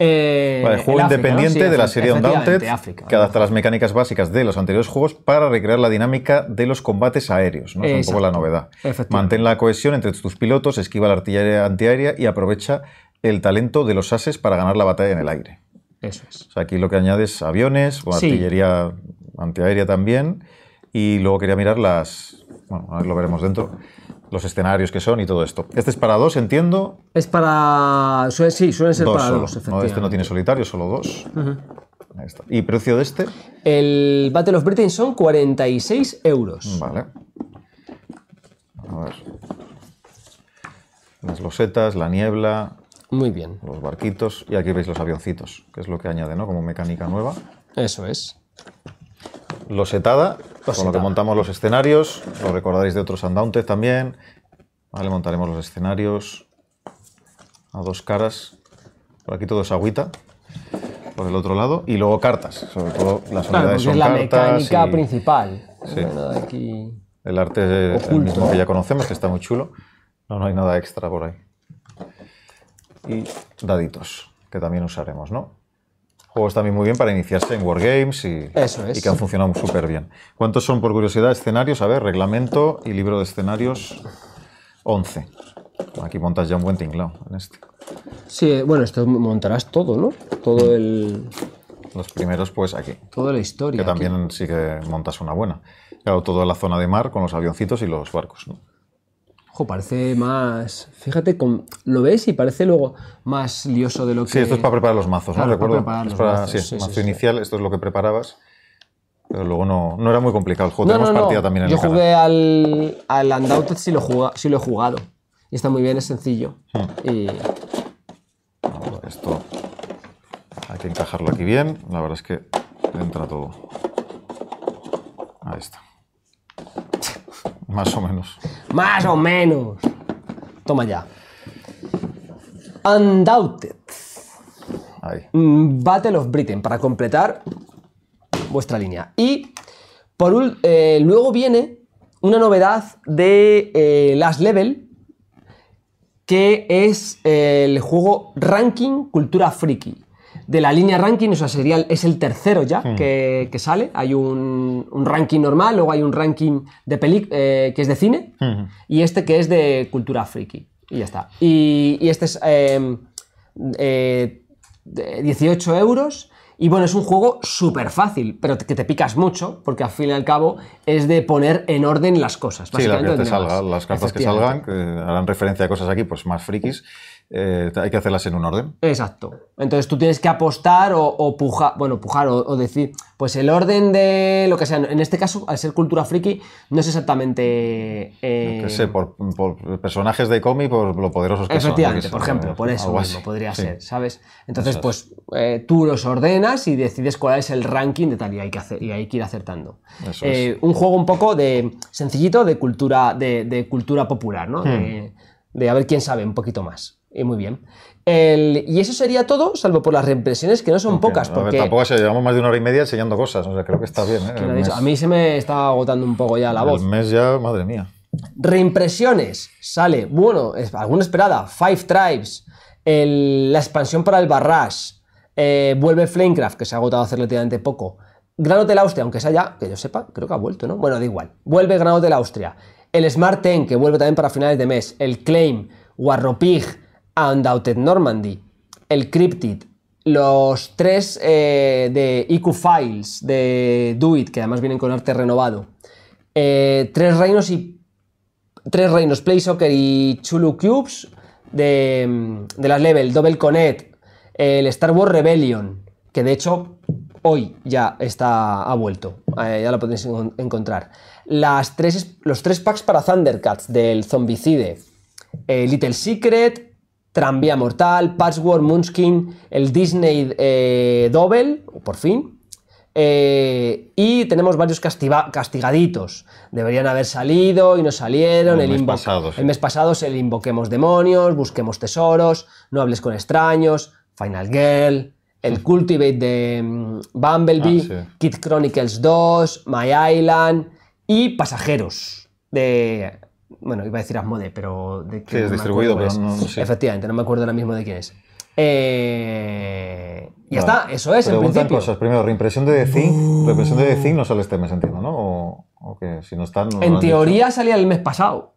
Eh, juego independiente de la serie Undaunted, que adapta las mecánicas básicas de los anteriores juegos para recrear la dinámica de los combates aéreos. Es un poco la novedad. Mantén la cohesión entre tus pilotos, esquiva la artillería antiaérea y aprovecha el talento de los ases para ganar la batalla en el aire. Eso aquí lo que añades aviones, o artillería antiaérea también. Y luego quería mirar las. Bueno, lo veremos dentro los escenarios que son y todo esto. Este es para dos, entiendo. Es para. sí, suelen ser para dos, efectivamente. No, este no tiene solitario, solo dos. ¿Y precio de este? El Battle of Britain son 46 euros. Vale. A ver. Las losetas, la niebla. Muy bien. Los barquitos. Y aquí veis los avioncitos, que es lo que añade, ¿no? Como mecánica nueva. Eso es losetada, setada con lo que montamos los escenarios, lo recordaréis de otros andantes también. Vale, montaremos los escenarios a dos caras. Por aquí todo es agüita, por el otro lado. Y luego cartas, sobre todo las unidades es la mecánica principal. Sí. El arte mismo que ya conocemos, que está muy chulo. No, no hay nada extra por ahí. Y daditos, que también usaremos, ¿no? Juegos también muy bien para iniciarse en Wargames y, y que han funcionado súper bien. ¿Cuántos son, por curiosidad, escenarios? A ver, reglamento y libro de escenarios, 11. Aquí montas ya un buen tinglado en este. Sí, eh, bueno, esto montarás todo, ¿no? Todo mm. el... Los primeros, pues aquí. Toda la historia. Que también sí que montas una buena. Claro, toda la zona de mar con los avioncitos y los barcos, ¿no? parece más. Fíjate, con... lo ves y parece luego más lioso de lo que. Sí, esto es para preparar los mazos, ¿no? Recuerdo. Para es para... sí, mazo inicial, esto es lo que preparabas. Pero luego no, no era muy complicado. El juego tenemos partida también Yo jugué al, al Undoubted si lo, si lo he jugado. Y está muy bien, es sencillo. Hmm. esto hay que encajarlo aquí bien. La verdad es que entra todo. Ahí está. Más o menos. Más o menos. Toma ya. Undoubted. Mm, Battle of Britain, para completar vuestra línea. Y por eh, luego viene una novedad de eh, Last Level, que es el juego Ranking Cultura Friki de la línea ranking, o sea, sería, es el tercero ya hmm. que, sale. Hay un, un, ranking normal, luego hay un ranking de peli, eh, que es de cine hmm. y este que es de cultura friki. Y ya está. Y, este es em, eh, 18 euros. Y bueno, es un juego súper fácil, pero que te picas mucho, porque al fin y al cabo es de poner en orden las cosas. sí, las cartas que salgan que harán referencia a cosas aquí, pues más frikis. Eh, hay que hacerlas en un orden. Exacto. Entonces tú tienes que apostar o, pujar, bueno, pujar o, decir, pues el orden de lo que sea. En este caso, al ser cultura friki, no es exactamente. Eh, sé, por, personajes de cómic, por lo poderosos que son. por ejemplo, por eso podría ser, ¿sabes? Entonces, pues eh, tú los ordenas y decides cuál es el ranking de tal y hay que, hacer, y hay que ir acertando. Un juego un poco de sencillito de cultura, de, cultura popular, ¿no? Hmm. de a ver quién sabe un poquito más. Y eh, muy bien. y eso sería todo, salvo por las reimpresiones, que no son pocas. Porque... tampoco se llevamos más de una hora y media enseñando cosas, o sea, creo que está bien. ¿eh? a mí se me está agotando un poco ya la voz. Un mes ya, madre mía. Reimpresiones, sale, bueno, es, alguna esperada, Five Tribes, la expansión para el Barrage, eh, vuelve Flamecraft, que se ha agotado hace relativamente poco, Gran Hotel Austria, aunque sea ya, que yo sepa, creo que ha vuelto, ¿no? Bueno, da igual, vuelve Gran Hotel Austria, el Smart Ten, que vuelve también para finales de mes, el Claim, Warropig, Undoubted Normandy, el Cryptid, los tres eh, de IQ Files de Duit, que además vienen con arte renovado, eh, tres reinos y tres reinos Play Soccer y Chulu Cubes de, las Level, Double Connect, el Star Wars Rebellion, que de hecho hoy ya está ha vuelto, eh, ya lo podéis encontrar. Las tres, los tres packs para Thundercats del Zombicide, Little Secret, Tranvía Mortal, Password, Moonskin, el Disney eh, Double, por fin. Eh, y tenemos varios castigaditos. Deberían haber salido y no salieron. El, mes pasado, el mes pasado se le invoquemos demonios, busquemos tesoros, no hables con extraños, Final Girl, el Cultivate de mm, Bumblebee, ah, Kid Chronicles 2, My Island y Pasajeros de bueno, iba a decir Asmode, pero. De sí, es distribuido, pero no, sé. Efectivamente, no me acuerdo ahora mismo de quién es. Eh, ya está, eso es. en principio. cosas. Primero, reimpresión de The Thing. Reimpresión de The Thing no sale este mes, entiendo, ¿no? O, que si no está... en teoría salía el mes pasado.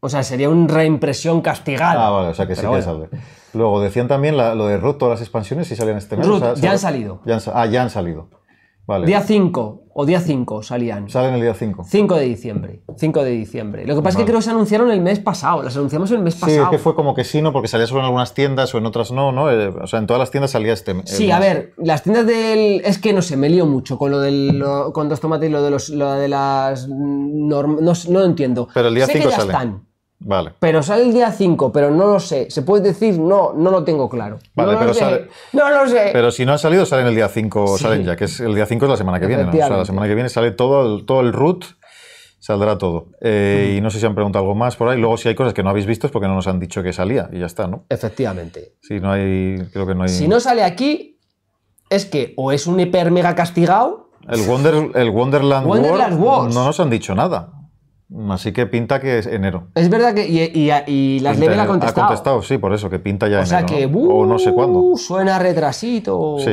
O sea, sería una reimpresión castigada. Ah, vale, o sea que sí que sale. Luego decían también lo de Root, todas las expansiones, si salían este mes. ya han salido. ah, ya han salido. Día 5 o día 5 salían. Salen el día 5. 5 de diciembre. 5 de diciembre. Lo que pasa es que creo que se anunciaron el mes pasado. Las anunciamos el mes pasado. Sí, que fue como que sí, ¿no? Porque salía solo en algunas tiendas o en otras no, ¿no? Eh, o sea, en todas las tiendas salía este mes. Sí, a ver, las tiendas del. Es que no sé, me lío mucho con lo del. con dos tomates y lo de, los, de las. No, lo entiendo. Pero el día 5 salen. Pero sale el día 5, pero no lo sé. Se puede decir, no, no lo tengo claro. no pero lo sé. No lo sé. Pero si no ha salido, salen el día 5, ya, que es el día 5 es la semana que viene. O sea, la semana que viene sale todo el, todo el root, saldrá todo. Eh, y no sé si han preguntado algo más por ahí. Luego, si hay cosas que no habéis visto es porque no nos han dicho que salía y ya está, ¿no? Efectivamente. no hay. no Si no sale aquí, es que o es un hiper mega castigado. El, Wonder, el Wonderland, Wars. no nos han dicho nada. Así que pinta que es enero. Es verdad que. Y, y, y las la ha contestado. Ha contestado, sí, por eso, que pinta ya o enero. O sea que. o no sé uh, cuándo. Suena retrasito. Sí.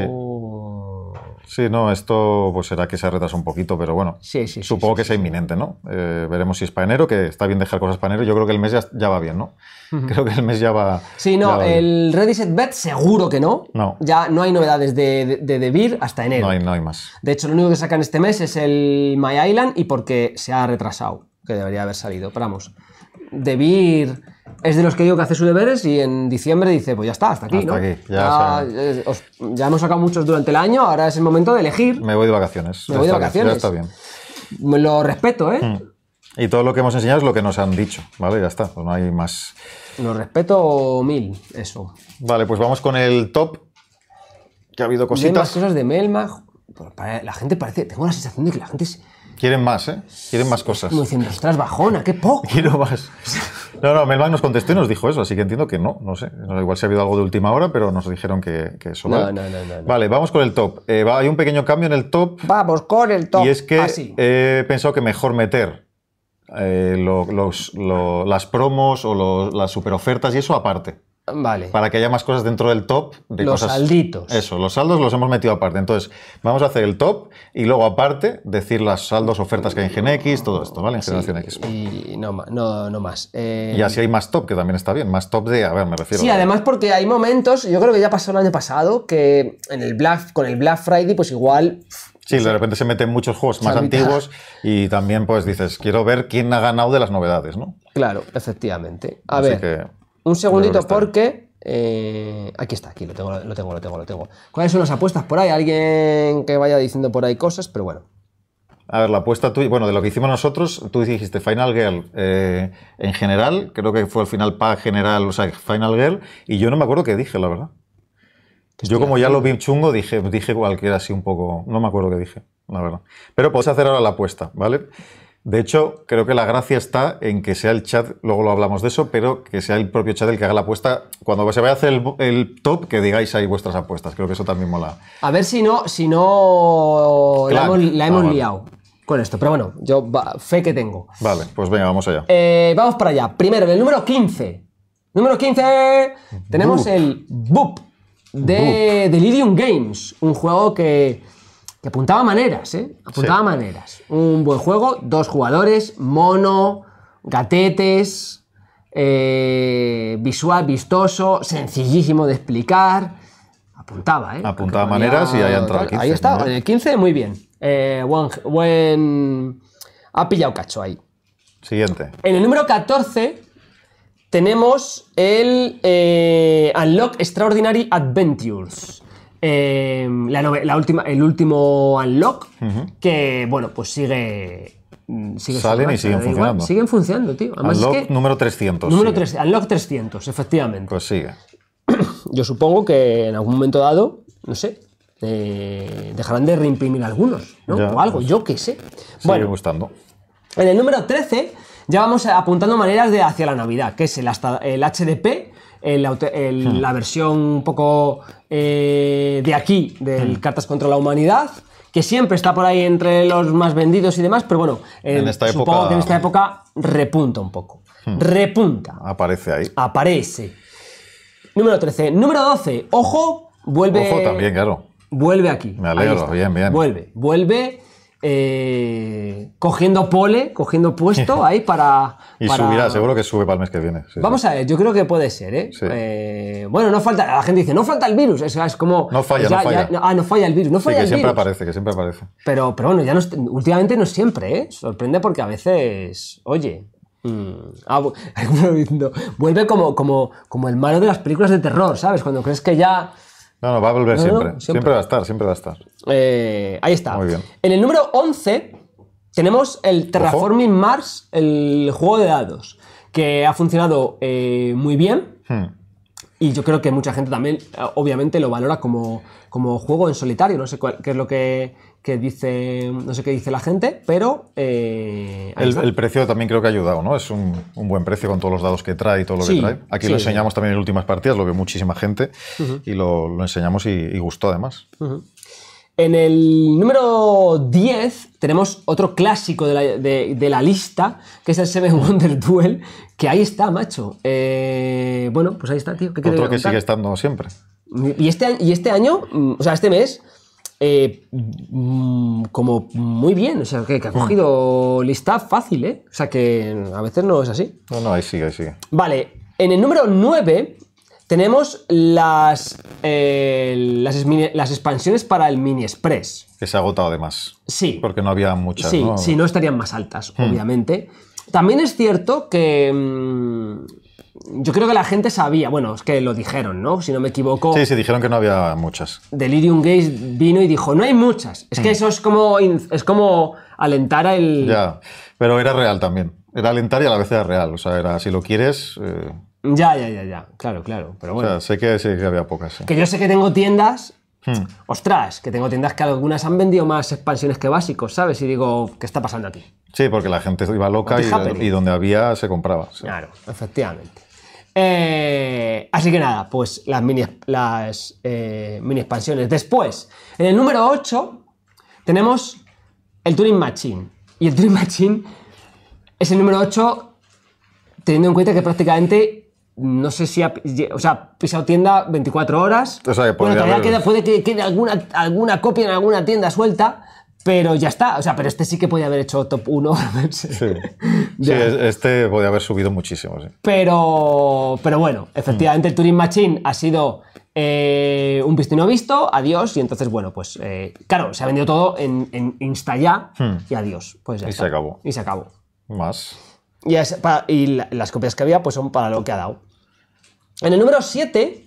Sí, no, esto pues será que se retrasa un poquito, pero bueno. Sí, sí, supongo que es inminente, ¿no? Eh, veremos si es para enero, que está bien dejar cosas para enero. Yo creo que el mes ya, va bien, ¿no? Creo que el mes ya va. Sí, no, el Ready Set Bet seguro que no. No. Ya no hay novedades de, de, Beer hasta enero. No hay, no hay más. De hecho, lo único que sacan este mes es el My Island y porque se ha retrasado que debería haber salido. Pero vamos, Debir es de los que digo que hace sus deberes y en diciembre dice, pues ya está, hasta aquí, ya, hemos sacado muchos durante el año, ahora es el momento de elegir. Me voy de vacaciones. Me voy de vacaciones. está bien. lo respeto, ¿eh? Hmm. Y todo lo que hemos enseñado es lo que nos han dicho, ¿vale? Ya está, pues no hay más. Lo respeto mil, eso. Vale, pues vamos con el top. Que ha habido cositas. cosas de Melma. Pues, la gente parece. Tengo la sensación de que la gente. Quieren más, ¿eh? Quieren más cosas. Como diciendo, ostras, bajona, qué poco. Quiero más. No, no, Melman nos contestó y nos dijo eso, así que entiendo que no, no sé. Igual si ha habido algo de última hora, pero nos dijeron que, eso no, vale. No, no, no, Vale, vamos con el top. Eh, hay un pequeño cambio en el top. Vamos con el top. Y es que he pensado que mejor meter eh, las promos o las las superofertas y eso aparte. Vale. Para que haya más cosas dentro del top. De los salditos. Eso, los saldos los hemos metido aparte. Entonces, vamos a hacer el top y luego aparte decir las saldos, ofertas que hay en Gen X, todo esto, ¿vale? En Generación X. Y no, no, no más. Eh, y así hay más top, que también está bien. Más top de, a ver, me refiero. Sí, además porque hay momentos, yo creo que ya pasó el año pasado, que en el Black, con el Black Friday, pues igual... Sí, de repente se meten muchos juegos más antiguos y también pues dices, quiero ver quién ha ganado de las novedades, ¿no? Claro, efectivamente. A ver, que... Un segundito porque... Eh, aquí está, aquí lo tengo, lo tengo, lo tengo, lo ¿Cuáles son las apuestas por ahí? Alguien que vaya diciendo por ahí cosas, pero bueno. A ver, la apuesta tuya, bueno, de lo que hicimos nosotros, tú dijiste Final Girl eh, en general, creo que fue al final para general, o sea, Final Girl, y yo no me acuerdo qué dije, la verdad. Yo como ya lo vi chungo, dije, dije cualquiera así un poco, no me acuerdo qué dije, la verdad. Pero puedes hacer ahora la apuesta, ¿vale? De hecho, creo que la gracia está en que sea el chat, luego lo hablamos de eso, pero que sea el propio chat el que haga la apuesta. Cuando se vaya a hacer el, top, que digáis ahí vuestras apuestas. Creo que eso también mola. A ver si no, si no la hemos, ah, liado con esto. Pero bueno, yo fe que tengo. Vale, pues venga, vamos allá. Eh, vamos para allá. Primero, el número 15. Número 15, tenemos el Boop de Delirium Games, un juego que que apuntaba maneras, ¿eh? Apuntaba maneras. Un buen juego, dos jugadores, mono, gatetes, eh, visual vistoso, sencillísimo de explicar. Apuntaba, ¿eh? Apuntaba maneras y ahí ha entrado 15. Ahí está, en el 15 muy bien. Eh, buen, Ha pillado cacho ahí. Siguiente. En el número 14 tenemos el eh, Unlock Extraordinary Adventures. Em, la, última, el último Unlock, que bueno, pues sigue mm, Sigue salen y siguen funcionando. siguen funcionando, tío. unlock número 300. Número unlock 300, efectivamente. Pues sigue. Yo supongo que en algún momento dado, no sé, eh, dejarán de reimprimir algunos, ¿no? o algo, yo qué sé. Bueno, gustando. En el número 13 ya vamos apuntando maneras de hacia la Navidad, que es el, hasta, el HDP Hmm. la versión un poco eh, de aquí del hmm. Cartas contra la Humanidad, que siempre está por ahí entre los más vendidos y demás, pero bueno, eh, en esta época... esta época repunta un poco. Hmm. Repunta. Aparece ahí. Aparece. Número 13. Número 12. Ojo, vuelve. Ojo también, claro. Vuelve aquí. Me alegro, bien, bien. Vuelve, vuelve eh, cogiendo pole, cogiendo puesto ahí para. y subirá, seguro que sube para el mes que viene. Vamos a ver, yo creo que puede ser, ¿eh? ¿eh? Bueno, no falta, la gente dice, no falta el virus, es como. No falla, ya, no ah, no falla el virus, no falla que siempre aparece, que siempre aparece. Pero, pero bueno, ya últimamente no siempre, ¿eh? Sorprende porque a veces, oye. Mm, ah, vuelve como, como, como el malo de las películas de terror, ¿sabes? Cuando crees que ya no, no, va a volver siempre. siempre. va a estar, siempre va a estar. Eh, ahí está. Muy bien. En el número 11 tenemos el Terraforming Mars, el juego de dados, que ha funcionado eh, muy bien. Hmm. Y yo creo que mucha gente también, eh, obviamente, lo valora como, como juego en solitario. No sé cuál, qué es lo que que dice, no sé qué dice la gente, pero... Eh, el, precio también creo que ha ayudado, ¿no? Es un, buen precio con todos los dados que trae y todo lo que trae. Aquí lo enseñamos también en últimas partidas, lo vio muchísima gente y lo, enseñamos y, gustó además. En el número 10 tenemos otro clásico de la, lista, que es el Seven Wonder Duel, que ahí está, macho. Eh, bueno, pues ahí está, tío. otro que sigue estando siempre. Y este, y este año, mm, o sea, este mes eh, mm, como muy bien, o sea, que, ha cogido mm. lista fácil, ¿eh? O sea, que a veces no es así. No, no, ahí sigue, ahí sigue. Vale, en el número 9 tenemos las, eh, las, expansiones para el Mini Express. Que se ha agotado además. Sí. Porque no había muchas. Sí, ¿no? sí, no estarían más altas, hmm. obviamente. También es cierto que... Mm, yo creo que la gente sabía, bueno, es que lo dijeron, ¿no? Si no me equivoco. Sí, sí, dijeron que no había muchas. Delirium Gaze vino y dijo, no hay muchas. Es que mm. eso es como, es como alentar el... Ya, pero era real también. Era alentar y a la vez era real. O sea, era, si lo quieres... Eh, ya, ya, ya, ya. Claro, claro. Pero bueno. O sea, sé que, que había pocas. Que yo sé que tengo tiendas hmm. Ostras, que tengo tiendas que algunas han vendido más expansiones que básicos, ¿sabes? Y digo, ¿qué está pasando aquí? Sí, porque la gente iba loca y, donde había se compraba. Claro, efectivamente. Eh, así que nada, pues las mini, las, eh, mini expansiones. Después, en el número 8 tenemos el Turing Machine. Y el Turing Machine es el número 8 teniendo en cuenta que prácticamente no sé si ha, pisado tienda 24 horas. O sea, que puede que quede alguna, alguna copia en alguna tienda suelta, pero ya está, o sea, pero este sí que podía haber hecho top 1. sí, este podía haber subido muchísimo. Sí. Pero, pero bueno, efectivamente el Turing Machine ha sido eh, un visto no visto, adiós, y entonces, bueno, pues eh, claro, se ha vendido todo en, Insta ya hmm. y adiós. Pues y se acabó. Y se acabó. Más. Y, las copias que había pues son para lo que ha dado. En el número 7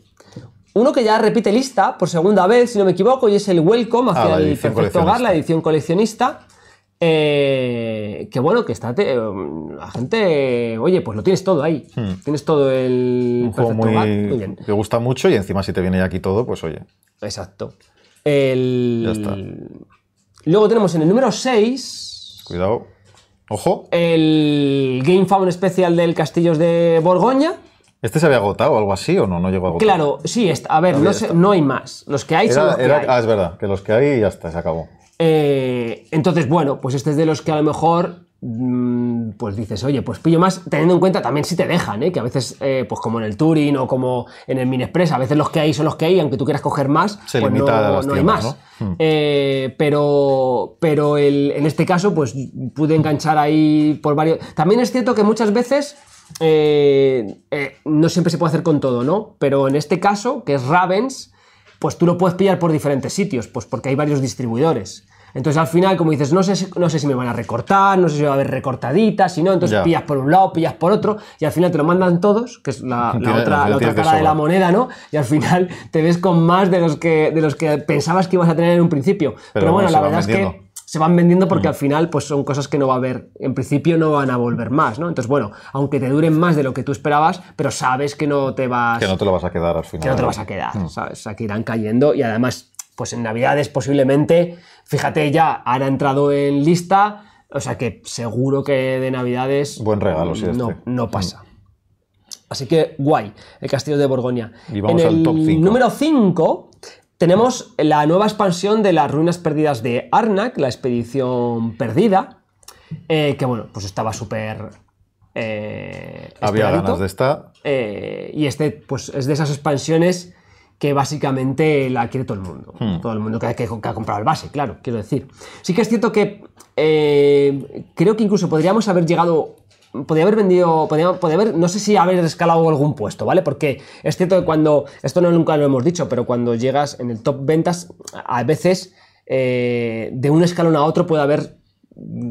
uno que ya repite lista por segunda vez, si no me equivoco, y es el Welcome hacia ah, el Perfecto Hogar, la edición coleccionista. Eh, que bueno, que está. la gente. Oye, pues lo tienes todo ahí. Hmm. Tienes todo el. Un hogar, gusta mucho y encima si te viene aquí todo, pues oye. Exacto. Luego tenemos en el número 6. Cuidado. Ojo. El Game Found especial del Castillos de Borgoña. ¿Este se había agotado o algo así o no? No llegó a Claro, sí, a ver, no, hay más. Los que hay son los hay. Ah, es verdad, que los que hay ya está, se acabó. Eh, entonces, bueno, pues este es de los que a lo mejor mm, pues dices, oye, pues pillo más, teniendo en cuenta también si te dejan, ¿eh? que a veces, eh, pues como en el Touring o como en el Minexpress, a veces los que hay son los que hay, aunque tú quieras coger más, pues no, hay más. Hmm. Eh, pero pero en este caso, pues pude enganchar ahí por varios... También es cierto que muchas veces eh, eh, no siempre se puede hacer con todo, ¿no? Pero en este caso, que es Ravens, pues tú lo puedes pillar por diferentes sitios, pues porque hay varios distribuidores. Entonces al final, como dices, no sé, no sé si me van a recortar, no sé si va a haber recortaditas, si no, entonces pillas por un lado, pillas por otro, y al final te lo mandan todos, que es la, otra, cara de la moneda, ¿no? Y al final te ves con más de los que, de los que pensabas que ibas a tener en un principio. Pero, bueno, bueno la verdad es que se van vendiendo porque mm. al final pues son cosas que no va a haber, en principio no van a volver más, ¿no? Entonces, bueno, aunque te duren más de lo que tú esperabas, pero sabes que no te vas... Que no te lo vas a quedar al final. Que no te lo vas a quedar, mm. ¿sabes? O sea, que irán cayendo y además, pues en Navidades posiblemente, fíjate ya, han entrado en lista, o sea que seguro que de Navidades... Buen regalo, no, este. no pasa. Así que guay, el castillo de Borgoña. Y vamos top 5. Número 5 tenemos la nueva expansión de las ruinas perdidas de Arnak, la expedición perdida, eh, que bueno, pues estaba súper... Eh, Había ganas de esta. Eh, y este, pues es de esas expansiones que básicamente la quiere todo el mundo. Hmm. Todo el mundo que, ha comprado el base, claro, quiero decir. Sí que es cierto que creo que incluso podríamos haber llegado podía haber vendido, podía, haber, no sé si haber escalado algún puesto, ¿vale? Porque es cierto que cuando, esto no nunca lo hemos dicho, pero cuando llegas en el top ventas, a veces eh, de un escalón a otro puede haber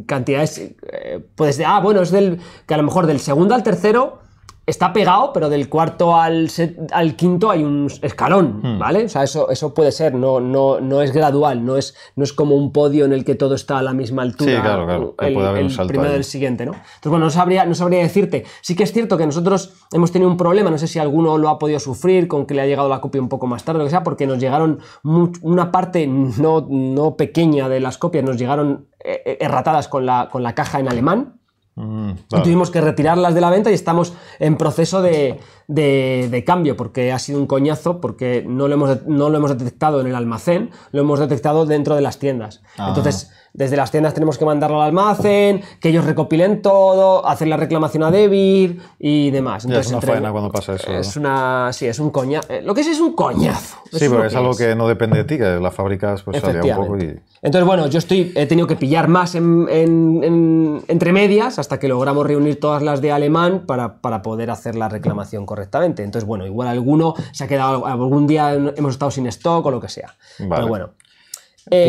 cantidades, eh, puedes decir ah, bueno, es del, que a lo mejor del segundo al tercero está pegado, pero del cuarto al, al quinto hay un escalón, hmm. ¿vale? O sea, eso, eso puede ser, no, no, no es gradual, no es, no es como un podio en el que todo está a la misma altura. Sí, claro, claro. El, puede haber un salto primero del siguiente, ¿no? Entonces, bueno, no sabría, decirte. Sí que es cierto que nosotros hemos tenido un problema, no sé si alguno lo ha podido sufrir, con que le ha llegado la copia un poco más tarde, lo que sea, porque nos llegaron una parte no, no pequeña de las copias, nos llegaron eh, eh, erratadas con la, con la caja en alemán. Mm, Tuvimos que retirarlas de la venta y estamos en proceso de, cambio, porque ha sido un coñazo, porque no lo, hemos, no lo hemos detectado en el almacén, lo hemos detectado dentro de las tiendas. Ah. Entonces, desde las tiendas tenemos que mandarlo al almacén, que ellos recopilen todo, hacer la reclamación a débil y demás. Entonces, es una cuando pasa eso. Es una, sí, es un coñazo. Eh, lo que es es un coñazo. Sí, pero es algo que no depende de ti, que las fábricas pues un poco Entonces, bueno, yo estoy, he tenido que pillar más entre medias hasta que logramos reunir todas las de alemán para, poder hacer la reclamación correctamente. Entonces, bueno, igual alguno se ha quedado, algún día hemos estado sin stock o lo que sea. Pero bueno.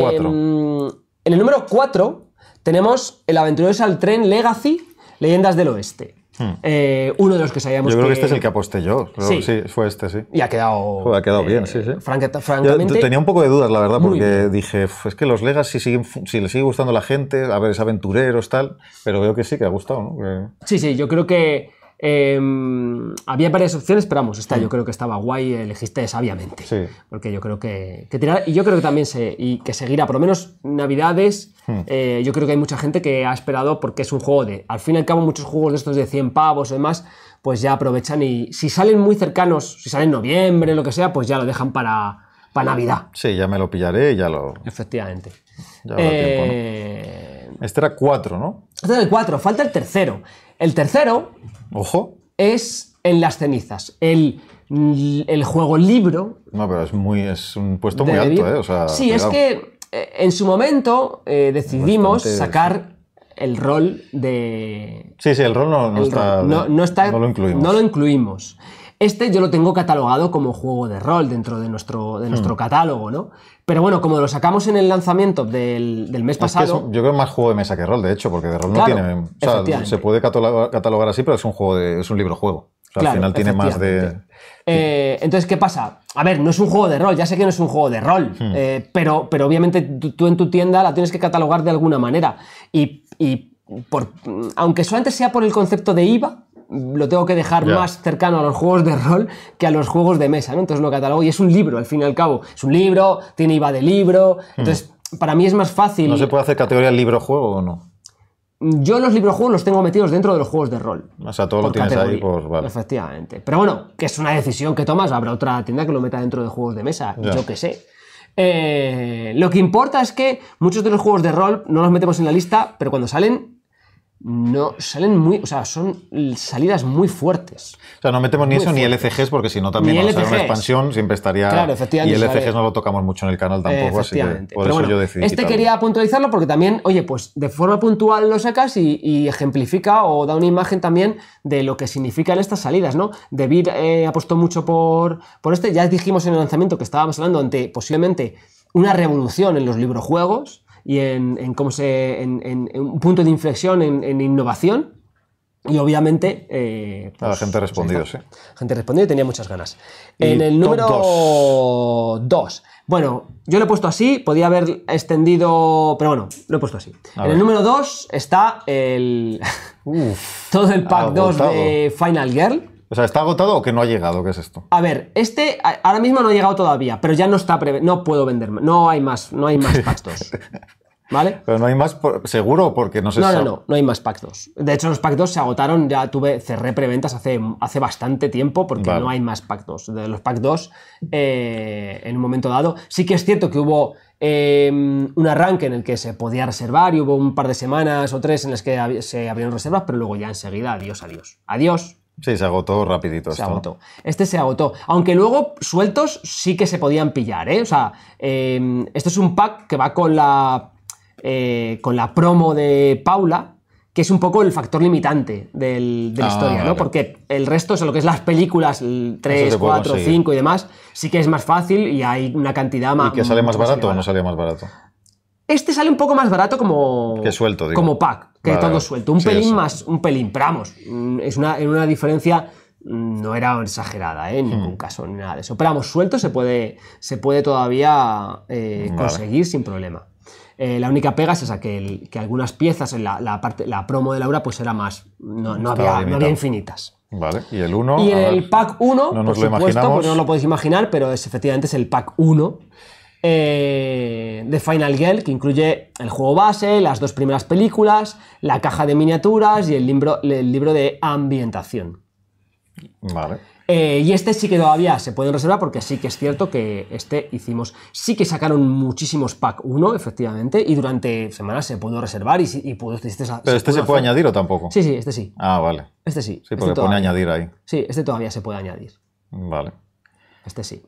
Cuatro. Em, en el número 4 tenemos El aventurero al tren Legacy, Leyendas del Oeste. Hmm. Eh, uno de los que sabíamos Yo creo que, este es el que aposté yo. sí. fue este, sí. Y ha quedado. ha quedado eh, bien, sí, sí. francamente. Yo tenía un poco de dudas, la verdad, porque dije, es que los Legacy, siguen, si les sigue gustando la gente, a ver, es aventureros, tal. Pero veo que sí, que ha gustado, ¿no? Sí, sí, yo creo que Em, había varias opciones, pero vamos, esta hmm. yo creo que estaba guay, elegiste sabiamente. Porque yo creo que, y yo creo que también se, y que seguirá, por lo menos Navidades, hmm. eh, yo creo que hay mucha gente que ha esperado porque es un juego de, al fin y al cabo, muchos juegos de estos de 100 pavos y demás, pues ya aprovechan y si salen muy cercanos, si salen en noviembre, lo que sea, pues ya lo dejan para, Navidad. Sí, ya me lo pillaré ya lo. Efectivamente. Eh, este era 4, ¿no? Este era el 4, falta el tercero. El tercero, ojo, es en las cenizas. El, el juego libro. No, pero es, muy, es un puesto muy alto, ¿eh? sí, es que eh, en su momento eh, decidimos sacar el rol de. Sí, sí, el rol no, está. no, está, no lo incluimos. No lo incluimos. Este yo lo tengo catalogado como juego de rol dentro de nuestro, de nuestro hmm. catálogo, ¿no? Pero bueno, como lo sacamos en el lanzamiento del, mes pasado. yo creo más juego de mesa que rol, de hecho, porque de rol no tiene. O sea, se puede catalogar, así, pero es un juego es un libro juego. al final tiene más de. Eh, entonces, ¿qué pasa? A ver, no es un juego de rol, ya sé que no es un juego de rol, hmm. eh, pero, pero obviamente tú, en tu tienda la tienes que catalogar de alguna manera. Y, y por, aunque solamente sea por el concepto de IVA, lo tengo que dejar más cercano a los juegos de rol que a los juegos de mesa, ¿no? Entonces lo catalogo y es un libro, al fin y al cabo. Es un libro, tiene IVA de libro. Hmm. Entonces, para mí es más fácil. ¿No se puede hacer categoría libro-juego o no? Yo los libros-juegos los tengo metidos dentro de los juegos de rol. O sea, todo lo tienes ahí Vale. Efectivamente. Pero bueno, que es una decisión que tomas. Habrá otra tienda que lo meta dentro de juegos de mesa. Yo qué sé. Eh, lo que importa es que muchos de los juegos de rol no los metemos en la lista, pero cuando salen no salen muy, o sea, son salidas muy fuertes. O sea, no metemos ni eso ni LCGs porque si no también va a una expansión, siempre estaría LCGs no lo tocamos mucho en el canal tampoco, así que por eso yo decidí Este quería puntualizarlo porque también, oye, pues de forma puntual lo sacas y, ejemplifica o da una imagen también de lo que significan estas salidas, ¿no? David eh, apostó mucho por por este, ya dijimos en el lanzamiento que estábamos hablando ante posiblemente una revolución en los librojuegos y en, cómo se. En, un punto de inflexión en innovación. Y obviamente. la eh, ah, pues, gente respondido sí. Gente respondido y tenía muchas ganas. en el número 2. Bueno, yo lo he puesto así, podía haber extendido. Pero bueno, lo he puesto así. en el número 2 está el. todo el pack 2 de Final Girl. O sea, ¿está agotado o que no ha llegado? ¿Qué es esto? A ver, este ahora mismo no ha llegado todavía, pero ya no está no puedo vender, no hay más, no hay más pactos. ¿Vale? Pero no hay más, seguro, porque no sé No, no, no, no hay más pactos. De hecho, los pactos se agotaron, ya tuve, cerré preventas hace, hace bastante tiempo porque no hay más pactos. De los pactos, eh, en un momento dado, sí que es cierto que hubo em, un arranque en el que se podía reservar y hubo un par de semanas o tres en las que se abrieron reservas, pero luego ya enseguida, adiós, adiós. Adiós, Sí, se agotó rapidito. Se agotó. Este se agotó. Aunque luego sueltos sí que se podían pillar, ¿eh? O sea, em, esto es un pack que va con la, eh, con la promo de Paula, que es un poco el factor limitante de la ah, historia, ¿no? Porque el resto, lo que es las películas, 3, 4, 5 y demás, sí que es más fácil y hay una cantidad más... ¿Y que sale más barato o no sale más barato? Este sale un poco más barato como... suelto, Como pack que todo suelto. Un pelín más, un pelín, pero mm, es una, en una diferencia mm, no era exagerada ¿eh? en ningún hmm. caso, ni nada de eso. Pero vamos, suelto se puede, se puede todavía eh, conseguir sin problema. Eh, la única pega es esa, que, algunas piezas en la, parte, la promo de Laura pues era más, no, había, infinitas. Vale, y el 1... Y el pack 1, no por supuesto, pues no lo podéis imaginar, pero es, efectivamente es el pack 1 eh, de Final Girl, que incluye el juego base, las dos primeras películas, la caja de miniaturas y el libro, el libro de ambientación. Vale. Eh, y este sí que todavía se puede reservar porque sí que es cierto que este hicimos. Sí que sacaron muchísimos pack 1, efectivamente, y durante semanas se pudo reservar y, y este Pero este se puede añadir o tampoco. Sí, sí, este sí. Ah, vale. Este sí. Sí, este porque pone añadir ahí. Sí, este todavía se puede añadir. Vale. Este sí.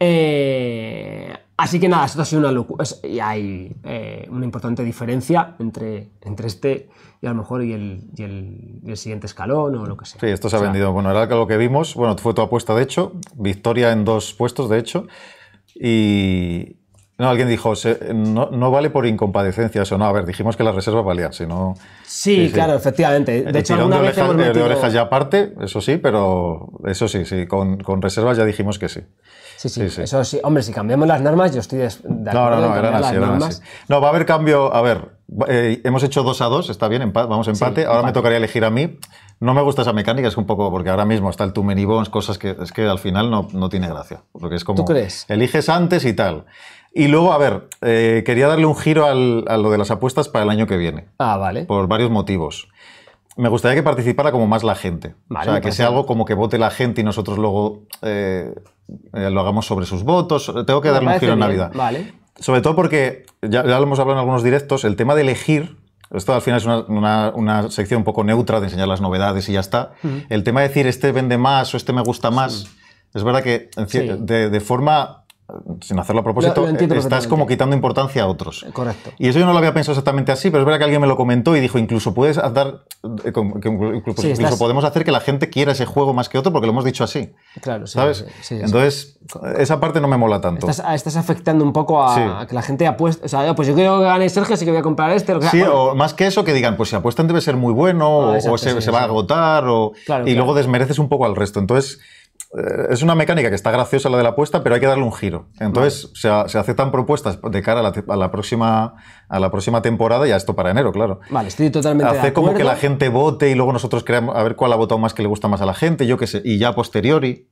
Eh, así que nada, esto ha sido una locura. Y hay eh, una importante diferencia entre, entre este y a lo mejor y el, y el, siguiente escalón o lo que sea. Sí, esto se ha vendido. Bueno, era lo que vimos. Bueno, fue tu apuesta, de hecho. Victoria en dos puestos, de hecho. Y. No, alguien dijo, no, no, vale por incompadecencia eso. No, a ver, dijimos que la reserva valía, si no. Sí, claro, efectivamente. De eh, hecho, una vez de orejas ya aparte, eso sí, pero eso sí, sí, con, con reservas ya dijimos que sí. Sí, sí, eso sí. Hombre, si cambiamos las normas, yo estoy de No, no, no, No, va a haber cambio. A ver, eh, hemos hecho 2 a 2, está bien, vamos empate. ahora me tocaría elegir a mí. No me gusta esa mecánica, es un poco porque ahora mismo está el tú many bones, cosas que es que al final no, no tiene gracia. Porque es como. ¿Tú crees? Eliges antes y tal. Y luego, a ver, eh, quería darle un giro a lo de las apuestas para el año que viene. Ah, vale. Por varios motivos. Me gustaría que participara como más la gente. o sea, que sea algo como que vote la gente y nosotros luego eh, eh, lo hagamos sobre sus votos. Tengo que darle un giro en Navidad. Sobre todo porque, ya, lo hemos hablado en algunos directos, el tema de elegir, esto al final es una, sección un poco neutra de enseñar las novedades y ya está. El tema de decir este vende más o este me gusta más, es verdad que de, forma sin hacerlo a propósito, estás como quitando importancia a otros. Correcto. Y eso yo no lo había pensado exactamente así, pero es verdad que alguien me lo comentó y dijo, incluso puedes dar, eh, incluso, podemos hacer que la gente quiera ese juego más que otro porque lo hemos dicho así. Claro, sí, ¿sabes? Entonces, esa parte no me mola tanto. Estás, ah, afectando un poco a, que la gente apueste, o sea, ah, pues yo creo que gane Sergio, así que voy a comprar este. Sí, o más que eso, que digan, pues si apuestan debe ser muy bueno, ah, o se, va a agotar, o... y luego desmereces un poco al resto. Entonces... Eh, es una mecánica que está graciosa la de la apuesta, pero hay que darle un giro. Entonces se, hace aceptan propuestas de cara a la, próxima, a la próxima temporada y esto para enero, claro. Vale, estoy totalmente Hace de acuerdo. como que la gente vote y luego nosotros creamos a ver cuál ha votado más que le gusta más a la gente, yo qué sé, y ya posteriori.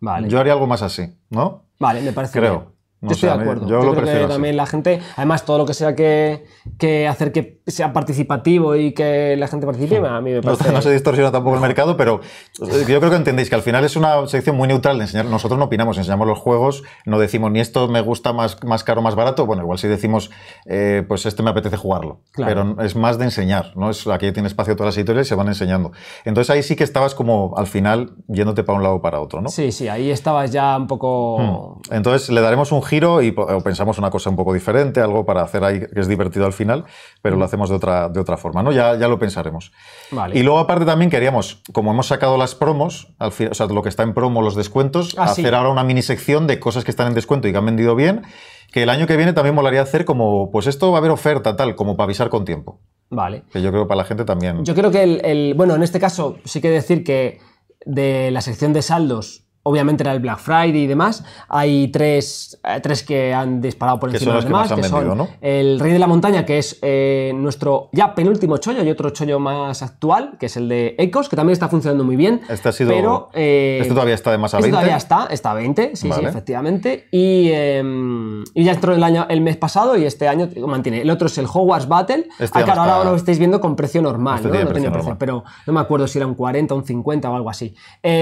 Vale. Yo haría algo más así, ¿no? Vale, me parece Creo yo estoy de acuerdo. Yo, lo creo prefiero que también la gente, además todo lo que sea que, que, hacer que sea participativo y que la gente participe, hmm. a mí me parece... No, se distorsiona tampoco el mercado, pero eh, yo creo que entendéis que al final es una sección muy neutral de enseñar. Nosotros no opinamos, enseñamos los juegos, no decimos ni esto me gusta más, más caro, más barato. Bueno, igual si decimos, eh, pues este me apetece jugarlo. Pero es más de enseñar, ¿no? Es, aquí tiene espacio todas las editoriales y se van enseñando. Entonces ahí sí que estabas como al final yéndote para un lado o para otro, ¿no? Sí, sí, ahí estabas ya un poco... Hmm. Entonces le daremos un giro y, pensamos una cosa un poco diferente, algo para hacer ahí que es divertido al final, pero lo mm. hacemos de otra, de otra forma, ¿no? Ya, ya lo pensaremos. Y luego aparte también queríamos, como hemos sacado las promos, o sea, lo que está en promo, los descuentos, ah, hacer ahora una mini sección de cosas que están en descuento y que han vendido bien, que el año que viene también molaría hacer como, pues esto va a haber oferta, tal, como para avisar con tiempo. Vale. Que yo creo para la gente también. Yo creo que el, bueno, en este caso sí que decir que de la sección de saldos obviamente era el Black Friday y demás. Hay tres, eh, que han disparado por encima de los demás, que, son el Rey de la Montaña, que es eh, nuestro ya penúltimo chollo y otro chollo más actual, que es el de Ecos, que también está funcionando muy bien. Este ha sido... Pero, eh, este todavía está de más a 20. Este todavía está, está a 20, sí, sí, efectivamente. Em, y, ya entró el, año, el mes pasado y este año mantiene. El otro es el Hogwarts Battle. Este ah, ahora lo estáis viendo con precio normal, este ¿no? precio, pero no me acuerdo si era un 40, un 50 o algo así.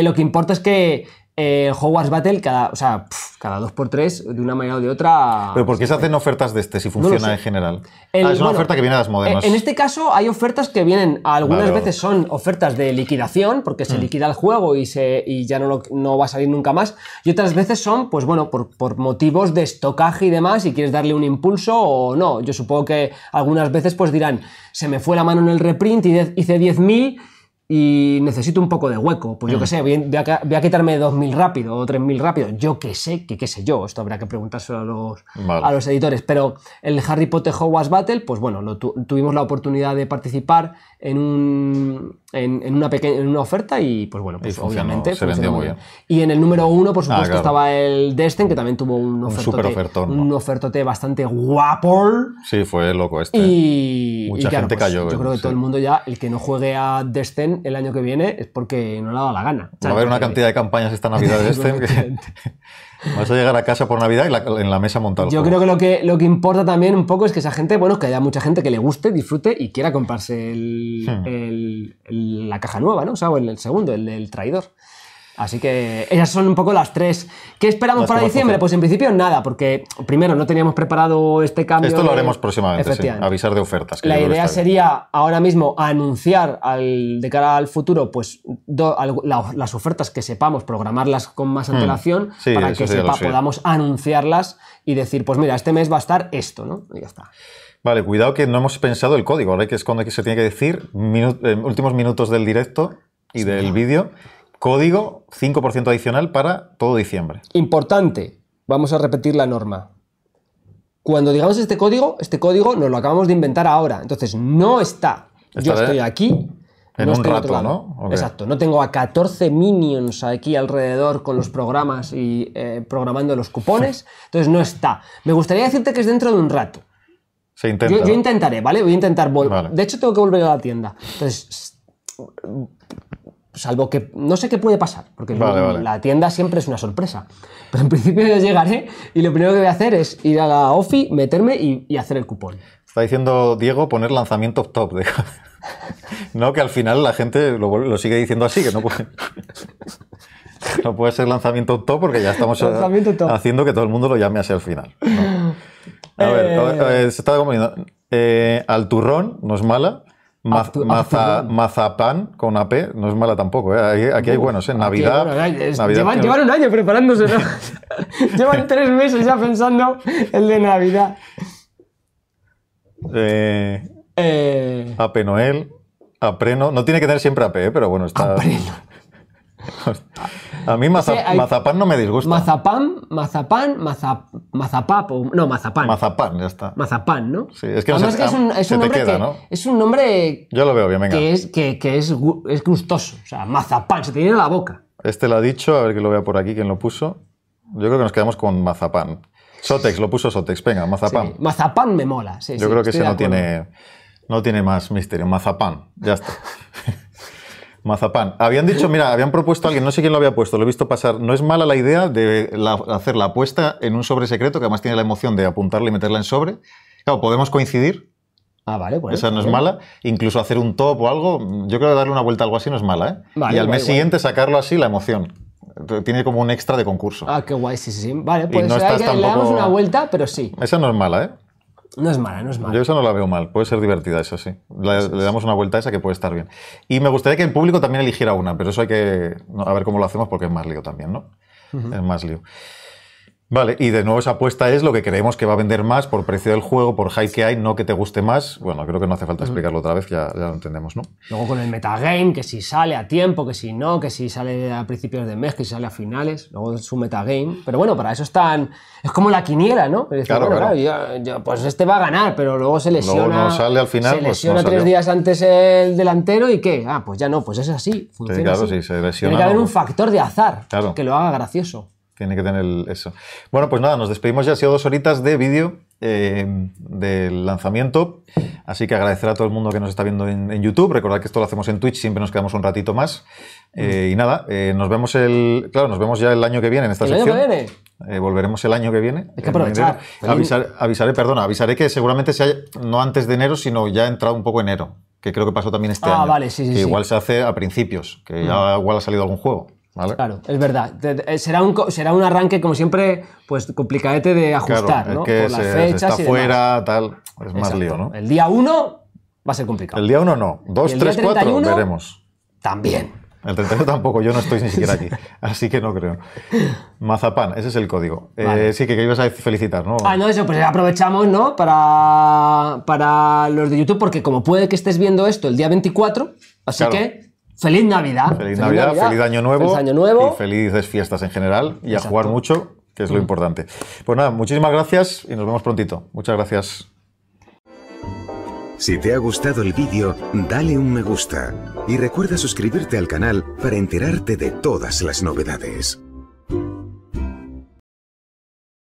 lo que importa es que eh, Hogwarts Battle cada, o sea, cada 2x3, de una manera o de otra. ¿Pero por qué se hacen ofertas de este si funciona en general? Ah, es una oferta que viene de las eh, modernas. En este caso hay ofertas que vienen, algunas veces son ofertas de liquidación, porque se mm. liquida el juego y, se, ya no, no va a salir nunca más, y otras veces son, pues bueno, por, por motivos de estocaje y demás, y quieres darle un impulso o no. Yo supongo que algunas veces pues dirán, se me fue la mano en el reprint y hice 10.000 y necesito un poco de hueco, pues yo qué mm. sé, voy a, voy a quitarme 2.000 rápido o 3.000 rápido, yo qué sé, que qué sé yo, esto habrá que preguntárselo a los, a los editores, pero el Harry Potter Hogwarts Battle, pues bueno, tuvimos la oportunidad de participar en, un, en, una pequeña, en una oferta y pues bueno, pues obviamente se vendió muy bien. Y en el número uno, por ah, supuesto, estaba el Destin, que también tuvo un ofertote, un, bastante guapo. Sí, fue loco este. Y, pues Yo creo que todo el mundo ya, el que no juegue a Destin, el año que viene es porque no le ha dado la gana. Va a haber una cantidad de campañas esta Navidad de este que vas a llegar a casa por Navidad y en la mesa montado Yo creo que lo, que lo que importa también un poco es que esa gente, bueno, que haya mucha gente que le guste, disfrute y quiera comprarse hmm. la caja nueva, ¿no? O el, segundo, el, el traidor. Así que esas son un poco las tres. ¿Qué esperamos para diciembre? Pues en principio nada, porque primero no teníamos preparado este cambio. Esto lo haremos próximamente, avisar de ofertas. la idea sería ahora mismo anunciar de cara al futuro pues las ofertas que sepamos, programarlas con más hmm. antelación para que podamos anunciarlas y decir, pues mira, este mes va a estar esto, ¿no? Y ya está. Vale, cuidado que no hemos pensado el código, Que es cuando se tiene que decir eh, últimos minutos del directo y del vídeo. Código 5% adicional para todo diciembre. Importante, vamos a repetir la norma. Cuando digamos este código, este código nos lo acabamos de inventar ahora. Entonces, no está. Yo estoy aquí. En un rato, ¿no? Exacto. No tengo a 14 minions aquí alrededor con los programas y eh, programando los cupones. Entonces, no está. Me gustaría decirte que es dentro de un rato. Se intenta. Yo, intentaré, ¿vale? Voy a intentar. volver. De hecho, tengo que volver a la tienda. Entonces, Salvo que no sé qué puede pasar, porque la tienda siempre es una sorpresa. Pero en principio yo llegaré y lo primero que voy a hacer es ir a la OFI, meterme y, hacer el cupón. Está diciendo Diego poner lanzamiento top. no, que al final la gente lo, sigue diciendo así, que no puede. no puede ser lanzamiento top porque ya estamos eh, haciendo que todo el mundo lo llame así al final. Eh. A, ver, se está comiendo. Eh, al turrón, no es mala maza, mazapán con AP, no es mala tampoco. ¿eh? Aquí, hay buenos, en ¿eh? Navidad. llevan, un año preparándose, llevan tres meses ya pensando el de Navidad. Eh, eh AP Noel, Apreno. No tiene que tener siempre AP, pero bueno, está. Apreno. A mí mazapán no me disgusta. Mazapán, mazapán, maza, mazapapo. No, mazapán. Mazapán, ya está. Mazapán, ¿no? Sí, es que no es ah, un, nombre queda, ¿no? Es un nombre. Yo lo veo bien, venga. Que es, que, es, gustoso. O sea, mazapán, se te viene a la boca. Este lo ha dicho, a ver que lo vea por aquí, quién lo puso. Yo creo que nos quedamos con mazapán. Sotex, lo puso Sotex. Venga, mazapán. mazapán me mola. Sí, Yo creo que ese no tiene, no tiene más misterio. Mazapán, ya está. Mazapán. Habían dicho, mira, habían propuesto a alguien, no sé quién lo había puesto, lo he visto pasar. No es mala la idea de hacer la apuesta en un sobre secreto, que además tiene la emoción de apuntarle y meterla en sobre. Claro, podemos coincidir. Ah, vale, pues. Esa no es mala. Incluso hacer un top o algo, yo creo que darle una vuelta a algo así no es mala, ¿eh? y al mes siguiente sacarlo así, la emoción. Tiene como un extra de concurso. Ah, qué guay, sí, sí, Vale, pues no le damos una vuelta, pero sí. Esa no es mala, ¿eh? No es mala, no es mala. Yo esa no la veo mal, puede ser divertida, eso sí. Le, damos una vuelta a esa que puede estar bien. Y me gustaría que el público también eligiera una, pero eso hay que. a ver cómo lo hacemos porque es más lío también, ¿no? Es más lío. Vale, y de nuevo esa apuesta es lo que creemos que va a vender más por precio del juego, por hype que hay, no que te guste más. Bueno, creo que no hace falta explicarlo otra vez, ya, lo entendemos, ¿no? Luego con el metagame, que si sale a tiempo, que si no, que si sale a principios de mes, que si sale a finales, luego su metagame. Pero bueno, para eso están... Es como la quiniela, ¿no? claro, claro. Yo, pues este va a ganar, pero luego se lesiona... no sale al final, Se pues lesiona tres días antes el delantero y ¿qué? Ah, pues ya no, pues es así, funciona claro, Sí, se lesiona. Tiene que haber un factor de azar que lo haga gracioso. Tiene que tener eso. Bueno, pues nada, nos despedimos ya. Ha sido dos horitas de vídeo eh, del lanzamiento. Así que agradecer a todo el mundo que nos está viendo en, YouTube. Recordad que esto lo hacemos en Twitch, siempre nos quedamos un ratito más. Eh, y nada, eh, nos vemos el. Claro, nos vemos ya el año que viene en esta ¿El volveremos el año que viene. Hay que aprovechar. avisaré, perdona, avisaré que seguramente sea no antes de enero, sino ya ha entrado un poco enero, que creo que pasó también este ah, año. Ah, vale, sí, sí. igual se hace a principios, que ya mm. igual ha salido algún juego. Claro, es verdad. Eh, será un, será un arranque, como siempre, pues complicadete de ajustar, ¿no? las está fuera, tal. Es más lío, ¿no? El día 1 va a ser complicado. El día 1 no. 2, 3, 4 veremos. También. El 31 tampoco, yo no estoy ni siquiera aquí, así que no creo. Mazapán, ese es el código. Eh, sí, que, ibas a felicitar, ¿no? Ah, no, eso, pues aprovechamos, ¿no? Para, para los de YouTube, porque como puede que estés viendo esto el día 24, así que Feliz Navidad. Feliz, Navidad, feliz año nuevo. Feliz año nuevo. Y felices fiestas en general y a jugar mucho, que es lo mm. importante. Pues nada, muchísimas gracias y nos vemos prontito. Muchas gracias. Si te ha gustado el vídeo, dale un me gusta y recuerda suscribirte al canal para enterarte de todas las novedades.